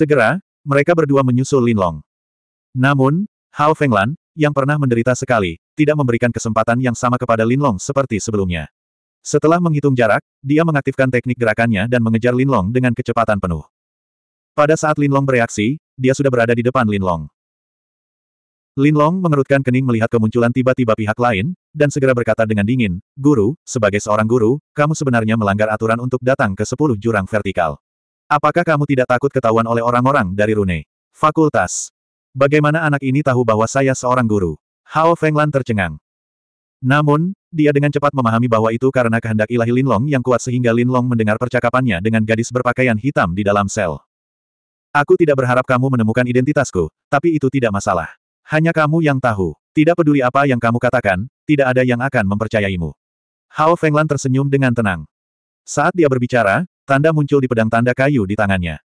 Segera, mereka berdua menyusul Linlong. Namun, Hao Fenglan, yang pernah menderita sekali, tidak memberikan kesempatan yang sama kepada Linlong seperti sebelumnya. Setelah menghitung jarak, dia mengaktifkan teknik gerakannya dan mengejar Linlong dengan kecepatan penuh. Pada saat Linlong bereaksi, dia sudah berada di depan Linlong. Linlong mengerutkan kening melihat kemunculan tiba-tiba pihak lain, dan segera berkata dengan dingin, Guru, sebagai seorang guru, kamu sebenarnya melanggar aturan untuk datang ke sepuluh jurang vertikal. Apakah kamu tidak takut ketahuan oleh orang-orang dari Rune? Fakultas. Bagaimana anak ini tahu bahwa saya seorang guru? Hao Fenglan tercengang. Namun, dia dengan cepat memahami bahwa itu karena kehendak ilahi Linlong yang kuat sehingga Linlong mendengar percakapannya dengan gadis berpakaian hitam di dalam sel. Aku tidak berharap kamu menemukan identitasku, tapi itu tidak masalah. Hanya kamu yang tahu. Tidak peduli apa yang kamu katakan, tidak ada yang akan mempercayaimu. Hao Fenglan tersenyum dengan tenang. Saat dia berbicara, Tanda muncul di pedang tanda kayu di tangannya.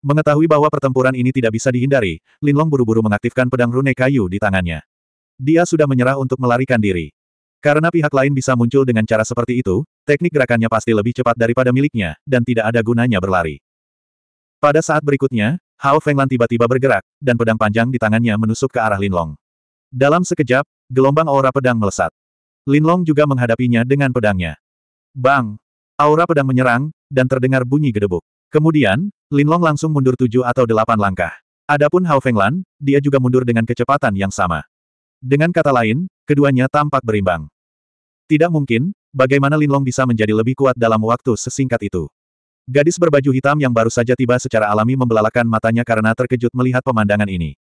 Mengetahui bahwa pertempuran ini tidak bisa dihindari, Linlong buru-buru mengaktifkan pedang rune kayu di tangannya. Dia sudah menyerah untuk melarikan diri. Karena pihak lain bisa muncul dengan cara seperti itu, teknik gerakannya pasti lebih cepat daripada miliknya, dan tidak ada gunanya berlari. Pada saat berikutnya, Hao Fenglan tiba-tiba bergerak, dan pedang panjang di tangannya menusuk ke arah Linlong. Dalam sekejap, gelombang aura pedang melesat. Linlong juga menghadapinya dengan pedangnya. Bang! Aura pedang menyerang, dan terdengar bunyi gedebuk. Kemudian, Linlong langsung mundur tujuh atau delapan langkah. Adapun Hao Fenglan, dia juga mundur dengan kecepatan yang sama. Dengan kata lain, keduanya tampak berimbang. Tidak mungkin, bagaimana Linlong bisa menjadi lebih kuat dalam waktu sesingkat itu. Gadis berbaju hitam yang baru saja tiba secara alami membelalakan matanya karena terkejut melihat pemandangan ini.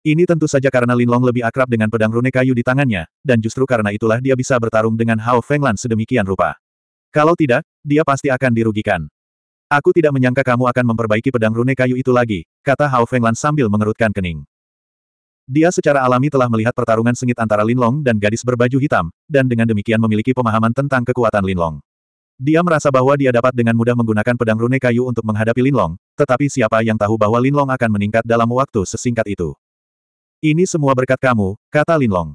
Ini tentu saja karena Linlong lebih akrab dengan pedang rune kayu di tangannya, dan justru karena itulah dia bisa bertarung dengan Hao Fenglan sedemikian rupa. Kalau tidak, dia pasti akan dirugikan. Aku tidak menyangka kamu akan memperbaiki pedang rune kayu itu lagi, kata Hao Fenglan sambil mengerutkan kening. Dia secara alami telah melihat pertarungan sengit antara Linlong dan gadis berbaju hitam, dan dengan demikian memiliki pemahaman tentang kekuatan Linlong. Dia merasa bahwa dia dapat dengan mudah menggunakan pedang rune kayu untuk menghadapi Linlong, tetapi siapa yang tahu bahwa Linlong akan meningkat dalam waktu sesingkat itu. Ini semua berkat kamu, kata Linlong.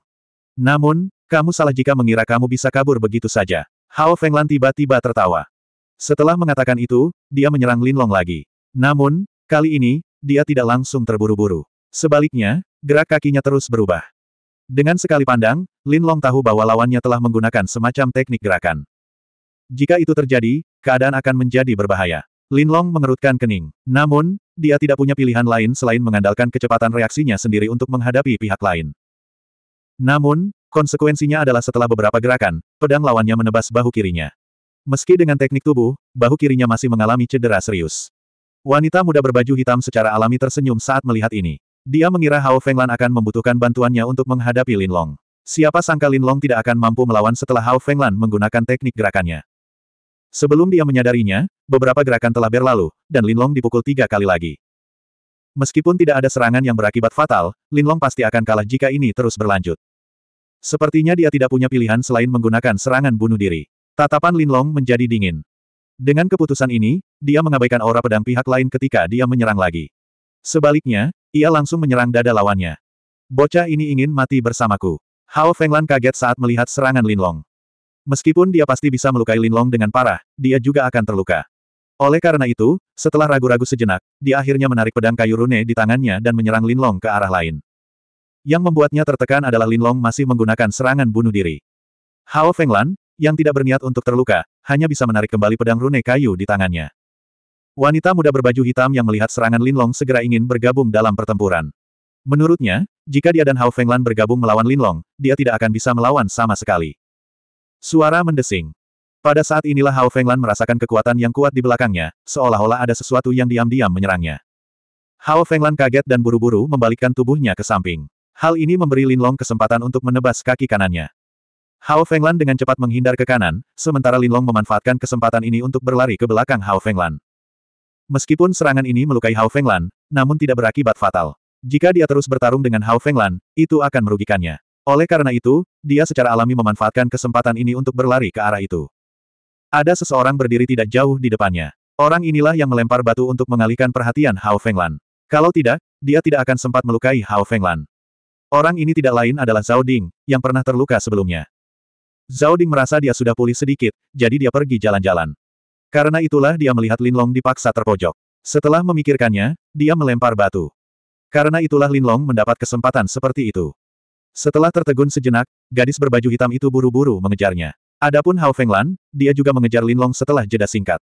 Namun, kamu salah jika mengira kamu bisa kabur begitu saja. Hao Fenglan tiba-tiba tertawa. Setelah mengatakan itu, dia menyerang Lin Long lagi. Namun, kali ini, dia tidak langsung terburu-buru. Sebaliknya, gerak kakinya terus berubah. Dengan sekali pandang, Lin Long tahu bahwa lawannya telah menggunakan semacam teknik gerakan. Jika itu terjadi, keadaan akan menjadi berbahaya. Lin Long mengerutkan kening. Namun, dia tidak punya pilihan lain selain mengandalkan kecepatan reaksinya sendiri untuk menghadapi pihak lain. Namun, Konsekuensinya adalah setelah beberapa gerakan, pedang lawannya menebas bahu kirinya. Meski dengan teknik tubuh, bahu kirinya masih mengalami cedera serius. Wanita muda berbaju hitam secara alami tersenyum saat melihat ini. Dia mengira Hao Fenglan akan membutuhkan bantuannya untuk menghadapi Lin Long. Siapa sangka Lin Long tidak akan mampu melawan setelah Hao Fenglan menggunakan teknik gerakannya. Sebelum dia menyadarinya, beberapa gerakan telah berlalu, dan Lin Long dipukul tiga kali lagi. Meskipun tidak ada serangan yang berakibat fatal, Lin Long pasti akan kalah jika ini terus berlanjut. Sepertinya dia tidak punya pilihan selain menggunakan serangan bunuh diri. Tatapan Linlong menjadi dingin. Dengan keputusan ini, dia mengabaikan aura pedang pihak lain ketika dia menyerang lagi. Sebaliknya, ia langsung menyerang dada lawannya. Bocah ini ingin mati bersamaku. Hao Fenglan kaget saat melihat serangan Linlong. Meskipun dia pasti bisa melukai Linlong dengan parah, dia juga akan terluka. Oleh karena itu, setelah ragu-ragu sejenak, dia akhirnya menarik pedang kayu rune di tangannya dan menyerang Linlong ke arah lain. Yang membuatnya tertekan adalah Linlong masih menggunakan serangan bunuh diri. Hao Fenglan, yang tidak berniat untuk terluka, hanya bisa menarik kembali pedang rune kayu di tangannya. Wanita muda berbaju hitam yang melihat serangan Linlong segera ingin bergabung dalam pertempuran. Menurutnya, jika dia dan Hao Fenglan bergabung melawan Linlong, dia tidak akan bisa melawan sama sekali. Suara mendesing. Pada saat inilah Hao Fenglan merasakan kekuatan yang kuat di belakangnya, seolah-olah ada sesuatu yang diam-diam menyerangnya. Hao Fenglan kaget dan buru-buru membalikkan tubuhnya ke samping. Hal ini memberi Linlong kesempatan untuk menebas kaki kanannya. Hao Fenglan dengan cepat menghindar ke kanan, sementara Linlong memanfaatkan kesempatan ini untuk berlari ke belakang Hao Fenglan. Meskipun serangan ini melukai Hao Fenglan, namun tidak berakibat fatal. Jika dia terus bertarung dengan Hao Fenglan, itu akan merugikannya. Oleh karena itu, dia secara alami memanfaatkan kesempatan ini untuk berlari ke arah itu. Ada seseorang berdiri tidak jauh di depannya. Orang inilah yang melempar batu untuk mengalihkan perhatian Hao Fenglan. Kalau tidak, dia tidak akan sempat melukai Hao Fenglan. Orang ini tidak lain adalah Zhao Ding, yang pernah terluka sebelumnya. Zhao Ding merasa dia sudah pulih sedikit, jadi dia pergi jalan-jalan. Karena itulah dia melihat Linlong dipaksa terpojok. Setelah memikirkannya, dia melempar batu. Karena itulah Linlong mendapat kesempatan seperti itu. Setelah tertegun sejenak, gadis berbaju hitam itu buru-buru mengejarnya. Adapun Hao Fenglan, dia juga mengejar Linlong setelah jeda singkat.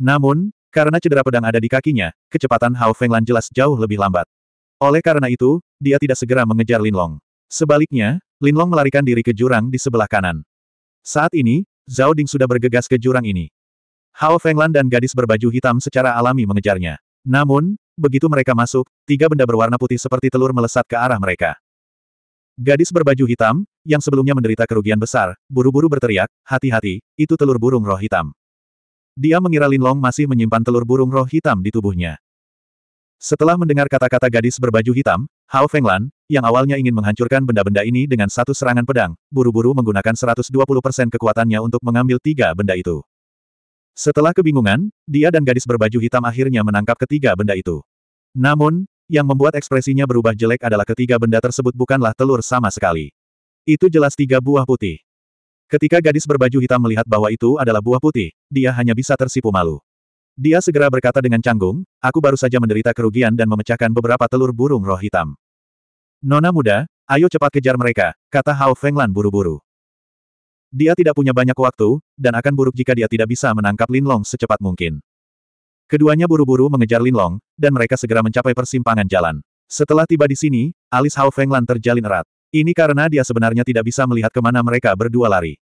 Namun, karena cedera pedang ada di kakinya, kecepatan Hao Fenglan jelas jauh lebih lambat. Oleh karena itu, dia tidak segera mengejar Linlong. Sebaliknya, Linlong melarikan diri ke jurang di sebelah kanan. Saat ini, Zhao Ding sudah bergegas ke jurang ini. Hao Fenglan dan gadis berbaju hitam secara alami mengejarnya. Namun, begitu mereka masuk, tiga benda berwarna putih seperti telur melesat ke arah mereka. Gadis berbaju hitam, yang sebelumnya menderita kerugian besar, buru-buru berteriak, hati-hati, itu telur burung roh hitam. Dia mengira Linlong masih menyimpan telur burung roh hitam di tubuhnya. Setelah mendengar kata-kata gadis berbaju hitam, Hao Fenglan, yang awalnya ingin menghancurkan benda-benda ini dengan satu serangan pedang, buru-buru menggunakan 120% kekuatannya untuk mengambil tiga benda itu. Setelah kebingungan, dia dan gadis berbaju hitam akhirnya menangkap ketiga benda itu. Namun, yang membuat ekspresinya berubah jelek adalah ketiga benda tersebut bukanlah telur sama sekali. Itu jelas tiga buah putih. Ketika gadis berbaju hitam melihat bahwa itu adalah buah putih, dia hanya bisa tersipu malu. Dia segera berkata dengan canggung, aku baru saja menderita kerugian dan memecahkan beberapa telur burung roh hitam. Nona muda, ayo cepat kejar mereka, kata Hao Fenglan buru-buru. Dia tidak punya banyak waktu, dan akan buruk jika dia tidak bisa menangkap Lin Long secepat mungkin. Keduanya buru-buru mengejar Lin Long, dan mereka segera mencapai persimpangan jalan. Setelah tiba di sini, alis Hao Fenglan terjalin erat. Ini karena dia sebenarnya tidak bisa melihat kemana mereka berdua lari.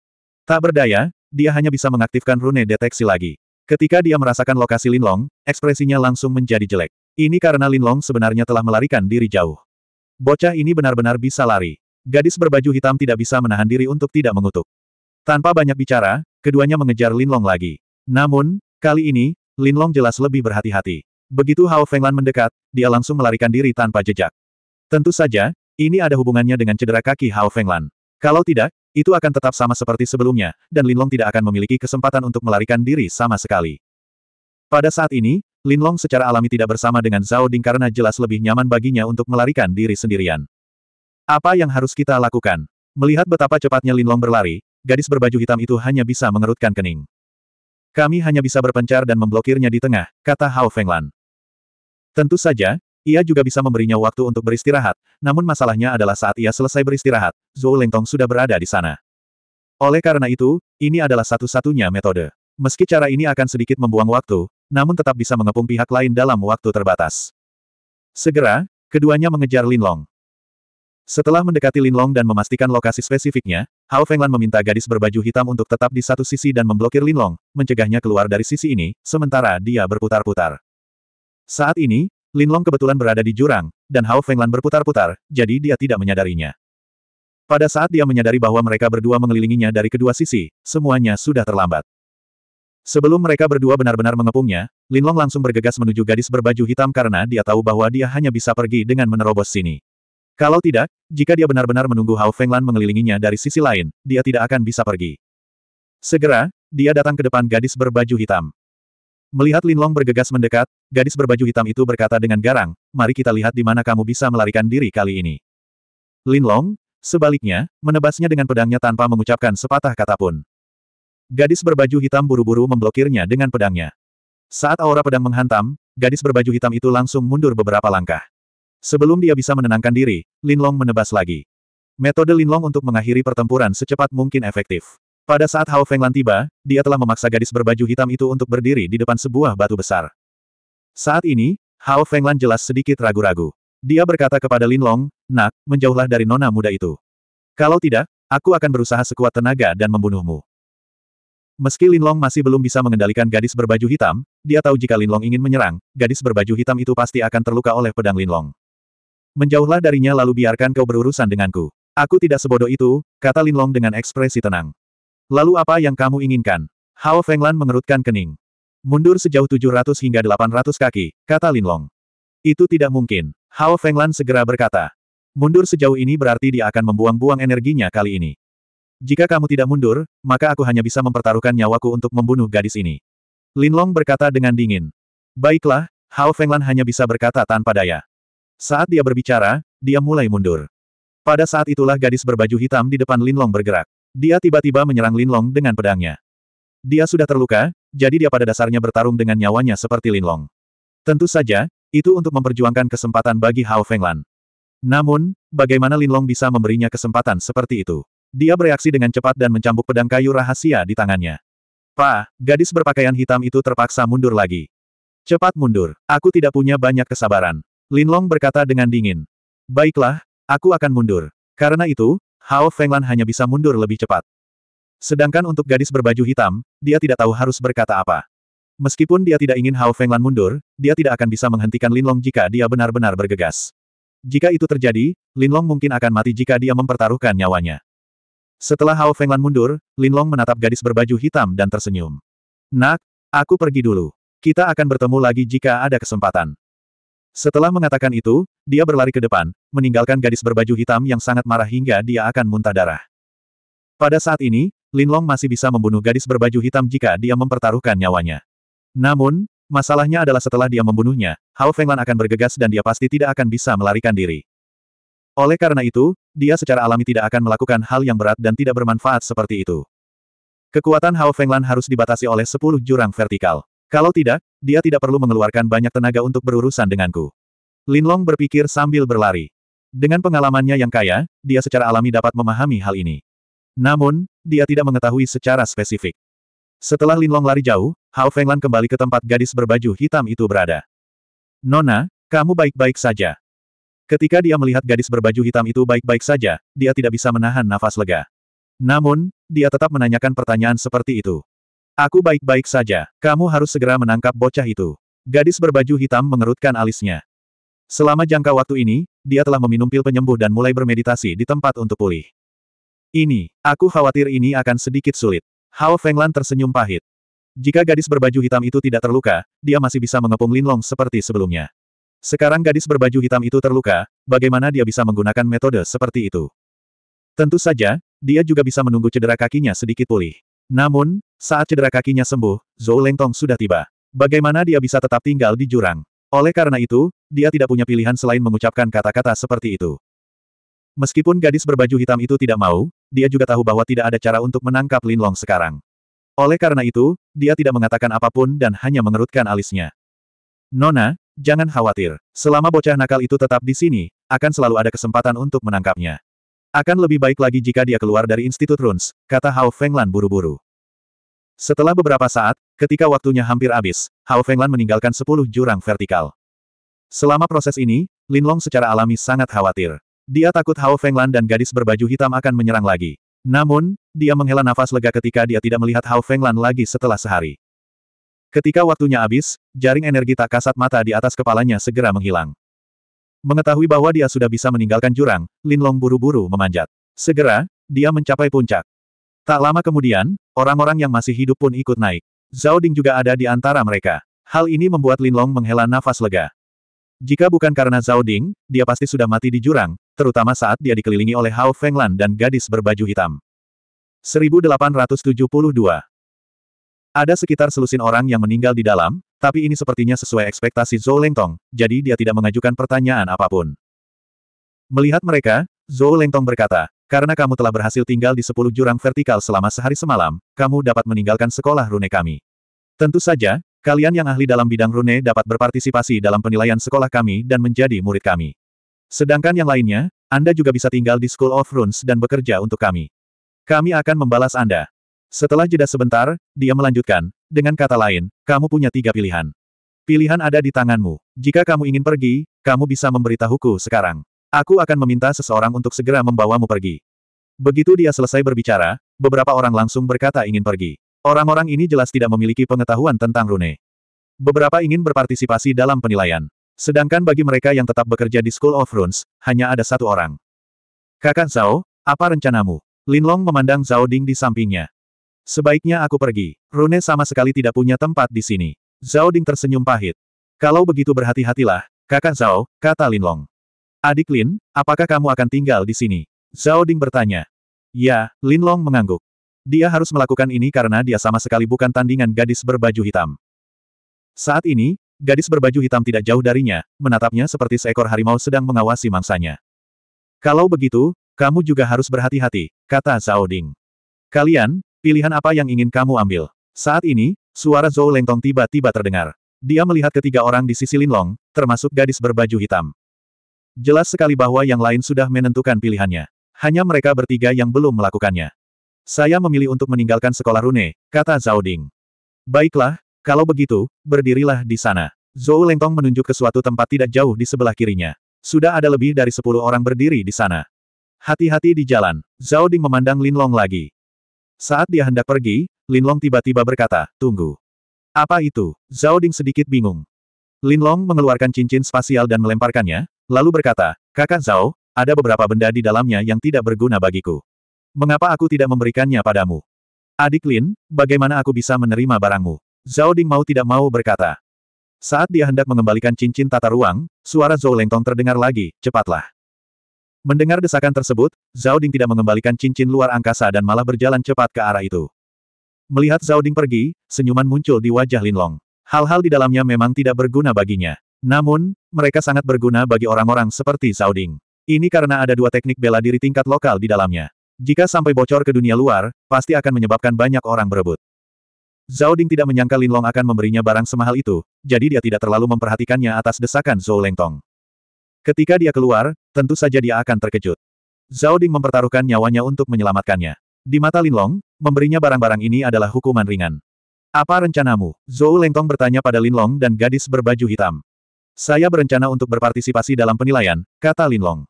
Tak berdaya, dia hanya bisa mengaktifkan rune deteksi lagi. Ketika dia merasakan lokasi Linlong, ekspresinya langsung menjadi jelek. Ini karena Linlong sebenarnya telah melarikan diri jauh. Bocah ini benar-benar bisa lari. Gadis berbaju hitam tidak bisa menahan diri untuk tidak mengutuk. Tanpa banyak bicara, keduanya mengejar Linlong lagi. Namun, kali ini, Linlong jelas lebih berhati-hati. Begitu Hao Fenglan mendekat, dia langsung melarikan diri tanpa jejak. Tentu saja, ini ada hubungannya dengan cedera kaki Hao Fenglan. Kalau tidak, itu akan tetap sama seperti sebelumnya, dan Linlong tidak akan memiliki kesempatan untuk melarikan diri sama sekali. Pada saat ini, Linlong secara alami tidak bersama dengan Zhao Ding karena jelas lebih nyaman baginya untuk melarikan diri sendirian. Apa yang harus kita lakukan? Melihat betapa cepatnya Linlong berlari, gadis berbaju hitam itu hanya bisa mengerutkan kening. Kami hanya bisa berpencar dan memblokirnya di tengah, kata Hao Fenglan. Tentu saja, ia juga bisa memberinya waktu untuk beristirahat, namun masalahnya adalah saat ia selesai beristirahat, Zhou Lengtong sudah berada di sana. Oleh karena itu, ini adalah satu-satunya metode. Meski cara ini akan sedikit membuang waktu, namun tetap bisa mengepung pihak lain dalam waktu terbatas. Segera, keduanya mengejar Lin Long. Setelah mendekati Lin Long dan memastikan lokasi spesifiknya, Hao Fenglan meminta gadis berbaju hitam untuk tetap di satu sisi dan memblokir Lin Long, mencegahnya keluar dari sisi ini, sementara dia berputar-putar. Saat ini, Linlong kebetulan berada di jurang, dan Hao Fenglan berputar-putar, jadi dia tidak menyadarinya. Pada saat dia menyadari bahwa mereka berdua mengelilinginya dari kedua sisi, semuanya sudah terlambat. Sebelum mereka berdua benar-benar mengepungnya, Linlong langsung bergegas menuju gadis berbaju hitam karena dia tahu bahwa dia hanya bisa pergi dengan menerobos sini. Kalau tidak, jika dia benar-benar menunggu Hao Fenglan mengelilinginya dari sisi lain, dia tidak akan bisa pergi. Segera, dia datang ke depan gadis berbaju hitam. Melihat Linlong bergegas mendekat, gadis berbaju hitam itu berkata dengan garang, mari kita lihat di mana kamu bisa melarikan diri kali ini. Linlong, sebaliknya, menebasnya dengan pedangnya tanpa mengucapkan sepatah kata pun. Gadis berbaju hitam buru-buru memblokirnya dengan pedangnya. Saat aura pedang menghantam, gadis berbaju hitam itu langsung mundur beberapa langkah. Sebelum dia bisa menenangkan diri, Linlong menebas lagi. Metode Linlong untuk mengakhiri pertempuran secepat mungkin efektif. Pada saat Hao Fenglan tiba, dia telah memaksa gadis berbaju hitam itu untuk berdiri di depan sebuah batu besar. Saat ini, Hao Fenglan jelas sedikit ragu-ragu. Dia berkata kepada Lin Long, nak, menjauhlah dari nona muda itu. Kalau tidak, aku akan berusaha sekuat tenaga dan membunuhmu. Meski Lin Long masih belum bisa mengendalikan gadis berbaju hitam, dia tahu jika Lin Long ingin menyerang, gadis berbaju hitam itu pasti akan terluka oleh pedang Lin Long. Menjauhlah darinya lalu biarkan kau berurusan denganku. Aku tidak sebodoh itu, kata Lin Long dengan ekspresi tenang. Lalu apa yang kamu inginkan? Hao Fenglan mengerutkan kening. Mundur sejauh 700 hingga 800 kaki, kata Lin Long. Itu tidak mungkin. Hao Fenglan segera berkata. Mundur sejauh ini berarti dia akan membuang-buang energinya kali ini. Jika kamu tidak mundur, maka aku hanya bisa mempertaruhkan nyawaku untuk membunuh gadis ini. Lin Long berkata dengan dingin. Baiklah, Hao Fenglan hanya bisa berkata tanpa daya. Saat dia berbicara, dia mulai mundur. Pada saat itulah gadis berbaju hitam di depan Lin Long bergerak. Dia tiba-tiba menyerang Linlong dengan pedangnya. Dia sudah terluka, jadi dia pada dasarnya bertarung dengan nyawanya seperti Linlong. Tentu saja, itu untuk memperjuangkan kesempatan bagi Hao Fenglan. Namun, bagaimana Linlong bisa memberinya kesempatan seperti itu? Dia bereaksi dengan cepat dan mencambuk pedang kayu rahasia di tangannya. Pa, gadis berpakaian hitam itu terpaksa mundur lagi. Cepat mundur, aku tidak punya banyak kesabaran. Linlong berkata dengan dingin. Baiklah, aku akan mundur. Karena itu, Hao Fenglan hanya bisa mundur lebih cepat. Sedangkan untuk gadis berbaju hitam, dia tidak tahu harus berkata apa. Meskipun dia tidak ingin Hao Fenglan mundur, dia tidak akan bisa menghentikan Linlong jika dia benar-benar bergegas. Jika itu terjadi, Linlong mungkin akan mati jika dia mempertaruhkan nyawanya. Setelah Hao Fenglan mundur, Linlong menatap gadis berbaju hitam dan tersenyum. Nak, aku pergi dulu. Kita akan bertemu lagi jika ada kesempatan. Setelah mengatakan itu, dia berlari ke depan, meninggalkan gadis berbaju hitam yang sangat marah hingga dia akan muntah darah. Pada saat ini, Long masih bisa membunuh gadis berbaju hitam jika dia mempertaruhkan nyawanya. Namun, masalahnya adalah setelah dia membunuhnya, Hao Fenglan akan bergegas dan dia pasti tidak akan bisa melarikan diri. Oleh karena itu, dia secara alami tidak akan melakukan hal yang berat dan tidak bermanfaat seperti itu. Kekuatan Hao Fenglan harus dibatasi oleh 10 jurang vertikal. Kalau tidak, dia tidak perlu mengeluarkan banyak tenaga untuk berurusan denganku. Linlong berpikir sambil berlari. Dengan pengalamannya yang kaya, dia secara alami dapat memahami hal ini. Namun, dia tidak mengetahui secara spesifik. Setelah Linlong lari jauh, Hao Fenglan kembali ke tempat gadis berbaju hitam itu berada. Nona, kamu baik-baik saja. Ketika dia melihat gadis berbaju hitam itu baik-baik saja, dia tidak bisa menahan nafas lega. Namun, dia tetap menanyakan pertanyaan seperti itu. Aku baik-baik saja. Kamu harus segera menangkap bocah itu. Gadis berbaju hitam mengerutkan alisnya. Selama jangka waktu ini, dia telah meminum pil penyembuh dan mulai bermeditasi di tempat untuk pulih. Ini, aku khawatir ini akan sedikit sulit. Hao Fenglan tersenyum pahit. Jika gadis berbaju hitam itu tidak terluka, dia masih bisa mengepung Linlong seperti sebelumnya. Sekarang gadis berbaju hitam itu terluka, bagaimana dia bisa menggunakan metode seperti itu? Tentu saja, dia juga bisa menunggu cedera kakinya sedikit pulih. Namun, saat cedera kakinya sembuh, Zhou Lengtong sudah tiba. Bagaimana dia bisa tetap tinggal di jurang? Oleh karena itu, dia tidak punya pilihan selain mengucapkan kata-kata seperti itu. Meskipun gadis berbaju hitam itu tidak mau, dia juga tahu bahwa tidak ada cara untuk menangkap Lin Long sekarang. Oleh karena itu, dia tidak mengatakan apapun dan hanya mengerutkan alisnya. Nona, jangan khawatir. Selama bocah nakal itu tetap di sini, akan selalu ada kesempatan untuk menangkapnya. Akan lebih baik lagi jika dia keluar dari Institut Runes, kata Hao Fenglan buru-buru. Setelah beberapa saat, ketika waktunya hampir habis, Hao Fenglan meninggalkan sepuluh jurang vertikal. Selama proses ini, Linlong secara alami sangat khawatir. Dia takut Hao Fenglan dan gadis berbaju hitam akan menyerang lagi. Namun, dia menghela nafas lega ketika dia tidak melihat Hao Fenglan lagi setelah sehari. Ketika waktunya habis, jaring energi tak kasat mata di atas kepalanya segera menghilang. Mengetahui bahwa dia sudah bisa meninggalkan jurang, Linlong buru-buru memanjat. Segera, dia mencapai puncak. Tak lama kemudian, orang-orang yang masih hidup pun ikut naik. Zhao Ding juga ada di antara mereka. Hal ini membuat Linlong menghela nafas lega. Jika bukan karena Zhao Ding, dia pasti sudah mati di jurang, terutama saat dia dikelilingi oleh Hao Fenglan dan gadis berbaju hitam. 1872 Ada sekitar selusin orang yang meninggal di dalam, tapi ini sepertinya sesuai ekspektasi Zhou Lengtong, jadi dia tidak mengajukan pertanyaan apapun. Melihat mereka, Zhou Lengtong berkata, karena kamu telah berhasil tinggal di sepuluh jurang vertikal selama sehari semalam, kamu dapat meninggalkan sekolah rune kami. Tentu saja, kalian yang ahli dalam bidang rune dapat berpartisipasi dalam penilaian sekolah kami dan menjadi murid kami. Sedangkan yang lainnya, Anda juga bisa tinggal di School of Runes dan bekerja untuk kami. Kami akan membalas Anda. Setelah jeda sebentar, dia melanjutkan, dengan kata lain, kamu punya tiga pilihan. Pilihan ada di tanganmu. Jika kamu ingin pergi, kamu bisa memberitahuku sekarang. Aku akan meminta seseorang untuk segera membawamu pergi. Begitu dia selesai berbicara, beberapa orang langsung berkata ingin pergi. Orang-orang ini jelas tidak memiliki pengetahuan tentang rune. Beberapa ingin berpartisipasi dalam penilaian. Sedangkan bagi mereka yang tetap bekerja di School of Runes, hanya ada satu orang. Kakak Zhao, apa rencanamu? Linlong memandang Zhao Ding di sampingnya. Sebaiknya aku pergi. Rune sama sekali tidak punya tempat di sini. Zhao Ding tersenyum pahit. Kalau begitu berhati-hatilah, kakak Zhao, kata Lin Long. Adik Lin, apakah kamu akan tinggal di sini? Zhao Ding bertanya. Ya, Lin Long mengangguk. Dia harus melakukan ini karena dia sama sekali bukan tandingan gadis berbaju hitam. Saat ini, gadis berbaju hitam tidak jauh darinya, menatapnya seperti seekor harimau sedang mengawasi mangsanya. Kalau begitu, kamu juga harus berhati-hati, kata Zhao Ding. Kalian, Pilihan apa yang ingin kamu ambil? Saat ini, suara Zhou Lengtong tiba-tiba terdengar. Dia melihat ketiga orang di sisi Linlong, termasuk gadis berbaju hitam. Jelas sekali bahwa yang lain sudah menentukan pilihannya. Hanya mereka bertiga yang belum melakukannya. Saya memilih untuk meninggalkan sekolah Rune, kata Zhao Ding. Baiklah, kalau begitu, berdirilah di sana. Zhou Lengtong menunjuk ke suatu tempat tidak jauh di sebelah kirinya. Sudah ada lebih dari sepuluh orang berdiri di sana. Hati-hati di jalan, Zhao Ding memandang Linlong lagi. Saat dia hendak pergi, Lin Long tiba-tiba berkata, tunggu. Apa itu? Zhao Ding sedikit bingung. Lin Long mengeluarkan cincin spasial dan melemparkannya, lalu berkata, kakak Zhao, ada beberapa benda di dalamnya yang tidak berguna bagiku. Mengapa aku tidak memberikannya padamu? Adik Lin, bagaimana aku bisa menerima barangmu? Zhao Ding mau tidak mau berkata. Saat dia hendak mengembalikan cincin tata ruang, suara Zhou Lengtong terdengar lagi, cepatlah. Mendengar desakan tersebut, Zhao Ding tidak mengembalikan cincin luar angkasa dan malah berjalan cepat ke arah itu. Melihat Zhao Ding pergi, senyuman muncul di wajah Linlong. Hal-hal di dalamnya memang tidak berguna baginya. Namun, mereka sangat berguna bagi orang-orang seperti Zhao Ding. Ini karena ada dua teknik bela diri tingkat lokal di dalamnya. Jika sampai bocor ke dunia luar, pasti akan menyebabkan banyak orang berebut. Zhao Ding tidak menyangka Linlong akan memberinya barang semahal itu, jadi dia tidak terlalu memperhatikannya atas desakan Zhou Lengtong. Ketika dia keluar, tentu saja dia akan terkejut. Zhao Ding mempertaruhkan nyawanya untuk menyelamatkannya. Di mata Linlong, memberinya barang-barang ini adalah hukuman ringan. Apa rencanamu? Zhou Lengtong bertanya pada Linlong dan gadis berbaju hitam. Saya berencana untuk berpartisipasi dalam penilaian, kata Linlong.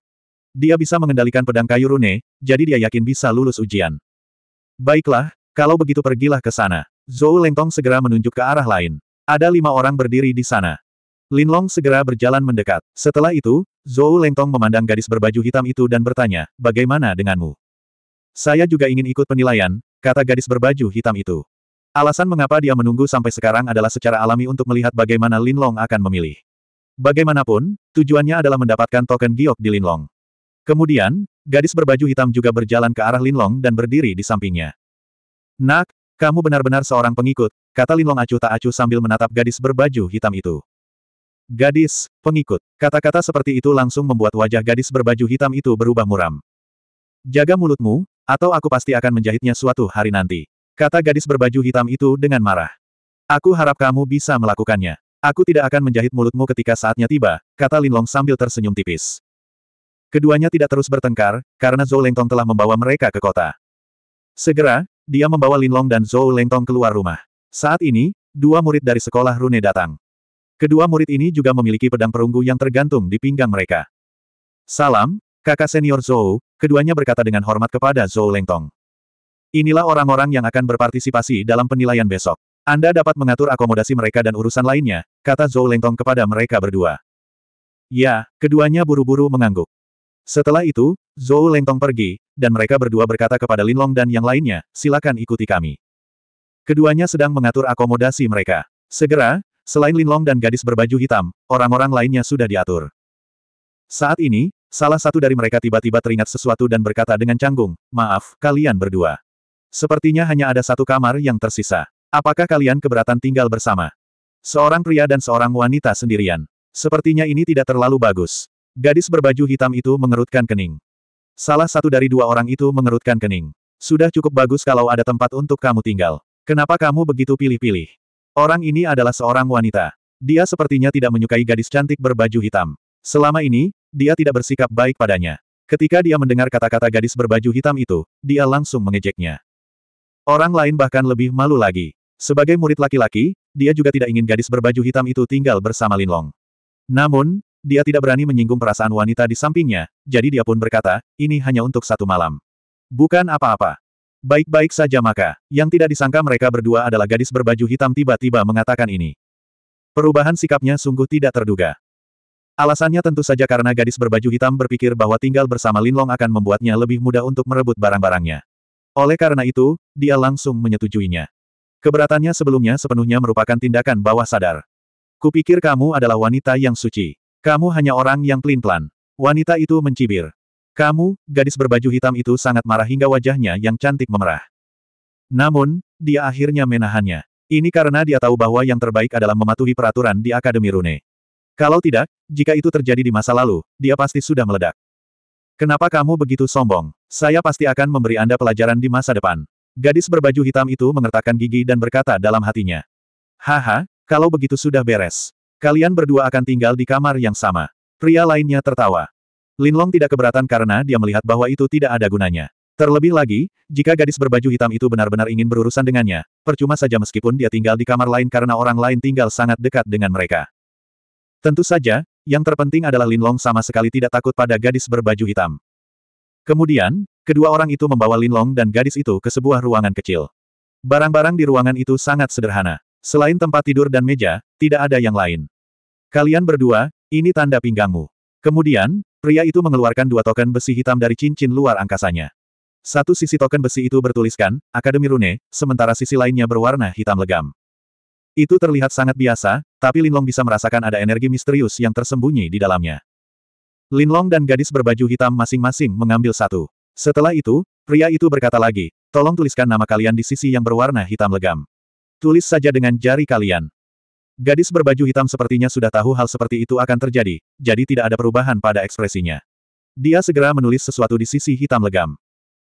Dia bisa mengendalikan pedang kayu rune, jadi dia yakin bisa lulus ujian. Baiklah, kalau begitu pergilah ke sana. Zhou Lengtong segera menunjuk ke arah lain. Ada lima orang berdiri di sana. Linlong segera berjalan mendekat. Setelah itu, Zhou Lengtong memandang gadis berbaju hitam itu dan bertanya, bagaimana denganmu? Saya juga ingin ikut penilaian, kata gadis berbaju hitam itu. Alasan mengapa dia menunggu sampai sekarang adalah secara alami untuk melihat bagaimana Linlong akan memilih. Bagaimanapun, tujuannya adalah mendapatkan token giok di Linlong. Kemudian, gadis berbaju hitam juga berjalan ke arah Linlong dan berdiri di sampingnya. Nak, kamu benar-benar seorang pengikut, kata Linlong acuh tak acuh sambil menatap gadis berbaju hitam itu. Gadis, pengikut. Kata-kata seperti itu langsung membuat wajah gadis berbaju hitam itu berubah muram. Jaga mulutmu, atau aku pasti akan menjahitnya suatu hari nanti. Kata gadis berbaju hitam itu dengan marah. Aku harap kamu bisa melakukannya. Aku tidak akan menjahit mulutmu ketika saatnya tiba, kata Linlong sambil tersenyum tipis. Keduanya tidak terus bertengkar, karena Zhou Lengtong telah membawa mereka ke kota. Segera, dia membawa Linlong dan Zhou Lengtong keluar rumah. Saat ini, dua murid dari sekolah Rune datang. Kedua murid ini juga memiliki pedang perunggu yang tergantung di pinggang mereka. Salam, kakak senior Zhou, keduanya berkata dengan hormat kepada Zhou Lengtong. Inilah orang-orang yang akan berpartisipasi dalam penilaian besok. Anda dapat mengatur akomodasi mereka dan urusan lainnya, kata Zhou Lengtong kepada mereka berdua. Ya, keduanya buru-buru mengangguk. Setelah itu, Zhou Lengtong pergi, dan mereka berdua berkata kepada Linlong dan yang lainnya, silakan ikuti kami. Keduanya sedang mengatur akomodasi mereka. Segera, Selain Linlong dan gadis berbaju hitam, orang-orang lainnya sudah diatur. Saat ini, salah satu dari mereka tiba-tiba teringat sesuatu dan berkata dengan canggung, maaf, kalian berdua. Sepertinya hanya ada satu kamar yang tersisa. Apakah kalian keberatan tinggal bersama? Seorang pria dan seorang wanita sendirian. Sepertinya ini tidak terlalu bagus. Gadis berbaju hitam itu mengerutkan kening. Salah satu dari dua orang itu mengerutkan kening. Sudah cukup bagus kalau ada tempat untuk kamu tinggal. Kenapa kamu begitu pilih-pilih? Orang ini adalah seorang wanita. Dia sepertinya tidak menyukai gadis cantik berbaju hitam. Selama ini, dia tidak bersikap baik padanya. Ketika dia mendengar kata-kata gadis berbaju hitam itu, dia langsung mengejeknya. Orang lain bahkan lebih malu lagi. Sebagai murid laki-laki, dia juga tidak ingin gadis berbaju hitam itu tinggal bersama Linlong. Namun, dia tidak berani menyinggung perasaan wanita di sampingnya, jadi dia pun berkata, ini hanya untuk satu malam. Bukan apa-apa. Baik-baik saja maka, yang tidak disangka mereka berdua adalah gadis berbaju hitam tiba-tiba mengatakan ini. Perubahan sikapnya sungguh tidak terduga. Alasannya tentu saja karena gadis berbaju hitam berpikir bahwa tinggal bersama Linlong akan membuatnya lebih mudah untuk merebut barang-barangnya. Oleh karena itu, dia langsung menyetujuinya. Keberatannya sebelumnya sepenuhnya merupakan tindakan bawah sadar. Kupikir kamu adalah wanita yang suci. Kamu hanya orang yang pelin-pelan. Wanita itu mencibir. Kamu, gadis berbaju hitam itu sangat marah hingga wajahnya yang cantik memerah. Namun, dia akhirnya menahannya. Ini karena dia tahu bahwa yang terbaik adalah mematuhi peraturan di Akademi Rune. Kalau tidak, jika itu terjadi di masa lalu, dia pasti sudah meledak. Kenapa kamu begitu sombong? Saya pasti akan memberi Anda pelajaran di masa depan. Gadis berbaju hitam itu mengertakkan gigi dan berkata dalam hatinya. Haha, kalau begitu sudah beres. Kalian berdua akan tinggal di kamar yang sama. Pria lainnya tertawa. Linlong tidak keberatan karena dia melihat bahwa itu tidak ada gunanya. Terlebih lagi, jika gadis berbaju hitam itu benar-benar ingin berurusan dengannya, percuma saja meskipun dia tinggal di kamar lain karena orang lain tinggal sangat dekat dengan mereka. Tentu saja, yang terpenting adalah Linlong sama sekali tidak takut pada gadis berbaju hitam. Kemudian, kedua orang itu membawa Linlong dan gadis itu ke sebuah ruangan kecil. Barang-barang di ruangan itu sangat sederhana. Selain tempat tidur dan meja, tidak ada yang lain. Kalian berdua, ini tanda pinggangmu. Kemudian, Pria itu mengeluarkan dua token besi hitam dari cincin luar angkasanya. Satu sisi token besi itu bertuliskan, Akademi Rune, sementara sisi lainnya berwarna hitam legam. Itu terlihat sangat biasa, tapi Linlong bisa merasakan ada energi misterius yang tersembunyi di dalamnya. Linlong dan gadis berbaju hitam masing-masing mengambil satu. Setelah itu, pria itu berkata lagi, tolong tuliskan nama kalian di sisi yang berwarna hitam legam. Tulis saja dengan jari kalian. Gadis berbaju hitam sepertinya sudah tahu hal seperti itu akan terjadi, jadi tidak ada perubahan pada ekspresinya. Dia segera menulis sesuatu di sisi hitam legam.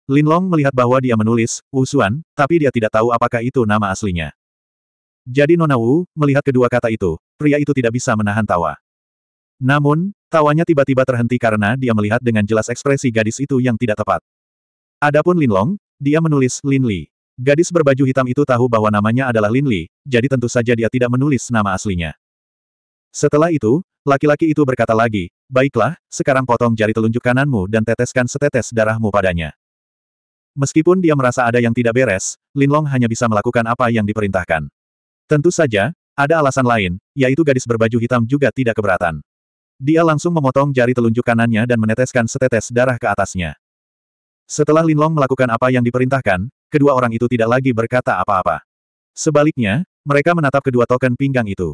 Lin Long melihat bahwa dia menulis, Wu Xuan, tapi dia tidak tahu apakah itu nama aslinya. Jadi Nona Wu, melihat kedua kata itu, pria itu tidak bisa menahan tawa. Namun, tawanya tiba-tiba terhenti karena dia melihat dengan jelas ekspresi gadis itu yang tidak tepat. Adapun Lin Long, dia menulis Lin Li. Gadis berbaju hitam itu tahu bahwa namanya adalah Lin Li, jadi tentu saja dia tidak menulis nama aslinya. Setelah itu, laki-laki itu berkata lagi, Baiklah, sekarang potong jari telunjuk kananmu dan teteskan setetes darahmu padanya. Meskipun dia merasa ada yang tidak beres, Lin Long hanya bisa melakukan apa yang diperintahkan. Tentu saja, ada alasan lain, yaitu gadis berbaju hitam juga tidak keberatan. Dia langsung memotong jari telunjuk kanannya dan meneteskan setetes darah ke atasnya. Setelah Lin Long melakukan apa yang diperintahkan, kedua orang itu tidak lagi berkata apa-apa. Sebaliknya, mereka menatap kedua token pinggang itu.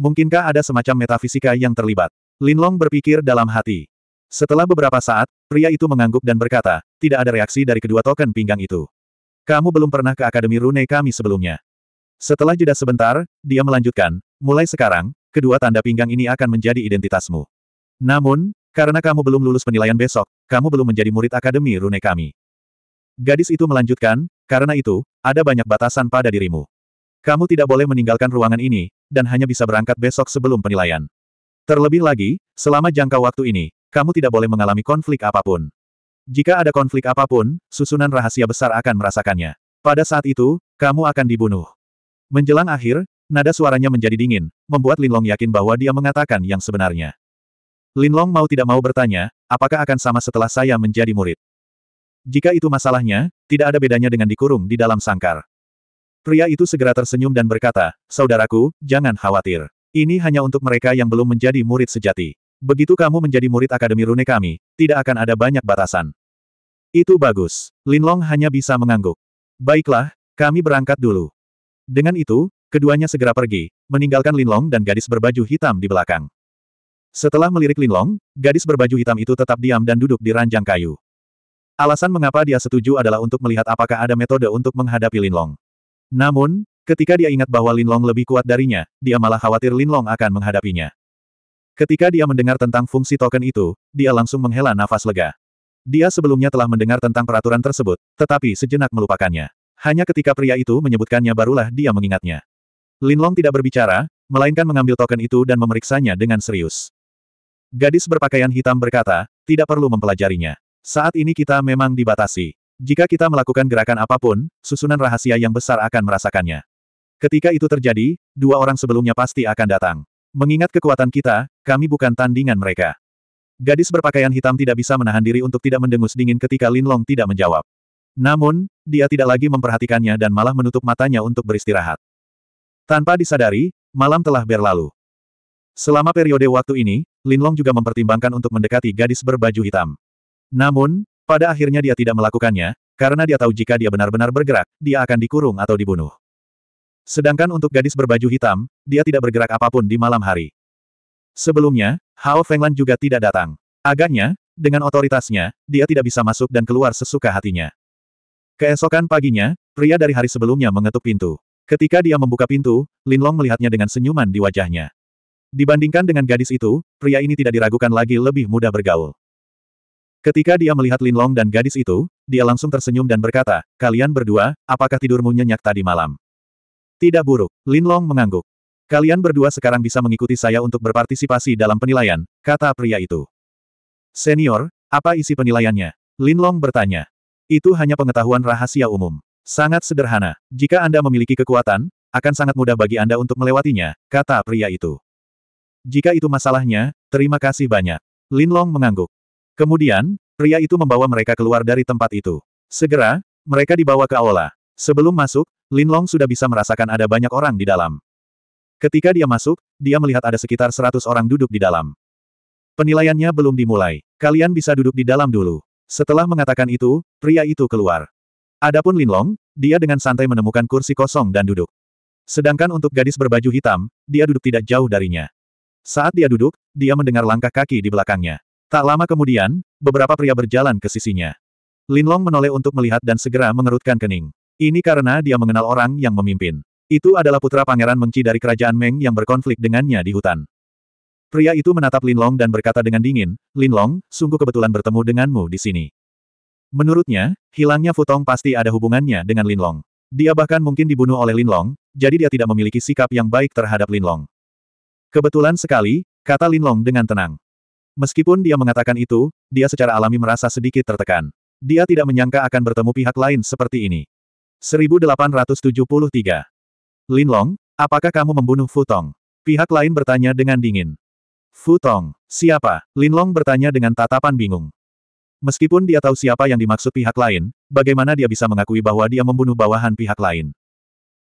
Mungkinkah ada semacam metafisika yang terlibat? Linlong berpikir dalam hati. Setelah beberapa saat, pria itu mengangguk dan berkata, tidak ada reaksi dari kedua token pinggang itu. Kamu belum pernah ke Akademi Rune kami sebelumnya. Setelah jeda sebentar, dia melanjutkan, mulai sekarang, kedua tanda pinggang ini akan menjadi identitasmu. Namun, karena kamu belum lulus penilaian besok, kamu belum menjadi murid Akademi Rune kami. Gadis itu melanjutkan, karena itu, ada banyak batasan pada dirimu. Kamu tidak boleh meninggalkan ruangan ini, dan hanya bisa berangkat besok sebelum penilaian. Terlebih lagi, selama jangka waktu ini, kamu tidak boleh mengalami konflik apapun. Jika ada konflik apapun, susunan rahasia besar akan merasakannya. Pada saat itu, kamu akan dibunuh. Menjelang akhir, nada suaranya menjadi dingin, membuat Linlong yakin bahwa dia mengatakan yang sebenarnya. Linlong mau tidak mau bertanya, apakah akan sama setelah saya menjadi murid? Jika itu masalahnya, tidak ada bedanya dengan dikurung di dalam sangkar. Pria itu segera tersenyum dan berkata, Saudaraku, jangan khawatir. Ini hanya untuk mereka yang belum menjadi murid sejati. Begitu kamu menjadi murid Akademi Rune kami, tidak akan ada banyak batasan. Itu bagus. Linlong hanya bisa mengangguk. Baiklah, kami berangkat dulu. Dengan itu, keduanya segera pergi, meninggalkan Linlong dan gadis berbaju hitam di belakang. Setelah melirik Linlong, gadis berbaju hitam itu tetap diam dan duduk di ranjang kayu. Alasan mengapa dia setuju adalah untuk melihat apakah ada metode untuk menghadapi Linlong. Namun, ketika dia ingat bahwa Linlong lebih kuat darinya, dia malah khawatir Linlong akan menghadapinya. Ketika dia mendengar tentang fungsi token itu, dia langsung menghela nafas lega. Dia sebelumnya telah mendengar tentang peraturan tersebut, tetapi sejenak melupakannya. Hanya ketika pria itu menyebutkannya barulah dia mengingatnya. Linlong tidak berbicara, melainkan mengambil token itu dan memeriksanya dengan serius. Gadis berpakaian hitam berkata, tidak perlu mempelajarinya. Saat ini kita memang dibatasi. Jika kita melakukan gerakan apapun, susunan rahasia yang besar akan merasakannya. Ketika itu terjadi, dua orang sebelumnya pasti akan datang. Mengingat kekuatan kita, kami bukan tandingan mereka. Gadis berpakaian hitam tidak bisa menahan diri untuk tidak mendengus dingin ketika lin long tidak menjawab. Namun, dia tidak lagi memperhatikannya dan malah menutup matanya untuk beristirahat. Tanpa disadari, malam telah berlalu. Selama periode waktu ini, lin long juga mempertimbangkan untuk mendekati gadis berbaju hitam. Namun, pada akhirnya dia tidak melakukannya, karena dia tahu jika dia benar-benar bergerak, dia akan dikurung atau dibunuh. Sedangkan untuk gadis berbaju hitam, dia tidak bergerak apapun di malam hari. Sebelumnya, Hao Fenglan juga tidak datang. Agaknya, dengan otoritasnya, dia tidak bisa masuk dan keluar sesuka hatinya. Keesokan paginya, pria dari hari sebelumnya mengetuk pintu. Ketika dia membuka pintu, Lin Long melihatnya dengan senyuman di wajahnya. Dibandingkan dengan gadis itu, pria ini tidak diragukan lagi lebih mudah bergaul. Ketika dia melihat Lin Long dan gadis itu, dia langsung tersenyum dan berkata, kalian berdua, apakah tidurmu nyenyak tadi malam? Tidak buruk, Lin Long mengangguk. Kalian berdua sekarang bisa mengikuti saya untuk berpartisipasi dalam penilaian, kata pria itu. Senior, apa isi penilaiannya? Lin Long bertanya. Itu hanya pengetahuan rahasia umum. Sangat sederhana. Jika Anda memiliki kekuatan, akan sangat mudah bagi Anda untuk melewatinya, kata pria itu. Jika itu masalahnya, terima kasih banyak. Lin Long mengangguk. Kemudian, pria itu membawa mereka keluar dari tempat itu. Segera, mereka dibawa ke aula. Sebelum masuk, Lin Long sudah bisa merasakan ada banyak orang di dalam. Ketika dia masuk, dia melihat ada sekitar 100 orang duduk di dalam. Penilaiannya belum dimulai. Kalian bisa duduk di dalam dulu. Setelah mengatakan itu, pria itu keluar. Adapun Lin Long, dia dengan santai menemukan kursi kosong dan duduk. Sedangkan untuk gadis berbaju hitam, dia duduk tidak jauh darinya. Saat dia duduk, dia mendengar langkah kaki di belakangnya. Tak lama kemudian, beberapa pria berjalan ke sisinya. Linlong menoleh untuk melihat dan segera mengerutkan kening. Ini karena dia mengenal orang yang memimpin. Itu adalah putra Pangeran Mengci dari Kerajaan Meng yang berkonflik dengannya di hutan. Pria itu menatap Linlong dan berkata dengan dingin, Linlong, sungguh kebetulan bertemu denganmu di sini. Menurutnya, hilangnya Futong pasti ada hubungannya dengan Linlong. Dia bahkan mungkin dibunuh oleh Linlong, jadi dia tidak memiliki sikap yang baik terhadap Linlong. Kebetulan sekali, kata Linlong dengan tenang. Meskipun dia mengatakan itu, dia secara alami merasa sedikit tertekan. Dia tidak menyangka akan bertemu pihak lain seperti ini. 1873. Linlong, apakah kamu membunuh Futong? Pihak lain bertanya dengan dingin. Futong, siapa? Linlong bertanya dengan tatapan bingung. Meskipun dia tahu siapa yang dimaksud pihak lain, bagaimana dia bisa mengakui bahwa dia membunuh bawahan pihak lain?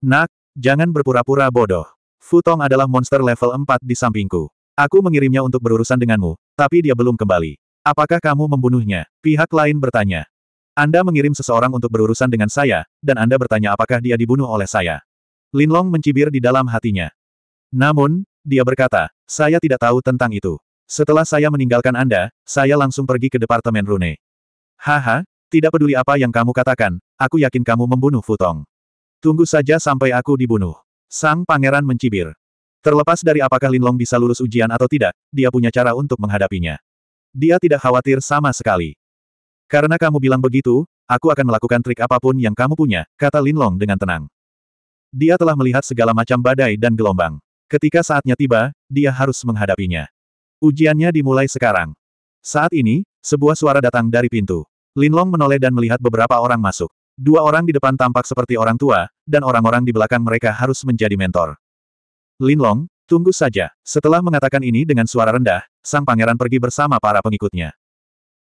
Nak, jangan berpura-pura bodoh. Futong adalah monster level 4 di sampingku. Aku mengirimnya untuk berurusan denganmu, tapi dia belum kembali. Apakah kamu membunuhnya? Pihak lain bertanya. Anda mengirim seseorang untuk berurusan dengan saya, dan Anda bertanya apakah dia dibunuh oleh saya. Linlong mencibir di dalam hatinya. Namun, dia berkata, saya tidak tahu tentang itu. Setelah saya meninggalkan Anda, saya langsung pergi ke Departemen Rune. Haha, tidak peduli apa yang kamu katakan, aku yakin kamu membunuh Futong. Tunggu saja sampai aku dibunuh. Sang pangeran mencibir. Terlepas dari apakah Linlong bisa lulus ujian atau tidak, dia punya cara untuk menghadapinya. Dia tidak khawatir sama sekali. Karena kamu bilang begitu, aku akan melakukan trik apapun yang kamu punya, kata Linlong dengan tenang. Dia telah melihat segala macam badai dan gelombang. Ketika saatnya tiba, dia harus menghadapinya. Ujiannya dimulai sekarang. Saat ini, sebuah suara datang dari pintu. Linlong menoleh dan melihat beberapa orang masuk. Dua orang di depan tampak seperti orang tua, dan orang-orang di belakang mereka harus menjadi mentor. Linlong, tunggu saja. Setelah mengatakan ini dengan suara rendah, sang pangeran pergi bersama para pengikutnya.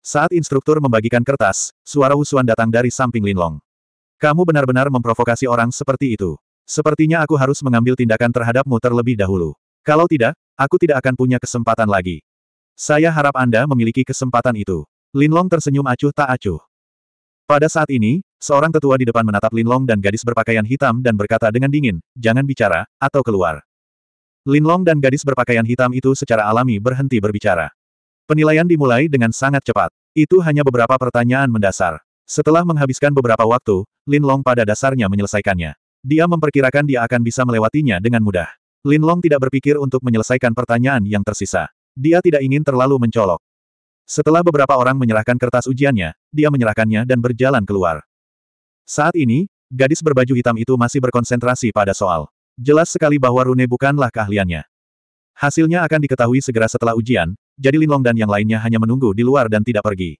Saat instruktur membagikan kertas, suara usuan datang dari samping Linlong. Kamu benar-benar memprovokasi orang seperti itu. Sepertinya aku harus mengambil tindakan terhadapmu terlebih dahulu. Kalau tidak, aku tidak akan punya kesempatan lagi. Saya harap Anda memiliki kesempatan itu. Linlong tersenyum acuh tak acuh. Pada saat ini, seorang tetua di depan menatap Linlong dan gadis berpakaian hitam dan berkata dengan dingin, jangan bicara, atau keluar. Linlong dan gadis berpakaian hitam itu secara alami berhenti berbicara. Penilaian dimulai dengan sangat cepat. Itu hanya beberapa pertanyaan mendasar. Setelah menghabiskan beberapa waktu, Linlong pada dasarnya menyelesaikannya. Dia memperkirakan dia akan bisa melewatinya dengan mudah. Linlong tidak berpikir untuk menyelesaikan pertanyaan yang tersisa. Dia tidak ingin terlalu mencolok. Setelah beberapa orang menyerahkan kertas ujiannya, dia menyerahkannya dan berjalan keluar. Saat ini, gadis berbaju hitam itu masih berkonsentrasi pada soal. Jelas sekali bahwa Rune bukanlah keahliannya. Hasilnya akan diketahui segera setelah ujian, jadi Linlong dan yang lainnya hanya menunggu di luar dan tidak pergi.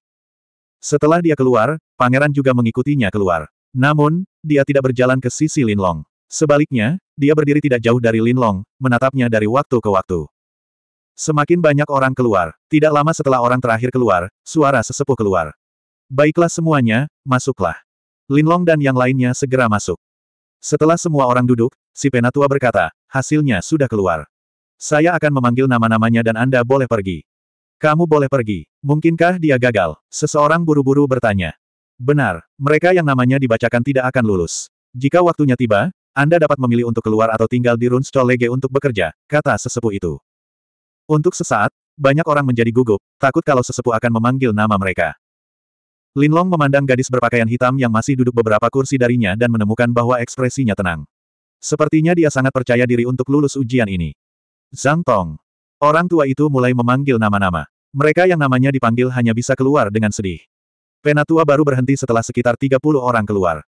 Setelah dia keluar, pangeran juga mengikutinya keluar. Namun, dia tidak berjalan ke sisi Linlong. Sebaliknya, dia berdiri tidak jauh dari Linlong, menatapnya dari waktu ke waktu. Semakin banyak orang keluar, tidak lama setelah orang terakhir keluar, suara sesepuh keluar. Baiklah semuanya, masuklah. Linlong dan yang lainnya segera masuk. Setelah semua orang duduk, si penatua berkata, hasilnya sudah keluar. Saya akan memanggil nama-namanya dan Anda boleh pergi. Kamu boleh pergi. Mungkinkah dia gagal? Seseorang buru-buru bertanya. Benar, mereka yang namanya dibacakan tidak akan lulus. Jika waktunya tiba, Anda dapat memilih untuk keluar atau tinggal di Runstolege untuk bekerja, kata sesepuh itu. Untuk sesaat, banyak orang menjadi gugup, takut kalau sesepuh akan memanggil nama mereka. Linlong memandang gadis berpakaian hitam yang masih duduk beberapa kursi darinya dan menemukan bahwa ekspresinya tenang. Sepertinya dia sangat percaya diri untuk lulus ujian ini. Zhang Tong. Orang tua itu mulai memanggil nama-nama. Mereka yang namanya dipanggil hanya bisa keluar dengan sedih. Penatua baru berhenti setelah sekitar 30 orang keluar.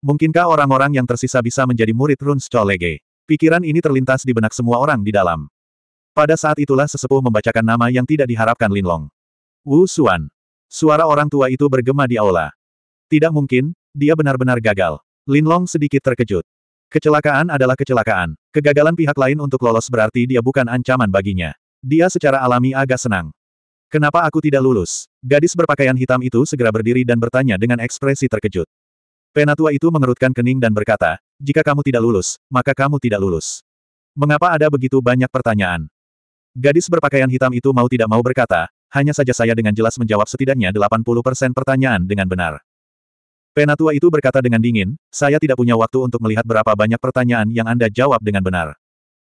Mungkinkah orang-orang yang tersisa bisa menjadi murid Runs Cholege? Pikiran ini terlintas di benak semua orang di dalam. Pada saat itulah sesepuh membacakan nama yang tidak diharapkan Linlong. Wu Xuan. Suara orang tua itu bergema di aula. Tidak mungkin, dia benar-benar gagal. Linlong sedikit terkejut. Kecelakaan adalah kecelakaan. Kegagalan pihak lain untuk lolos berarti dia bukan ancaman baginya. Dia secara alami agak senang. Kenapa aku tidak lulus? Gadis berpakaian hitam itu segera berdiri dan bertanya dengan ekspresi terkejut. Penatua itu mengerutkan kening dan berkata, jika kamu tidak lulus, maka kamu tidak lulus. Mengapa ada begitu banyak pertanyaan? Gadis berpakaian hitam itu mau tidak mau berkata, hanya saja saya dengan jelas menjawab setidaknya 80% pertanyaan dengan benar. Penatua itu berkata dengan dingin, saya tidak punya waktu untuk melihat berapa banyak pertanyaan yang Anda jawab dengan benar.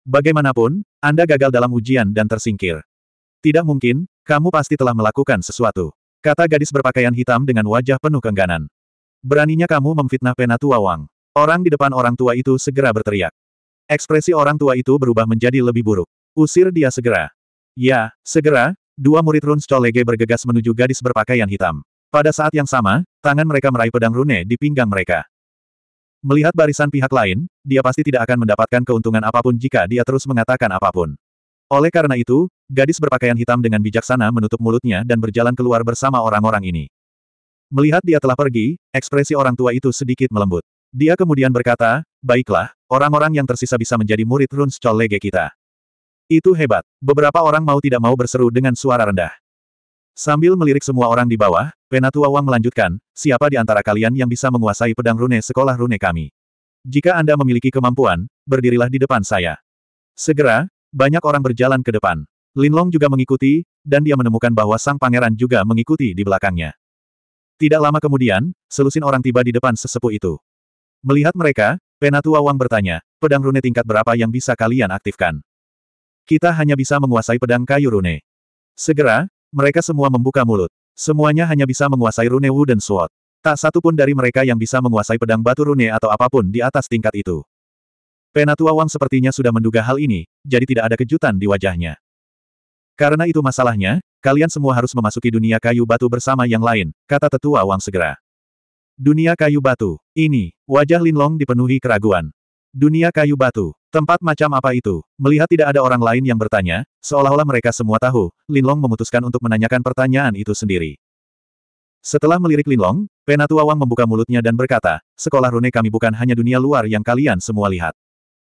Bagaimanapun, Anda gagal dalam ujian dan tersingkir. Tidak mungkin, kamu pasti telah melakukan sesuatu. Kata gadis berpakaian hitam dengan wajah penuh kengganan. Beraninya kamu memfitnah Penatua Wang. Orang di depan orang tua itu segera berteriak. Ekspresi orang tua itu berubah menjadi lebih buruk. Usir dia segera. Ya, segera, Dua murid Rune Stolege bergegas menuju gadis berpakaian hitam. Pada saat yang sama, tangan mereka meraih pedang rune di pinggang mereka. Melihat barisan pihak lain, dia pasti tidak akan mendapatkan keuntungan apapun jika dia terus mengatakan apapun. Oleh karena itu, gadis berpakaian hitam dengan bijaksana menutup mulutnya dan berjalan keluar bersama orang-orang ini. Melihat dia telah pergi, ekspresi orang tua itu sedikit melembut. Dia kemudian berkata, baiklah, orang-orang yang tersisa bisa menjadi murid Rune Stolege kita. Itu hebat. Beberapa orang mau tidak mau berseru dengan suara rendah. Sambil melirik semua orang di bawah, Penatua Wang melanjutkan, siapa di antara kalian yang bisa menguasai pedang rune sekolah rune kami? Jika Anda memiliki kemampuan, berdirilah di depan saya. Segera, banyak orang berjalan ke depan. Linlong juga mengikuti, dan dia menemukan bahwa sang pangeran juga mengikuti di belakangnya. Tidak lama kemudian, selusin orang tiba di depan sesepuh itu. Melihat mereka, Penatua Wang bertanya, pedang rune tingkat berapa yang bisa kalian aktifkan? Kita hanya bisa menguasai pedang kayu rune. Segera, mereka semua membuka mulut. Semuanya hanya bisa menguasai rune wu dan Sword. Tak satu pun dari mereka yang bisa menguasai pedang batu rune atau apapun di atas tingkat itu. Penatua Wang sepertinya sudah menduga hal ini, jadi tidak ada kejutan di wajahnya. Karena itu masalahnya, kalian semua harus memasuki dunia kayu batu bersama yang lain, kata tetua Wang segera. Dunia kayu batu, ini, wajah Linlong dipenuhi keraguan. Dunia kayu batu. Tempat macam apa itu? Melihat tidak ada orang lain yang bertanya, seolah-olah mereka semua tahu, Linlong memutuskan untuk menanyakan pertanyaan itu sendiri. Setelah melirik Linlong, Penatua Wang membuka mulutnya dan berkata, sekolah rune kami bukan hanya dunia luar yang kalian semua lihat.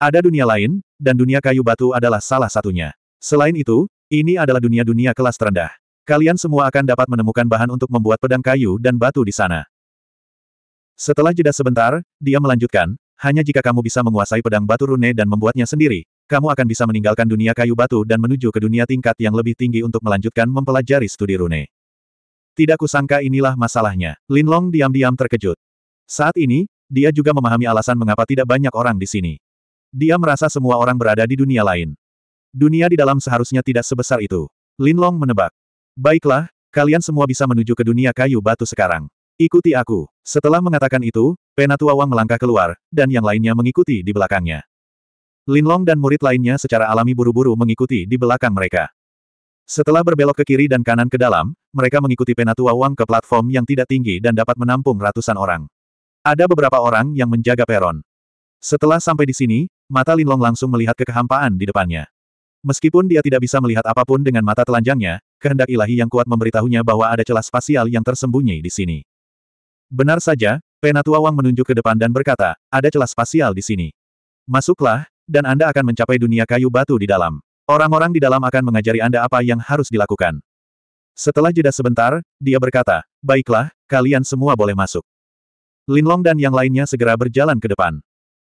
Ada dunia lain, dan dunia kayu batu adalah salah satunya. Selain itu, ini adalah dunia-dunia kelas terendah. Kalian semua akan dapat menemukan bahan untuk membuat pedang kayu dan batu di sana. Setelah jeda sebentar, dia melanjutkan, hanya jika kamu bisa menguasai pedang batu rune dan membuatnya sendiri, kamu akan bisa meninggalkan dunia kayu batu dan menuju ke dunia tingkat yang lebih tinggi untuk melanjutkan mempelajari studi rune. Tidak kusangka inilah masalahnya. Lin Long diam-diam terkejut. Saat ini, dia juga memahami alasan mengapa tidak banyak orang di sini. Dia merasa semua orang berada di dunia lain. Dunia di dalam seharusnya tidak sebesar itu. Lin Long menebak. Baiklah, kalian semua bisa menuju ke dunia kayu batu sekarang. Ikuti aku. Setelah mengatakan itu, Penatua Wang melangkah keluar, dan yang lainnya mengikuti di belakangnya. Linlong dan murid lainnya secara alami buru-buru mengikuti di belakang mereka. Setelah berbelok ke kiri dan kanan ke dalam, mereka mengikuti Penatua Wang ke platform yang tidak tinggi dan dapat menampung ratusan orang. Ada beberapa orang yang menjaga peron. Setelah sampai di sini, mata Linlong langsung melihat kekehampaan di depannya. Meskipun dia tidak bisa melihat apapun dengan mata telanjangnya, kehendak ilahi yang kuat memberitahunya bahwa ada celah spasial yang tersembunyi di sini. Benar saja, Penatua Wang menunjuk ke depan dan berkata, ada celah spasial di sini. Masuklah, dan Anda akan mencapai dunia kayu batu di dalam. Orang-orang di dalam akan mengajari Anda apa yang harus dilakukan. Setelah jeda sebentar, dia berkata, baiklah, kalian semua boleh masuk. Linlong dan yang lainnya segera berjalan ke depan.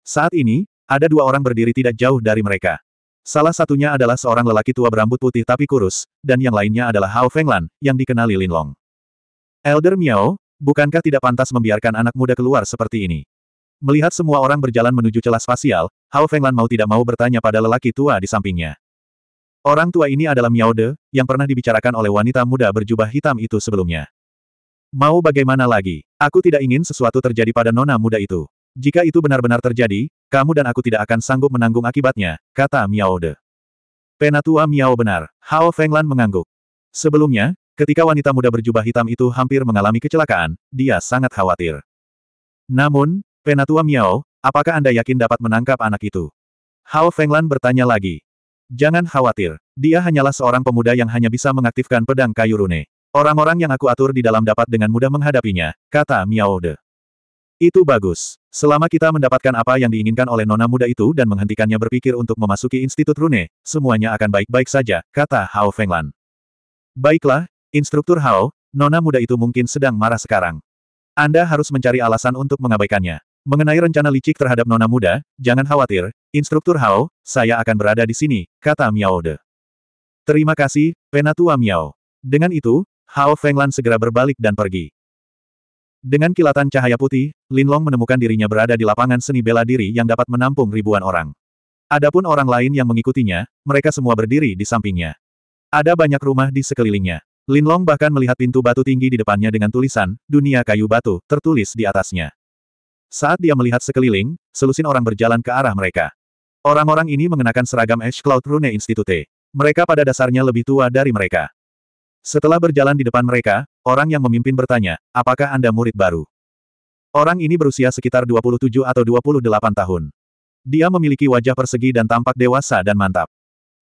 Saat ini, ada dua orang berdiri tidak jauh dari mereka. Salah satunya adalah seorang lelaki tua berambut putih tapi kurus, dan yang lainnya adalah Hao Fenglan, yang dikenali Linlong. Elder Miao, Bukankah tidak pantas membiarkan anak muda keluar seperti ini? Melihat semua orang berjalan menuju celah spasial, Hao Fenglan mau tidak mau bertanya pada lelaki tua di sampingnya. Orang tua ini adalah Miao De, yang pernah dibicarakan oleh wanita muda berjubah hitam itu sebelumnya. Mau bagaimana lagi? Aku tidak ingin sesuatu terjadi pada nona muda itu. Jika itu benar-benar terjadi, kamu dan aku tidak akan sanggup menanggung akibatnya, kata Miao De. Penatua Miao benar, Hao Fenglan mengangguk. Sebelumnya, Ketika wanita muda berjubah hitam itu hampir mengalami kecelakaan, dia sangat khawatir. Namun, Penatua Miao, apakah Anda yakin dapat menangkap anak itu? Hao Fenglan bertanya lagi. Jangan khawatir, dia hanyalah seorang pemuda yang hanya bisa mengaktifkan pedang kayu rune. Orang-orang yang aku atur di dalam dapat dengan mudah menghadapinya, kata Miao De. Itu bagus. Selama kita mendapatkan apa yang diinginkan oleh nona muda itu dan menghentikannya berpikir untuk memasuki Institut Rune, semuanya akan baik-baik saja, kata Hao Fenglan. Baiklah, Instruktur Hao, nona muda itu mungkin sedang marah sekarang. Anda harus mencari alasan untuk mengabaikannya. Mengenai rencana licik terhadap nona muda, jangan khawatir, Instruktur Hao, saya akan berada di sini, kata Miao De. Terima kasih, Penatua Miao. Dengan itu, Hao Fenglan segera berbalik dan pergi. Dengan kilatan cahaya putih, Lin Long menemukan dirinya berada di lapangan seni bela diri yang dapat menampung ribuan orang. Adapun orang lain yang mengikutinya, mereka semua berdiri di sampingnya. Ada banyak rumah di sekelilingnya. Linlong bahkan melihat pintu batu tinggi di depannya dengan tulisan, dunia kayu batu, tertulis di atasnya. Saat dia melihat sekeliling, selusin orang berjalan ke arah mereka. Orang-orang ini mengenakan seragam Ash Cloud Rune Institute. Mereka pada dasarnya lebih tua dari mereka. Setelah berjalan di depan mereka, orang yang memimpin bertanya, apakah Anda murid baru? Orang ini berusia sekitar 27 atau 28 tahun. Dia memiliki wajah persegi dan tampak dewasa dan mantap.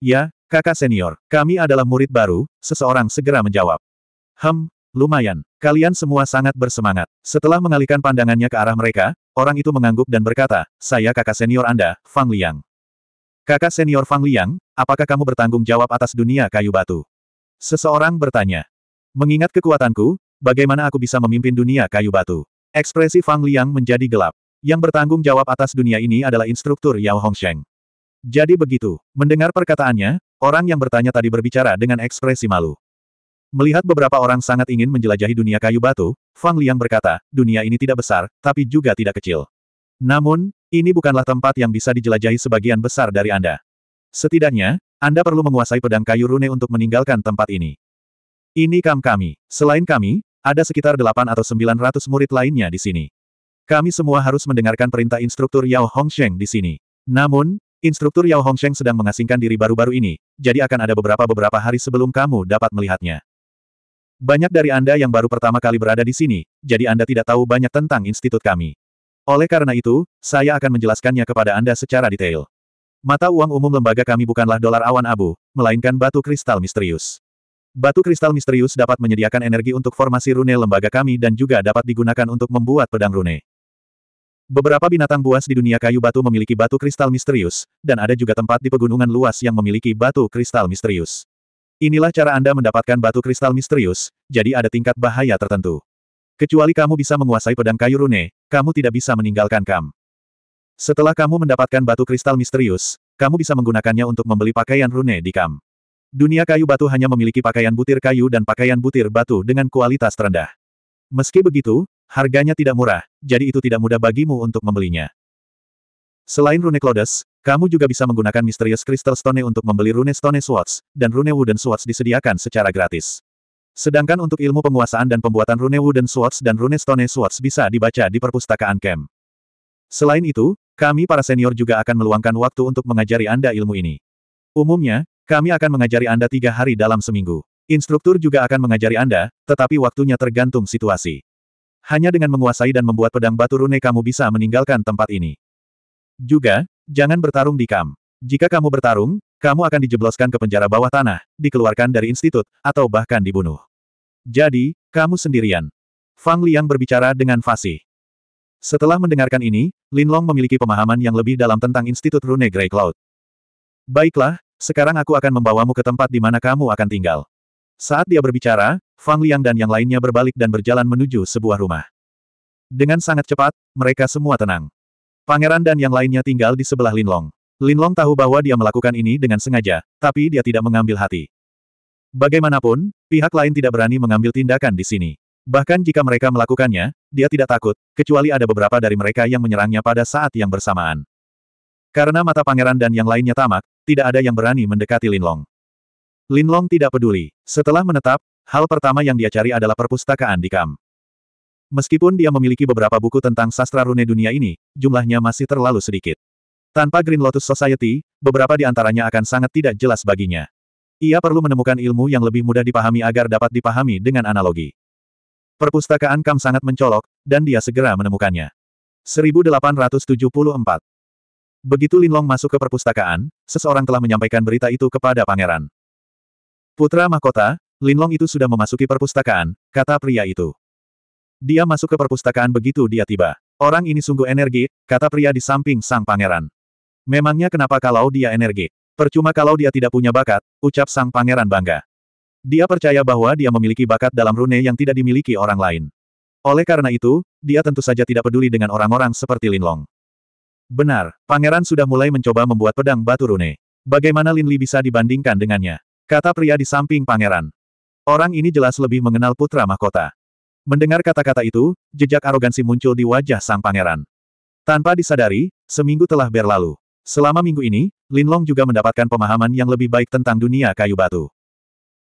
Ya, Kakak senior, kami adalah murid baru, seseorang segera menjawab. Hem, lumayan. Kalian semua sangat bersemangat. Setelah mengalihkan pandangannya ke arah mereka, orang itu mengangguk dan berkata, saya kakak senior Anda, Fang Liang. Kakak senior Fang Liang, apakah kamu bertanggung jawab atas dunia kayu batu? Seseorang bertanya. Mengingat kekuatanku, bagaimana aku bisa memimpin dunia kayu batu? Ekspresi Fang Liang menjadi gelap. Yang bertanggung jawab atas dunia ini adalah instruktur Yao Hongsheng. Jadi begitu. Mendengar perkataannya, Orang yang bertanya tadi berbicara dengan ekspresi malu. Melihat beberapa orang sangat ingin menjelajahi dunia kayu batu, Fang Liang berkata, dunia ini tidak besar, tapi juga tidak kecil. Namun, ini bukanlah tempat yang bisa dijelajahi sebagian besar dari Anda. Setidaknya, Anda perlu menguasai pedang kayu rune untuk meninggalkan tempat ini. Ini kam kami. Selain kami, ada sekitar 8 atau 900 murid lainnya di sini. Kami semua harus mendengarkan perintah instruktur Yao Hongsheng di sini. Namun, Instruktur Yao Hongsheng sedang mengasingkan diri baru-baru ini, jadi akan ada beberapa-beberapa hari sebelum kamu dapat melihatnya. Banyak dari Anda yang baru pertama kali berada di sini, jadi Anda tidak tahu banyak tentang institut kami. Oleh karena itu, saya akan menjelaskannya kepada Anda secara detail. Mata uang umum lembaga kami bukanlah dolar awan abu, melainkan batu kristal misterius. Batu kristal misterius dapat menyediakan energi untuk formasi rune lembaga kami dan juga dapat digunakan untuk membuat pedang rune. Beberapa binatang buas di dunia kayu batu memiliki batu kristal misterius, dan ada juga tempat di pegunungan luas yang memiliki batu kristal misterius. Inilah cara Anda mendapatkan batu kristal misterius, jadi ada tingkat bahaya tertentu. Kecuali kamu bisa menguasai pedang kayu rune, kamu tidak bisa meninggalkan kam. Setelah kamu mendapatkan batu kristal misterius, kamu bisa menggunakannya untuk membeli pakaian rune di kam. Dunia kayu batu hanya memiliki pakaian butir kayu dan pakaian butir batu dengan kualitas terendah. Meski begitu, Harganya tidak murah, jadi itu tidak mudah bagimu untuk membelinya. Selain rune Clodes, kamu juga bisa menggunakan Mysterious Crystal Stone untuk membeli rune Stone Swords, dan rune Wooden Swords disediakan secara gratis. Sedangkan untuk ilmu penguasaan dan pembuatan rune Wooden Swords dan rune Stone Swords bisa dibaca di perpustakaan camp. Selain itu, kami para senior juga akan meluangkan waktu untuk mengajari Anda ilmu ini. Umumnya, kami akan mengajari Anda tiga hari dalam seminggu. Instruktur juga akan mengajari Anda, tetapi waktunya tergantung situasi. Hanya dengan menguasai dan membuat pedang batu rune kamu bisa meninggalkan tempat ini. Juga, jangan bertarung di kam. Jika kamu bertarung, kamu akan dijebloskan ke penjara bawah tanah, dikeluarkan dari institut, atau bahkan dibunuh. Jadi, kamu sendirian. Fang Liang berbicara dengan fasih. Setelah mendengarkan ini, Lin Long memiliki pemahaman yang lebih dalam tentang Institut Rune Grey Cloud. Baiklah, sekarang aku akan membawamu ke tempat di mana kamu akan tinggal. Saat dia berbicara, Fang Liang dan yang lainnya berbalik dan berjalan menuju sebuah rumah. Dengan sangat cepat, mereka semua tenang. Pangeran dan yang lainnya tinggal di sebelah Linlong. Linlong tahu bahwa dia melakukan ini dengan sengaja, tapi dia tidak mengambil hati. Bagaimanapun, pihak lain tidak berani mengambil tindakan di sini. Bahkan jika mereka melakukannya, dia tidak takut, kecuali ada beberapa dari mereka yang menyerangnya pada saat yang bersamaan. Karena mata pangeran dan yang lainnya tamak, tidak ada yang berani mendekati Linlong. Linlong tidak peduli. Setelah menetap, hal pertama yang dia cari adalah perpustakaan di Kam. Meskipun dia memiliki beberapa buku tentang sastra rune dunia ini, jumlahnya masih terlalu sedikit. Tanpa Green Lotus Society, beberapa di antaranya akan sangat tidak jelas baginya. Ia perlu menemukan ilmu yang lebih mudah dipahami agar dapat dipahami dengan analogi. Perpustakaan Kam sangat mencolok, dan dia segera menemukannya. 1874 Begitu Linlong masuk ke perpustakaan, seseorang telah menyampaikan berita itu kepada pangeran. Putra mahkota, Linlong itu sudah memasuki perpustakaan, kata pria itu. Dia masuk ke perpustakaan begitu dia tiba. Orang ini sungguh energi, kata pria di samping sang pangeran. Memangnya kenapa kalau dia energi? Percuma kalau dia tidak punya bakat, ucap sang pangeran bangga. Dia percaya bahwa dia memiliki bakat dalam rune yang tidak dimiliki orang lain. Oleh karena itu, dia tentu saja tidak peduli dengan orang-orang seperti Linlong. Benar, pangeran sudah mulai mencoba membuat pedang batu rune. Bagaimana Linli bisa dibandingkan dengannya? Kata pria di samping pangeran. Orang ini jelas lebih mengenal putra mahkota. Mendengar kata-kata itu, jejak arogansi muncul di wajah sang pangeran. Tanpa disadari, seminggu telah berlalu. Selama minggu ini, lin long juga mendapatkan pemahaman yang lebih baik tentang dunia kayu batu.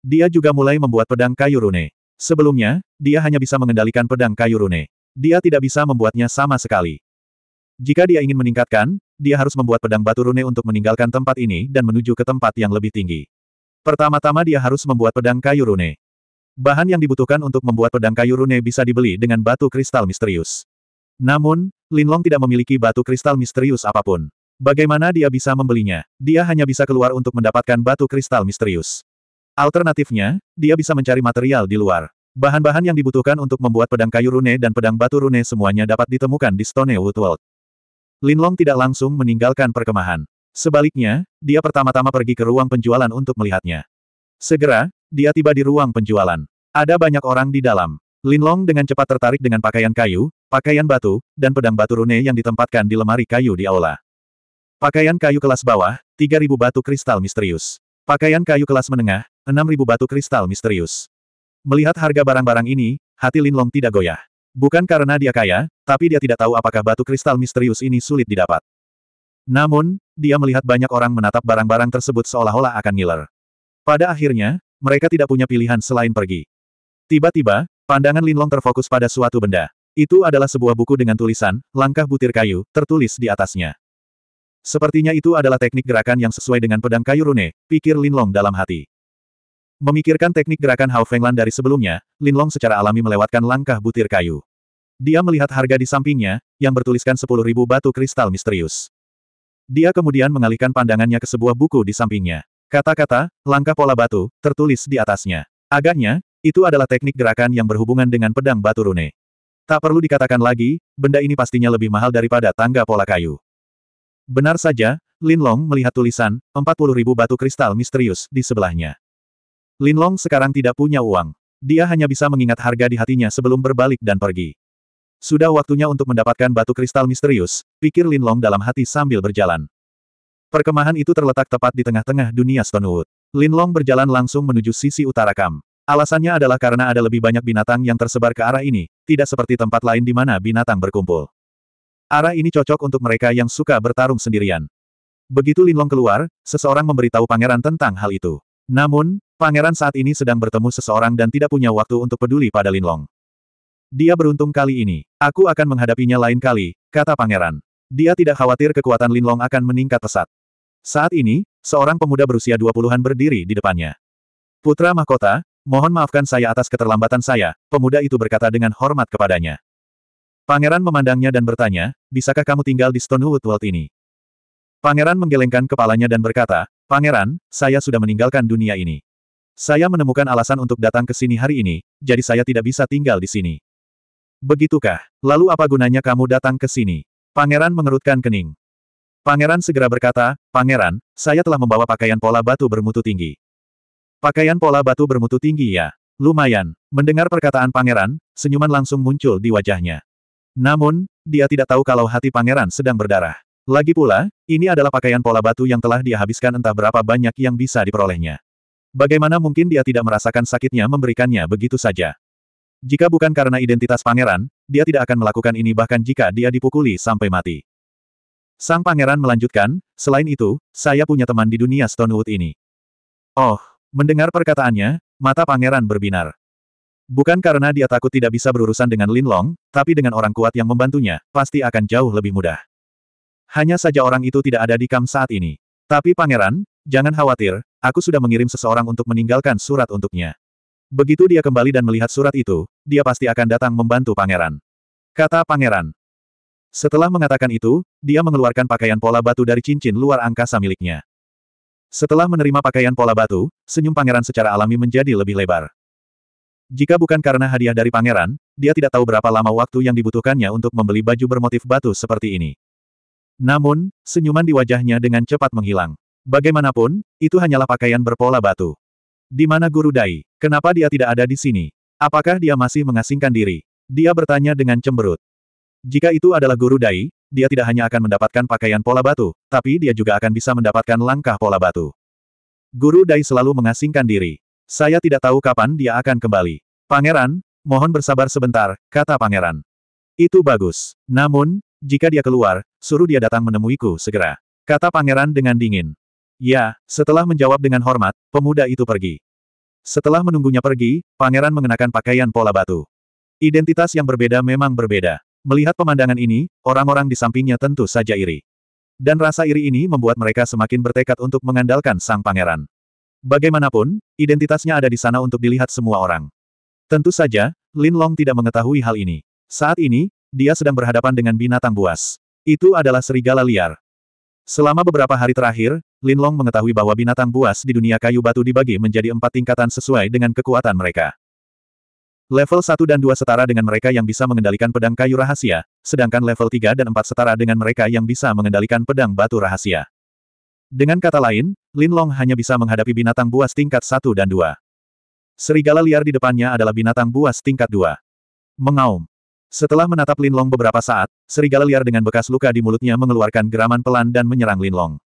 Dia juga mulai membuat pedang kayu rune. Sebelumnya, dia hanya bisa mengendalikan pedang kayu rune. Dia tidak bisa membuatnya sama sekali. Jika dia ingin meningkatkan, dia harus membuat pedang batu rune untuk meninggalkan tempat ini dan menuju ke tempat yang lebih tinggi. Pertama-tama dia harus membuat pedang kayu rune. Bahan yang dibutuhkan untuk membuat pedang kayu rune bisa dibeli dengan batu kristal misterius. Namun, Linlong tidak memiliki batu kristal misterius apapun. Bagaimana dia bisa membelinya? Dia hanya bisa keluar untuk mendapatkan batu kristal misterius. Alternatifnya, dia bisa mencari material di luar. Bahan-bahan yang dibutuhkan untuk membuat pedang kayu rune dan pedang batu rune semuanya dapat ditemukan di Stone Woodworld. Linlong tidak langsung meninggalkan perkemahan. Sebaliknya, dia pertama-tama pergi ke ruang penjualan untuk melihatnya. Segera, dia tiba di ruang penjualan. Ada banyak orang di dalam. Linlong dengan cepat tertarik dengan pakaian kayu, pakaian batu, dan pedang batu rune yang ditempatkan di lemari kayu di aula. Pakaian kayu kelas bawah, 3000 batu kristal misterius. Pakaian kayu kelas menengah, 6000 batu kristal misterius. Melihat harga barang-barang ini, hati Linlong tidak goyah. Bukan karena dia kaya, tapi dia tidak tahu apakah batu kristal misterius ini sulit didapat. Namun, dia melihat banyak orang menatap barang-barang tersebut seolah-olah akan ngiler. Pada akhirnya, mereka tidak punya pilihan selain pergi. Tiba-tiba, pandangan Linlong terfokus pada suatu benda. Itu adalah sebuah buku dengan tulisan, langkah butir kayu, tertulis di atasnya. Sepertinya itu adalah teknik gerakan yang sesuai dengan pedang kayu rune, pikir Linlong dalam hati. Memikirkan teknik gerakan Hao Fenglan dari sebelumnya, Linlong secara alami melewatkan langkah butir kayu. Dia melihat harga di sampingnya, yang bertuliskan 10.000 batu kristal misterius. Dia kemudian mengalihkan pandangannya ke sebuah buku di sampingnya. Kata-kata, langkah pola batu, tertulis di atasnya. Agaknya, itu adalah teknik gerakan yang berhubungan dengan pedang batu rune. Tak perlu dikatakan lagi, benda ini pastinya lebih mahal daripada tangga pola kayu. Benar saja, Lin Long melihat tulisan, 40 ribu batu kristal misterius, di sebelahnya. Lin Long sekarang tidak punya uang. Dia hanya bisa mengingat harga di hatinya sebelum berbalik dan pergi. Sudah waktunya untuk mendapatkan batu kristal misterius, pikir Linlong dalam hati sambil berjalan. Perkemahan itu terletak tepat di tengah-tengah dunia Stonewood. Linlong berjalan langsung menuju sisi utara kam. Alasannya adalah karena ada lebih banyak binatang yang tersebar ke arah ini, tidak seperti tempat lain di mana binatang berkumpul. Arah ini cocok untuk mereka yang suka bertarung sendirian. Begitu Linlong keluar, seseorang memberitahu pangeran tentang hal itu. Namun, pangeran saat ini sedang bertemu seseorang dan tidak punya waktu untuk peduli pada Linlong. Dia beruntung kali ini. Aku akan menghadapinya lain kali, kata pangeran. Dia tidak khawatir kekuatan Linlong akan meningkat pesat. Saat ini, seorang pemuda berusia 20-an berdiri di depannya. Putra mahkota, mohon maafkan saya atas keterlambatan saya, pemuda itu berkata dengan hormat kepadanya. Pangeran memandangnya dan bertanya, bisakah kamu tinggal di Stonewood World ini? Pangeran menggelengkan kepalanya dan berkata, Pangeran, saya sudah meninggalkan dunia ini. Saya menemukan alasan untuk datang ke sini hari ini, jadi saya tidak bisa tinggal di sini. Begitukah? Lalu apa gunanya kamu datang ke sini? Pangeran mengerutkan kening. Pangeran segera berkata, Pangeran, saya telah membawa pakaian pola batu bermutu tinggi. Pakaian pola batu bermutu tinggi ya? Lumayan. Mendengar perkataan pangeran, senyuman langsung muncul di wajahnya. Namun, dia tidak tahu kalau hati pangeran sedang berdarah. Lagi pula, ini adalah pakaian pola batu yang telah dia habiskan entah berapa banyak yang bisa diperolehnya. Bagaimana mungkin dia tidak merasakan sakitnya memberikannya begitu saja? Jika bukan karena identitas pangeran, dia tidak akan melakukan ini bahkan jika dia dipukuli sampai mati. Sang pangeran melanjutkan, selain itu, saya punya teman di dunia Stonewood ini. Oh, mendengar perkataannya, mata pangeran berbinar. Bukan karena dia takut tidak bisa berurusan dengan Lin Long, tapi dengan orang kuat yang membantunya, pasti akan jauh lebih mudah. Hanya saja orang itu tidak ada di kam saat ini. Tapi pangeran, jangan khawatir, aku sudah mengirim seseorang untuk meninggalkan surat untuknya. Begitu dia kembali dan melihat surat itu, dia pasti akan datang membantu pangeran. Kata pangeran. Setelah mengatakan itu, dia mengeluarkan pakaian pola batu dari cincin luar angkasa miliknya. Setelah menerima pakaian pola batu, senyum pangeran secara alami menjadi lebih lebar. Jika bukan karena hadiah dari pangeran, dia tidak tahu berapa lama waktu yang dibutuhkannya untuk membeli baju bermotif batu seperti ini. Namun, senyuman di wajahnya dengan cepat menghilang. Bagaimanapun, itu hanyalah pakaian berpola batu. Di mana Guru Dai? Kenapa dia tidak ada di sini? Apakah dia masih mengasingkan diri? Dia bertanya dengan cemberut. Jika itu adalah Guru Dai, dia tidak hanya akan mendapatkan pakaian pola batu, tapi dia juga akan bisa mendapatkan langkah pola batu. Guru Dai selalu mengasingkan diri. Saya tidak tahu kapan dia akan kembali. Pangeran, mohon bersabar sebentar, kata pangeran. Itu bagus. Namun, jika dia keluar, suruh dia datang menemuiku segera. Kata pangeran dengan dingin. Ya, setelah menjawab dengan hormat, pemuda itu pergi. Setelah menunggunya pergi, pangeran mengenakan pakaian pola batu. Identitas yang berbeda memang berbeda. Melihat pemandangan ini, orang-orang di sampingnya tentu saja iri. Dan rasa iri ini membuat mereka semakin bertekad untuk mengandalkan sang pangeran. Bagaimanapun, identitasnya ada di sana untuk dilihat semua orang. Tentu saja, Lin Long tidak mengetahui hal ini. Saat ini, dia sedang berhadapan dengan binatang buas. Itu adalah serigala liar. Selama beberapa hari terakhir, Linlong mengetahui bahwa binatang buas di dunia kayu batu dibagi menjadi empat tingkatan sesuai dengan kekuatan mereka. Level 1 dan 2 setara dengan mereka yang bisa mengendalikan pedang kayu rahasia, sedangkan level 3 dan 4 setara dengan mereka yang bisa mengendalikan pedang batu rahasia. Dengan kata lain, Linlong hanya bisa menghadapi binatang buas tingkat 1 dan 2. Serigala liar di depannya adalah binatang buas tingkat 2. Mengaum. Setelah menatap Linlong beberapa saat, serigala liar dengan bekas luka di mulutnya mengeluarkan geraman pelan dan menyerang Linlong.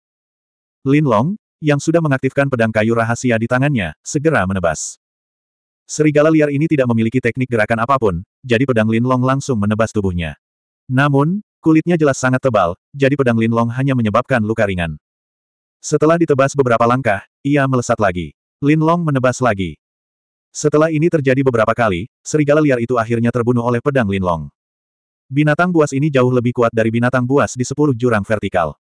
Linlong, yang sudah mengaktifkan pedang kayu rahasia di tangannya, segera menebas. Serigala liar ini tidak memiliki teknik gerakan apapun, jadi pedang Linlong langsung menebas tubuhnya. Namun, kulitnya jelas sangat tebal, jadi pedang Linlong hanya menyebabkan luka ringan. Setelah ditebas beberapa langkah, ia melesat lagi. Linlong menebas lagi. Setelah ini terjadi beberapa kali, serigala liar itu akhirnya terbunuh oleh pedang Linlong. Binatang buas ini jauh lebih kuat dari binatang buas di sepuluh jurang vertikal.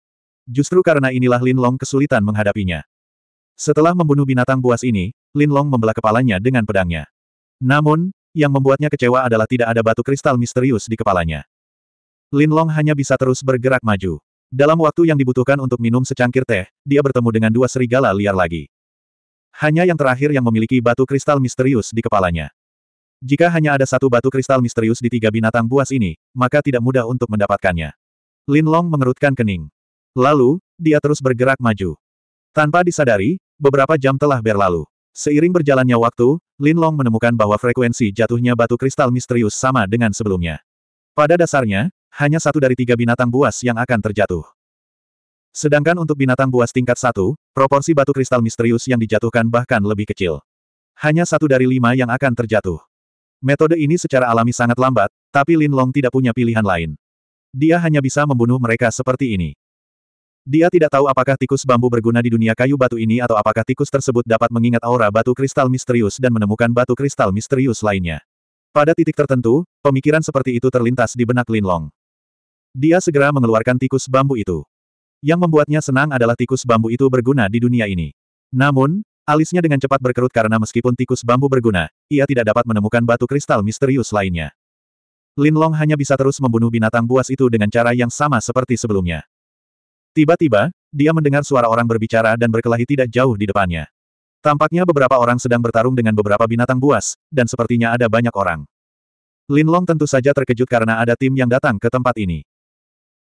Justru karena inilah Linlong kesulitan menghadapinya. Setelah membunuh binatang buas ini, Linlong membelah kepalanya dengan pedangnya. Namun, yang membuatnya kecewa adalah tidak ada batu kristal misterius di kepalanya. Linlong hanya bisa terus bergerak maju. Dalam waktu yang dibutuhkan untuk minum secangkir teh, dia bertemu dengan dua serigala liar lagi. Hanya yang terakhir yang memiliki batu kristal misterius di kepalanya. Jika hanya ada satu batu kristal misterius di tiga binatang buas ini, maka tidak mudah untuk mendapatkannya. Lin Long mengerutkan kening. Lalu, dia terus bergerak maju. Tanpa disadari, beberapa jam telah berlalu. Seiring berjalannya waktu, Lin Long menemukan bahwa frekuensi jatuhnya batu kristal misterius sama dengan sebelumnya. Pada dasarnya, hanya satu dari tiga binatang buas yang akan terjatuh. Sedangkan untuk binatang buas tingkat satu, proporsi batu kristal misterius yang dijatuhkan bahkan lebih kecil. Hanya satu dari lima yang akan terjatuh. Metode ini secara alami sangat lambat, tapi Lin Long tidak punya pilihan lain. Dia hanya bisa membunuh mereka seperti ini. Dia tidak tahu apakah tikus bambu berguna di dunia kayu batu ini atau apakah tikus tersebut dapat mengingat aura batu kristal misterius dan menemukan batu kristal misterius lainnya. Pada titik tertentu, pemikiran seperti itu terlintas di benak Lin Long. Dia segera mengeluarkan tikus bambu itu. Yang membuatnya senang adalah tikus bambu itu berguna di dunia ini. Namun, alisnya dengan cepat berkerut karena meskipun tikus bambu berguna, ia tidak dapat menemukan batu kristal misterius lainnya. Lin Long hanya bisa terus membunuh binatang buas itu dengan cara yang sama seperti sebelumnya. Tiba-tiba, dia mendengar suara orang berbicara dan berkelahi tidak jauh di depannya. Tampaknya beberapa orang sedang bertarung dengan beberapa binatang buas, dan sepertinya ada banyak orang. Lin Long tentu saja terkejut karena ada tim yang datang ke tempat ini.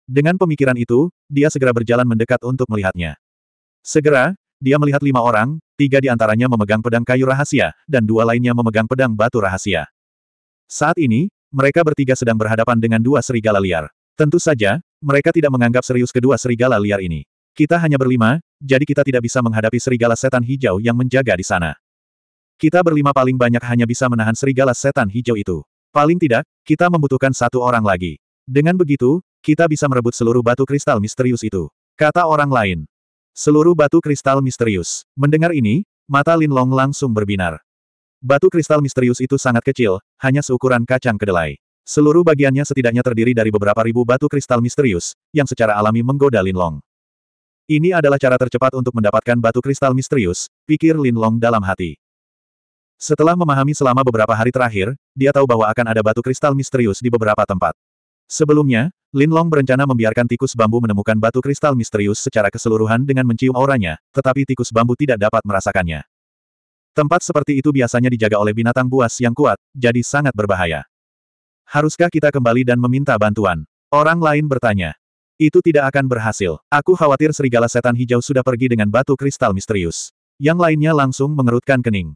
Dengan pemikiran itu, dia segera berjalan mendekat untuk melihatnya. Segera, dia melihat lima orang, tiga di antaranya memegang pedang kayu rahasia, dan dua lainnya memegang pedang batu rahasia. Saat ini, mereka bertiga sedang berhadapan dengan dua serigala liar. Tentu saja, mereka tidak menganggap serius kedua serigala liar ini. Kita hanya berlima, jadi kita tidak bisa menghadapi serigala setan hijau yang menjaga di sana. Kita berlima paling banyak hanya bisa menahan serigala setan hijau itu. Paling tidak, kita membutuhkan satu orang lagi. Dengan begitu, kita bisa merebut seluruh batu kristal misterius itu. Kata orang lain. Seluruh batu kristal misterius. Mendengar ini, mata Lin Long langsung berbinar. Batu kristal misterius itu sangat kecil, hanya seukuran kacang kedelai. Seluruh bagiannya setidaknya terdiri dari beberapa ribu batu kristal misterius, yang secara alami menggoda Lin Long. Ini adalah cara tercepat untuk mendapatkan batu kristal misterius, pikir Lin Long dalam hati. Setelah memahami selama beberapa hari terakhir, dia tahu bahwa akan ada batu kristal misterius di beberapa tempat. Sebelumnya, Lin Long berencana membiarkan tikus bambu menemukan batu kristal misterius secara keseluruhan dengan mencium auranya, tetapi tikus bambu tidak dapat merasakannya. Tempat seperti itu biasanya dijaga oleh binatang buas yang kuat, jadi sangat berbahaya. Haruskah kita kembali dan meminta bantuan? Orang lain bertanya. Itu tidak akan berhasil. Aku khawatir serigala setan hijau sudah pergi dengan batu kristal misterius. Yang lainnya langsung mengerutkan kening.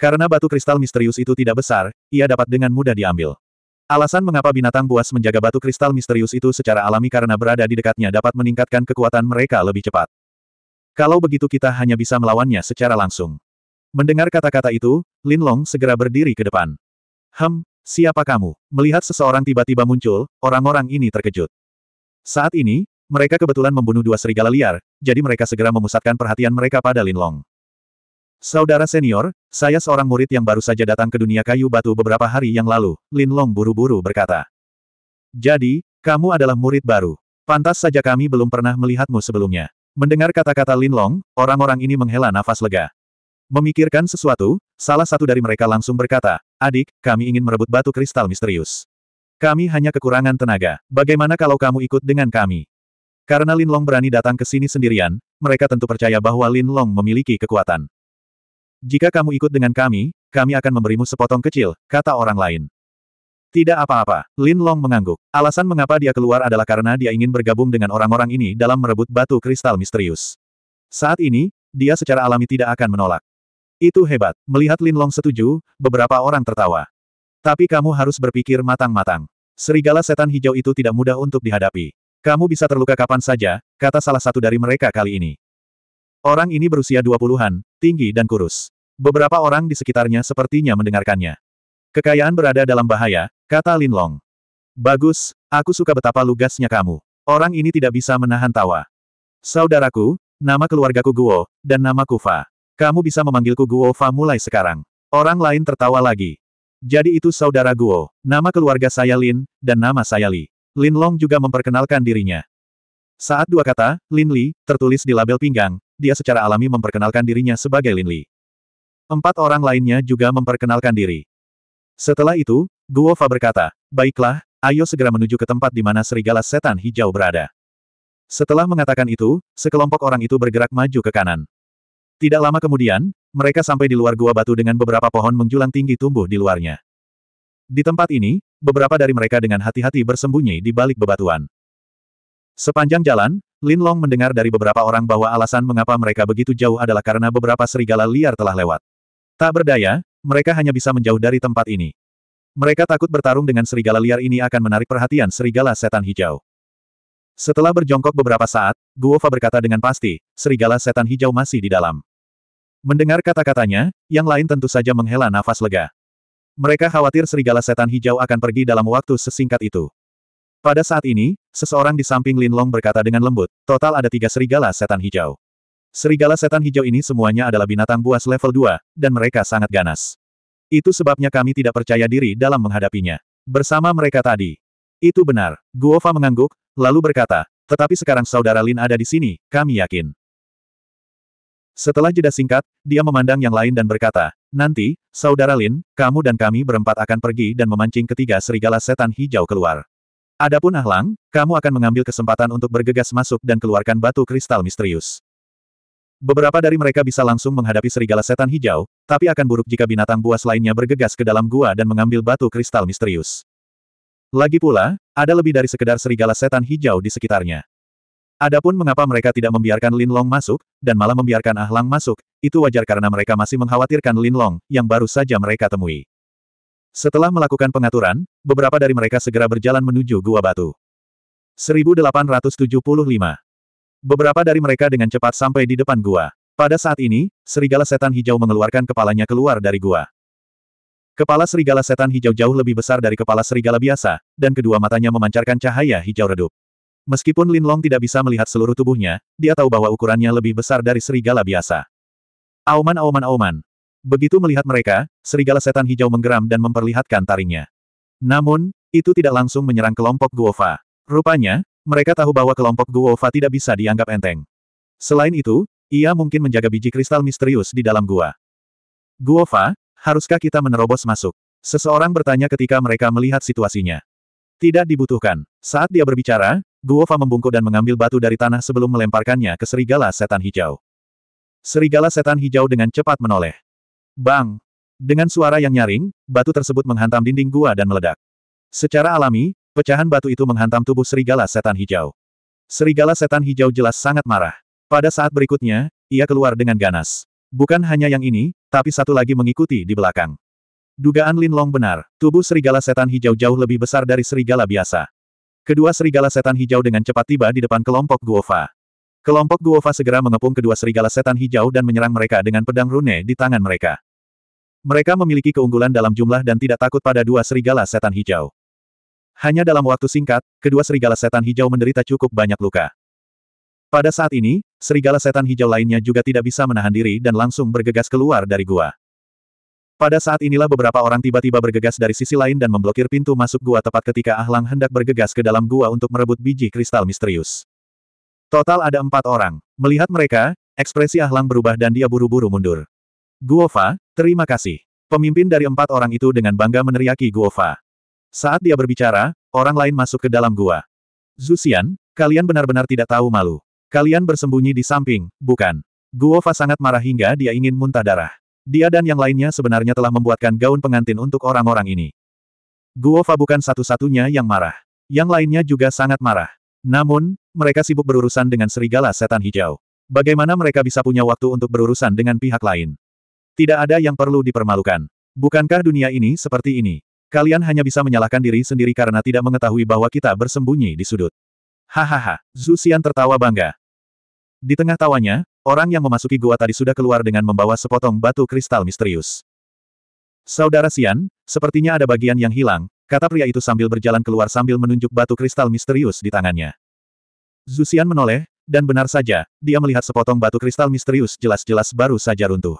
Karena batu kristal misterius itu tidak besar, ia dapat dengan mudah diambil. Alasan mengapa binatang buas menjaga batu kristal misterius itu secara alami karena berada di dekatnya dapat meningkatkan kekuatan mereka lebih cepat. Kalau begitu kita hanya bisa melawannya secara langsung. Mendengar kata-kata itu, Lin Long segera berdiri ke depan. Hem, siapa kamu? Melihat seseorang tiba-tiba muncul, orang-orang ini terkejut. Saat ini, mereka kebetulan membunuh dua serigala liar, jadi mereka segera memusatkan perhatian mereka pada Lin Long. Saudara senior, saya seorang murid yang baru saja datang ke dunia kayu batu beberapa hari yang lalu, Lin Long buru-buru berkata. Jadi, kamu adalah murid baru. Pantas saja kami belum pernah melihatmu sebelumnya. Mendengar kata-kata Lin Long, orang-orang ini menghela nafas lega. Memikirkan sesuatu, salah satu dari mereka langsung berkata, Adik, kami ingin merebut batu kristal misterius. Kami hanya kekurangan tenaga. Bagaimana kalau kamu ikut dengan kami? Karena Lin Long berani datang ke sini sendirian, mereka tentu percaya bahwa Lin Long memiliki kekuatan. Jika kamu ikut dengan kami, kami akan memberimu sepotong kecil, kata orang lain. Tidak apa-apa, Lin Long mengangguk. Alasan mengapa dia keluar adalah karena dia ingin bergabung dengan orang-orang ini dalam merebut batu kristal misterius. Saat ini, dia secara alami tidak akan menolak. Itu hebat, melihat Lin Long setuju, beberapa orang tertawa. Tapi kamu harus berpikir matang-matang. Serigala setan hijau itu tidak mudah untuk dihadapi. Kamu bisa terluka kapan saja, kata salah satu dari mereka kali ini. Orang ini berusia dua puluhan, tinggi dan kurus. Beberapa orang di sekitarnya sepertinya mendengarkannya. Kekayaan berada dalam bahaya, kata Lin Long. Bagus, aku suka betapa lugasnya kamu. Orang ini tidak bisa menahan tawa. Saudaraku, nama keluargaku Guo, dan namaku Fa. Kamu bisa memanggilku Guo Fa mulai sekarang. Orang lain tertawa lagi. Jadi itu saudara Guo, nama keluarga saya Lin, dan nama saya Li. Lin Long juga memperkenalkan dirinya. Saat dua kata, Lin Li, tertulis di label pinggang, dia secara alami memperkenalkan dirinya sebagai Lin Li. Empat orang lainnya juga memperkenalkan diri. Setelah itu, Guo Fa berkata, Baiklah, ayo segera menuju ke tempat di mana serigala setan hijau berada. Setelah mengatakan itu, sekelompok orang itu bergerak maju ke kanan. Tidak lama kemudian, mereka sampai di luar gua batu dengan beberapa pohon menjulang tinggi tumbuh di luarnya. Di tempat ini, beberapa dari mereka dengan hati-hati bersembunyi di balik bebatuan. Sepanjang jalan, Lin Long mendengar dari beberapa orang bahwa alasan mengapa mereka begitu jauh adalah karena beberapa serigala liar telah lewat. Tak berdaya, mereka hanya bisa menjauh dari tempat ini. Mereka takut bertarung dengan serigala liar ini akan menarik perhatian serigala setan hijau. Setelah berjongkok beberapa saat, Guo Fa berkata dengan pasti, serigala setan hijau masih di dalam. Mendengar kata-katanya, yang lain tentu saja menghela nafas lega. Mereka khawatir serigala setan hijau akan pergi dalam waktu sesingkat itu. Pada saat ini, seseorang di samping Lin Long berkata dengan lembut, total ada tiga serigala setan hijau. Serigala setan hijau ini semuanya adalah binatang buas level 2, dan mereka sangat ganas. Itu sebabnya kami tidak percaya diri dalam menghadapinya. Bersama mereka tadi. Itu benar. Guofa mengangguk, lalu berkata, tetapi sekarang saudara Lin ada di sini, kami yakin. Setelah jeda singkat, dia memandang yang lain dan berkata, nanti, saudara Lin, kamu dan kami berempat akan pergi dan memancing ketiga serigala setan hijau keluar. Adapun Ahlang, kamu akan mengambil kesempatan untuk bergegas masuk dan keluarkan batu kristal misterius. Beberapa dari mereka bisa langsung menghadapi serigala setan hijau, tapi akan buruk jika binatang buas lainnya bergegas ke dalam gua dan mengambil batu kristal misterius. Lagi pula, ada lebih dari sekedar serigala setan hijau di sekitarnya. Adapun mengapa mereka tidak membiarkan Lin Long masuk, dan malah membiarkan Ahlang masuk, itu wajar karena mereka masih mengkhawatirkan Lin Long, yang baru saja mereka temui. Setelah melakukan pengaturan, beberapa dari mereka segera berjalan menuju gua batu. 1875. Beberapa dari mereka dengan cepat sampai di depan gua. Pada saat ini, serigala setan hijau mengeluarkan kepalanya keluar dari gua. Kepala serigala setan hijau jauh lebih besar dari kepala serigala biasa, dan kedua matanya memancarkan cahaya hijau redup. Meskipun Lin Long tidak bisa melihat seluruh tubuhnya, dia tahu bahwa ukurannya lebih besar dari serigala biasa. Auman auman auman, Begitu melihat mereka, serigala setan hijau menggeram dan memperlihatkan taringnya. Namun, itu tidak langsung menyerang kelompok Guova. Rupanya, mereka tahu bahwa kelompok Guova tidak bisa dianggap enteng. Selain itu, ia mungkin menjaga biji kristal misterius di dalam gua. Guova, haruskah kita menerobos masuk? Seseorang bertanya ketika mereka melihat situasinya. Tidak dibutuhkan. Saat dia berbicara, Guova membungkuk dan mengambil batu dari tanah sebelum melemparkannya ke serigala setan hijau. Serigala setan hijau dengan cepat menoleh. Bang! Dengan suara yang nyaring, batu tersebut menghantam dinding gua dan meledak. Secara alami, pecahan batu itu menghantam tubuh serigala setan hijau. Serigala setan hijau jelas sangat marah. Pada saat berikutnya, ia keluar dengan ganas. Bukan hanya yang ini, tapi satu lagi mengikuti di belakang. Dugaan Lin Long benar, tubuh serigala setan hijau jauh lebih besar dari serigala biasa. Kedua serigala setan hijau dengan cepat tiba di depan kelompok Guofa. Kelompok Guofa segera mengepung kedua serigala setan hijau dan menyerang mereka dengan pedang rune di tangan mereka. Mereka memiliki keunggulan dalam jumlah dan tidak takut pada dua serigala setan hijau. Hanya dalam waktu singkat, kedua serigala setan hijau menderita cukup banyak luka. Pada saat ini, serigala setan hijau lainnya juga tidak bisa menahan diri dan langsung bergegas keluar dari gua. Pada saat inilah beberapa orang tiba-tiba bergegas dari sisi lain dan memblokir pintu masuk gua tepat ketika Ahlang hendak bergegas ke dalam gua untuk merebut biji kristal misterius. Total ada empat orang. Melihat mereka, ekspresi Ahlang berubah dan dia buru-buru mundur. Guova, terima kasih. Pemimpin dari empat orang itu dengan bangga meneriaki Guova. Saat dia berbicara, orang lain masuk ke dalam gua. Zusian, kalian benar-benar tidak tahu malu. Kalian bersembunyi di samping, bukan? Guova sangat marah hingga dia ingin muntah darah. Dia dan yang lainnya sebenarnya telah membuatkan gaun pengantin untuk orang-orang ini. Guova bukan satu-satunya yang marah. Yang lainnya juga sangat marah. Namun, mereka sibuk berurusan dengan serigala setan hijau. Bagaimana mereka bisa punya waktu untuk berurusan dengan pihak lain? Tidak ada yang perlu dipermalukan. Bukankah dunia ini seperti ini? Kalian hanya bisa menyalahkan diri sendiri karena tidak mengetahui bahwa kita bersembunyi di sudut. Hahaha, Zhu Xian tertawa bangga. Di tengah tawanya, orang yang memasuki gua tadi sudah keluar dengan membawa sepotong batu kristal misterius. Saudara Xian, sepertinya ada bagian yang hilang, kata pria itu sambil berjalan keluar sambil menunjuk batu kristal misterius di tangannya. Zhu Xian menoleh, dan benar saja, dia melihat sepotong batu kristal misterius jelas-jelas baru saja runtuh.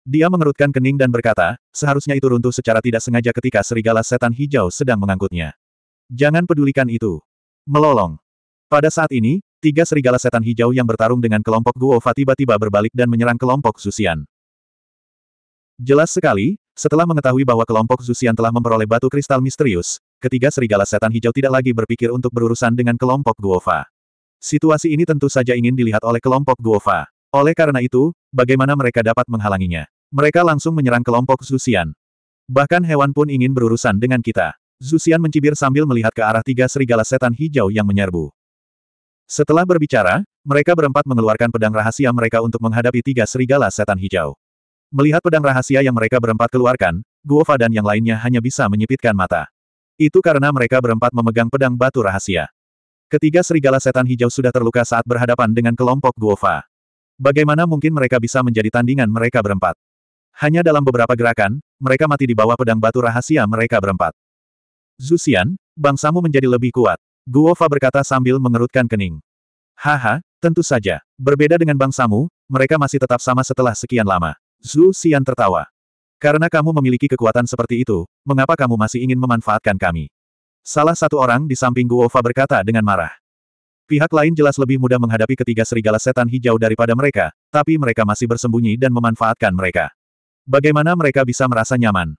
Dia mengerutkan kening dan berkata, seharusnya itu runtuh secara tidak sengaja ketika serigala setan hijau sedang mengangkutnya. Jangan pedulikan itu. Melolong. Pada saat ini, tiga serigala setan hijau yang bertarung dengan kelompok Guofa tiba-tiba berbalik dan menyerang kelompok Zusian. Jelas sekali, setelah mengetahui bahwa kelompok Zusian telah memperoleh batu kristal misterius, ketiga serigala setan hijau tidak lagi berpikir untuk berurusan dengan kelompok Guofa. Situasi ini tentu saja ingin dilihat oleh kelompok Guofa. Oleh karena itu, bagaimana mereka dapat menghalanginya? Mereka langsung menyerang kelompok Zusian. Bahkan hewan pun ingin berurusan dengan kita. Zusian mencibir sambil melihat ke arah tiga serigala setan hijau yang menyerbu. Setelah berbicara, mereka berempat mengeluarkan pedang rahasia mereka untuk menghadapi tiga serigala setan hijau. Melihat pedang rahasia yang mereka berempat keluarkan, Guofa dan yang lainnya hanya bisa menyipitkan mata. Itu karena mereka berempat memegang pedang batu rahasia. Ketiga serigala setan hijau sudah terluka saat berhadapan dengan kelompok Guofa. Bagaimana mungkin mereka bisa menjadi tandingan mereka berempat? Hanya dalam beberapa gerakan, mereka mati di bawah pedang batu rahasia mereka berempat. Zusian, bangsamu menjadi lebih kuat. Guofa berkata sambil mengerutkan kening. Haha, tentu saja. Berbeda dengan bangsamu, mereka masih tetap sama setelah sekian lama. Zusian tertawa. Karena kamu memiliki kekuatan seperti itu, mengapa kamu masih ingin memanfaatkan kami? Salah satu orang di samping Guofa berkata dengan marah. Pihak lain jelas lebih mudah menghadapi ketiga serigala setan hijau daripada mereka, tapi mereka masih bersembunyi dan memanfaatkan mereka. Bagaimana mereka bisa merasa nyaman?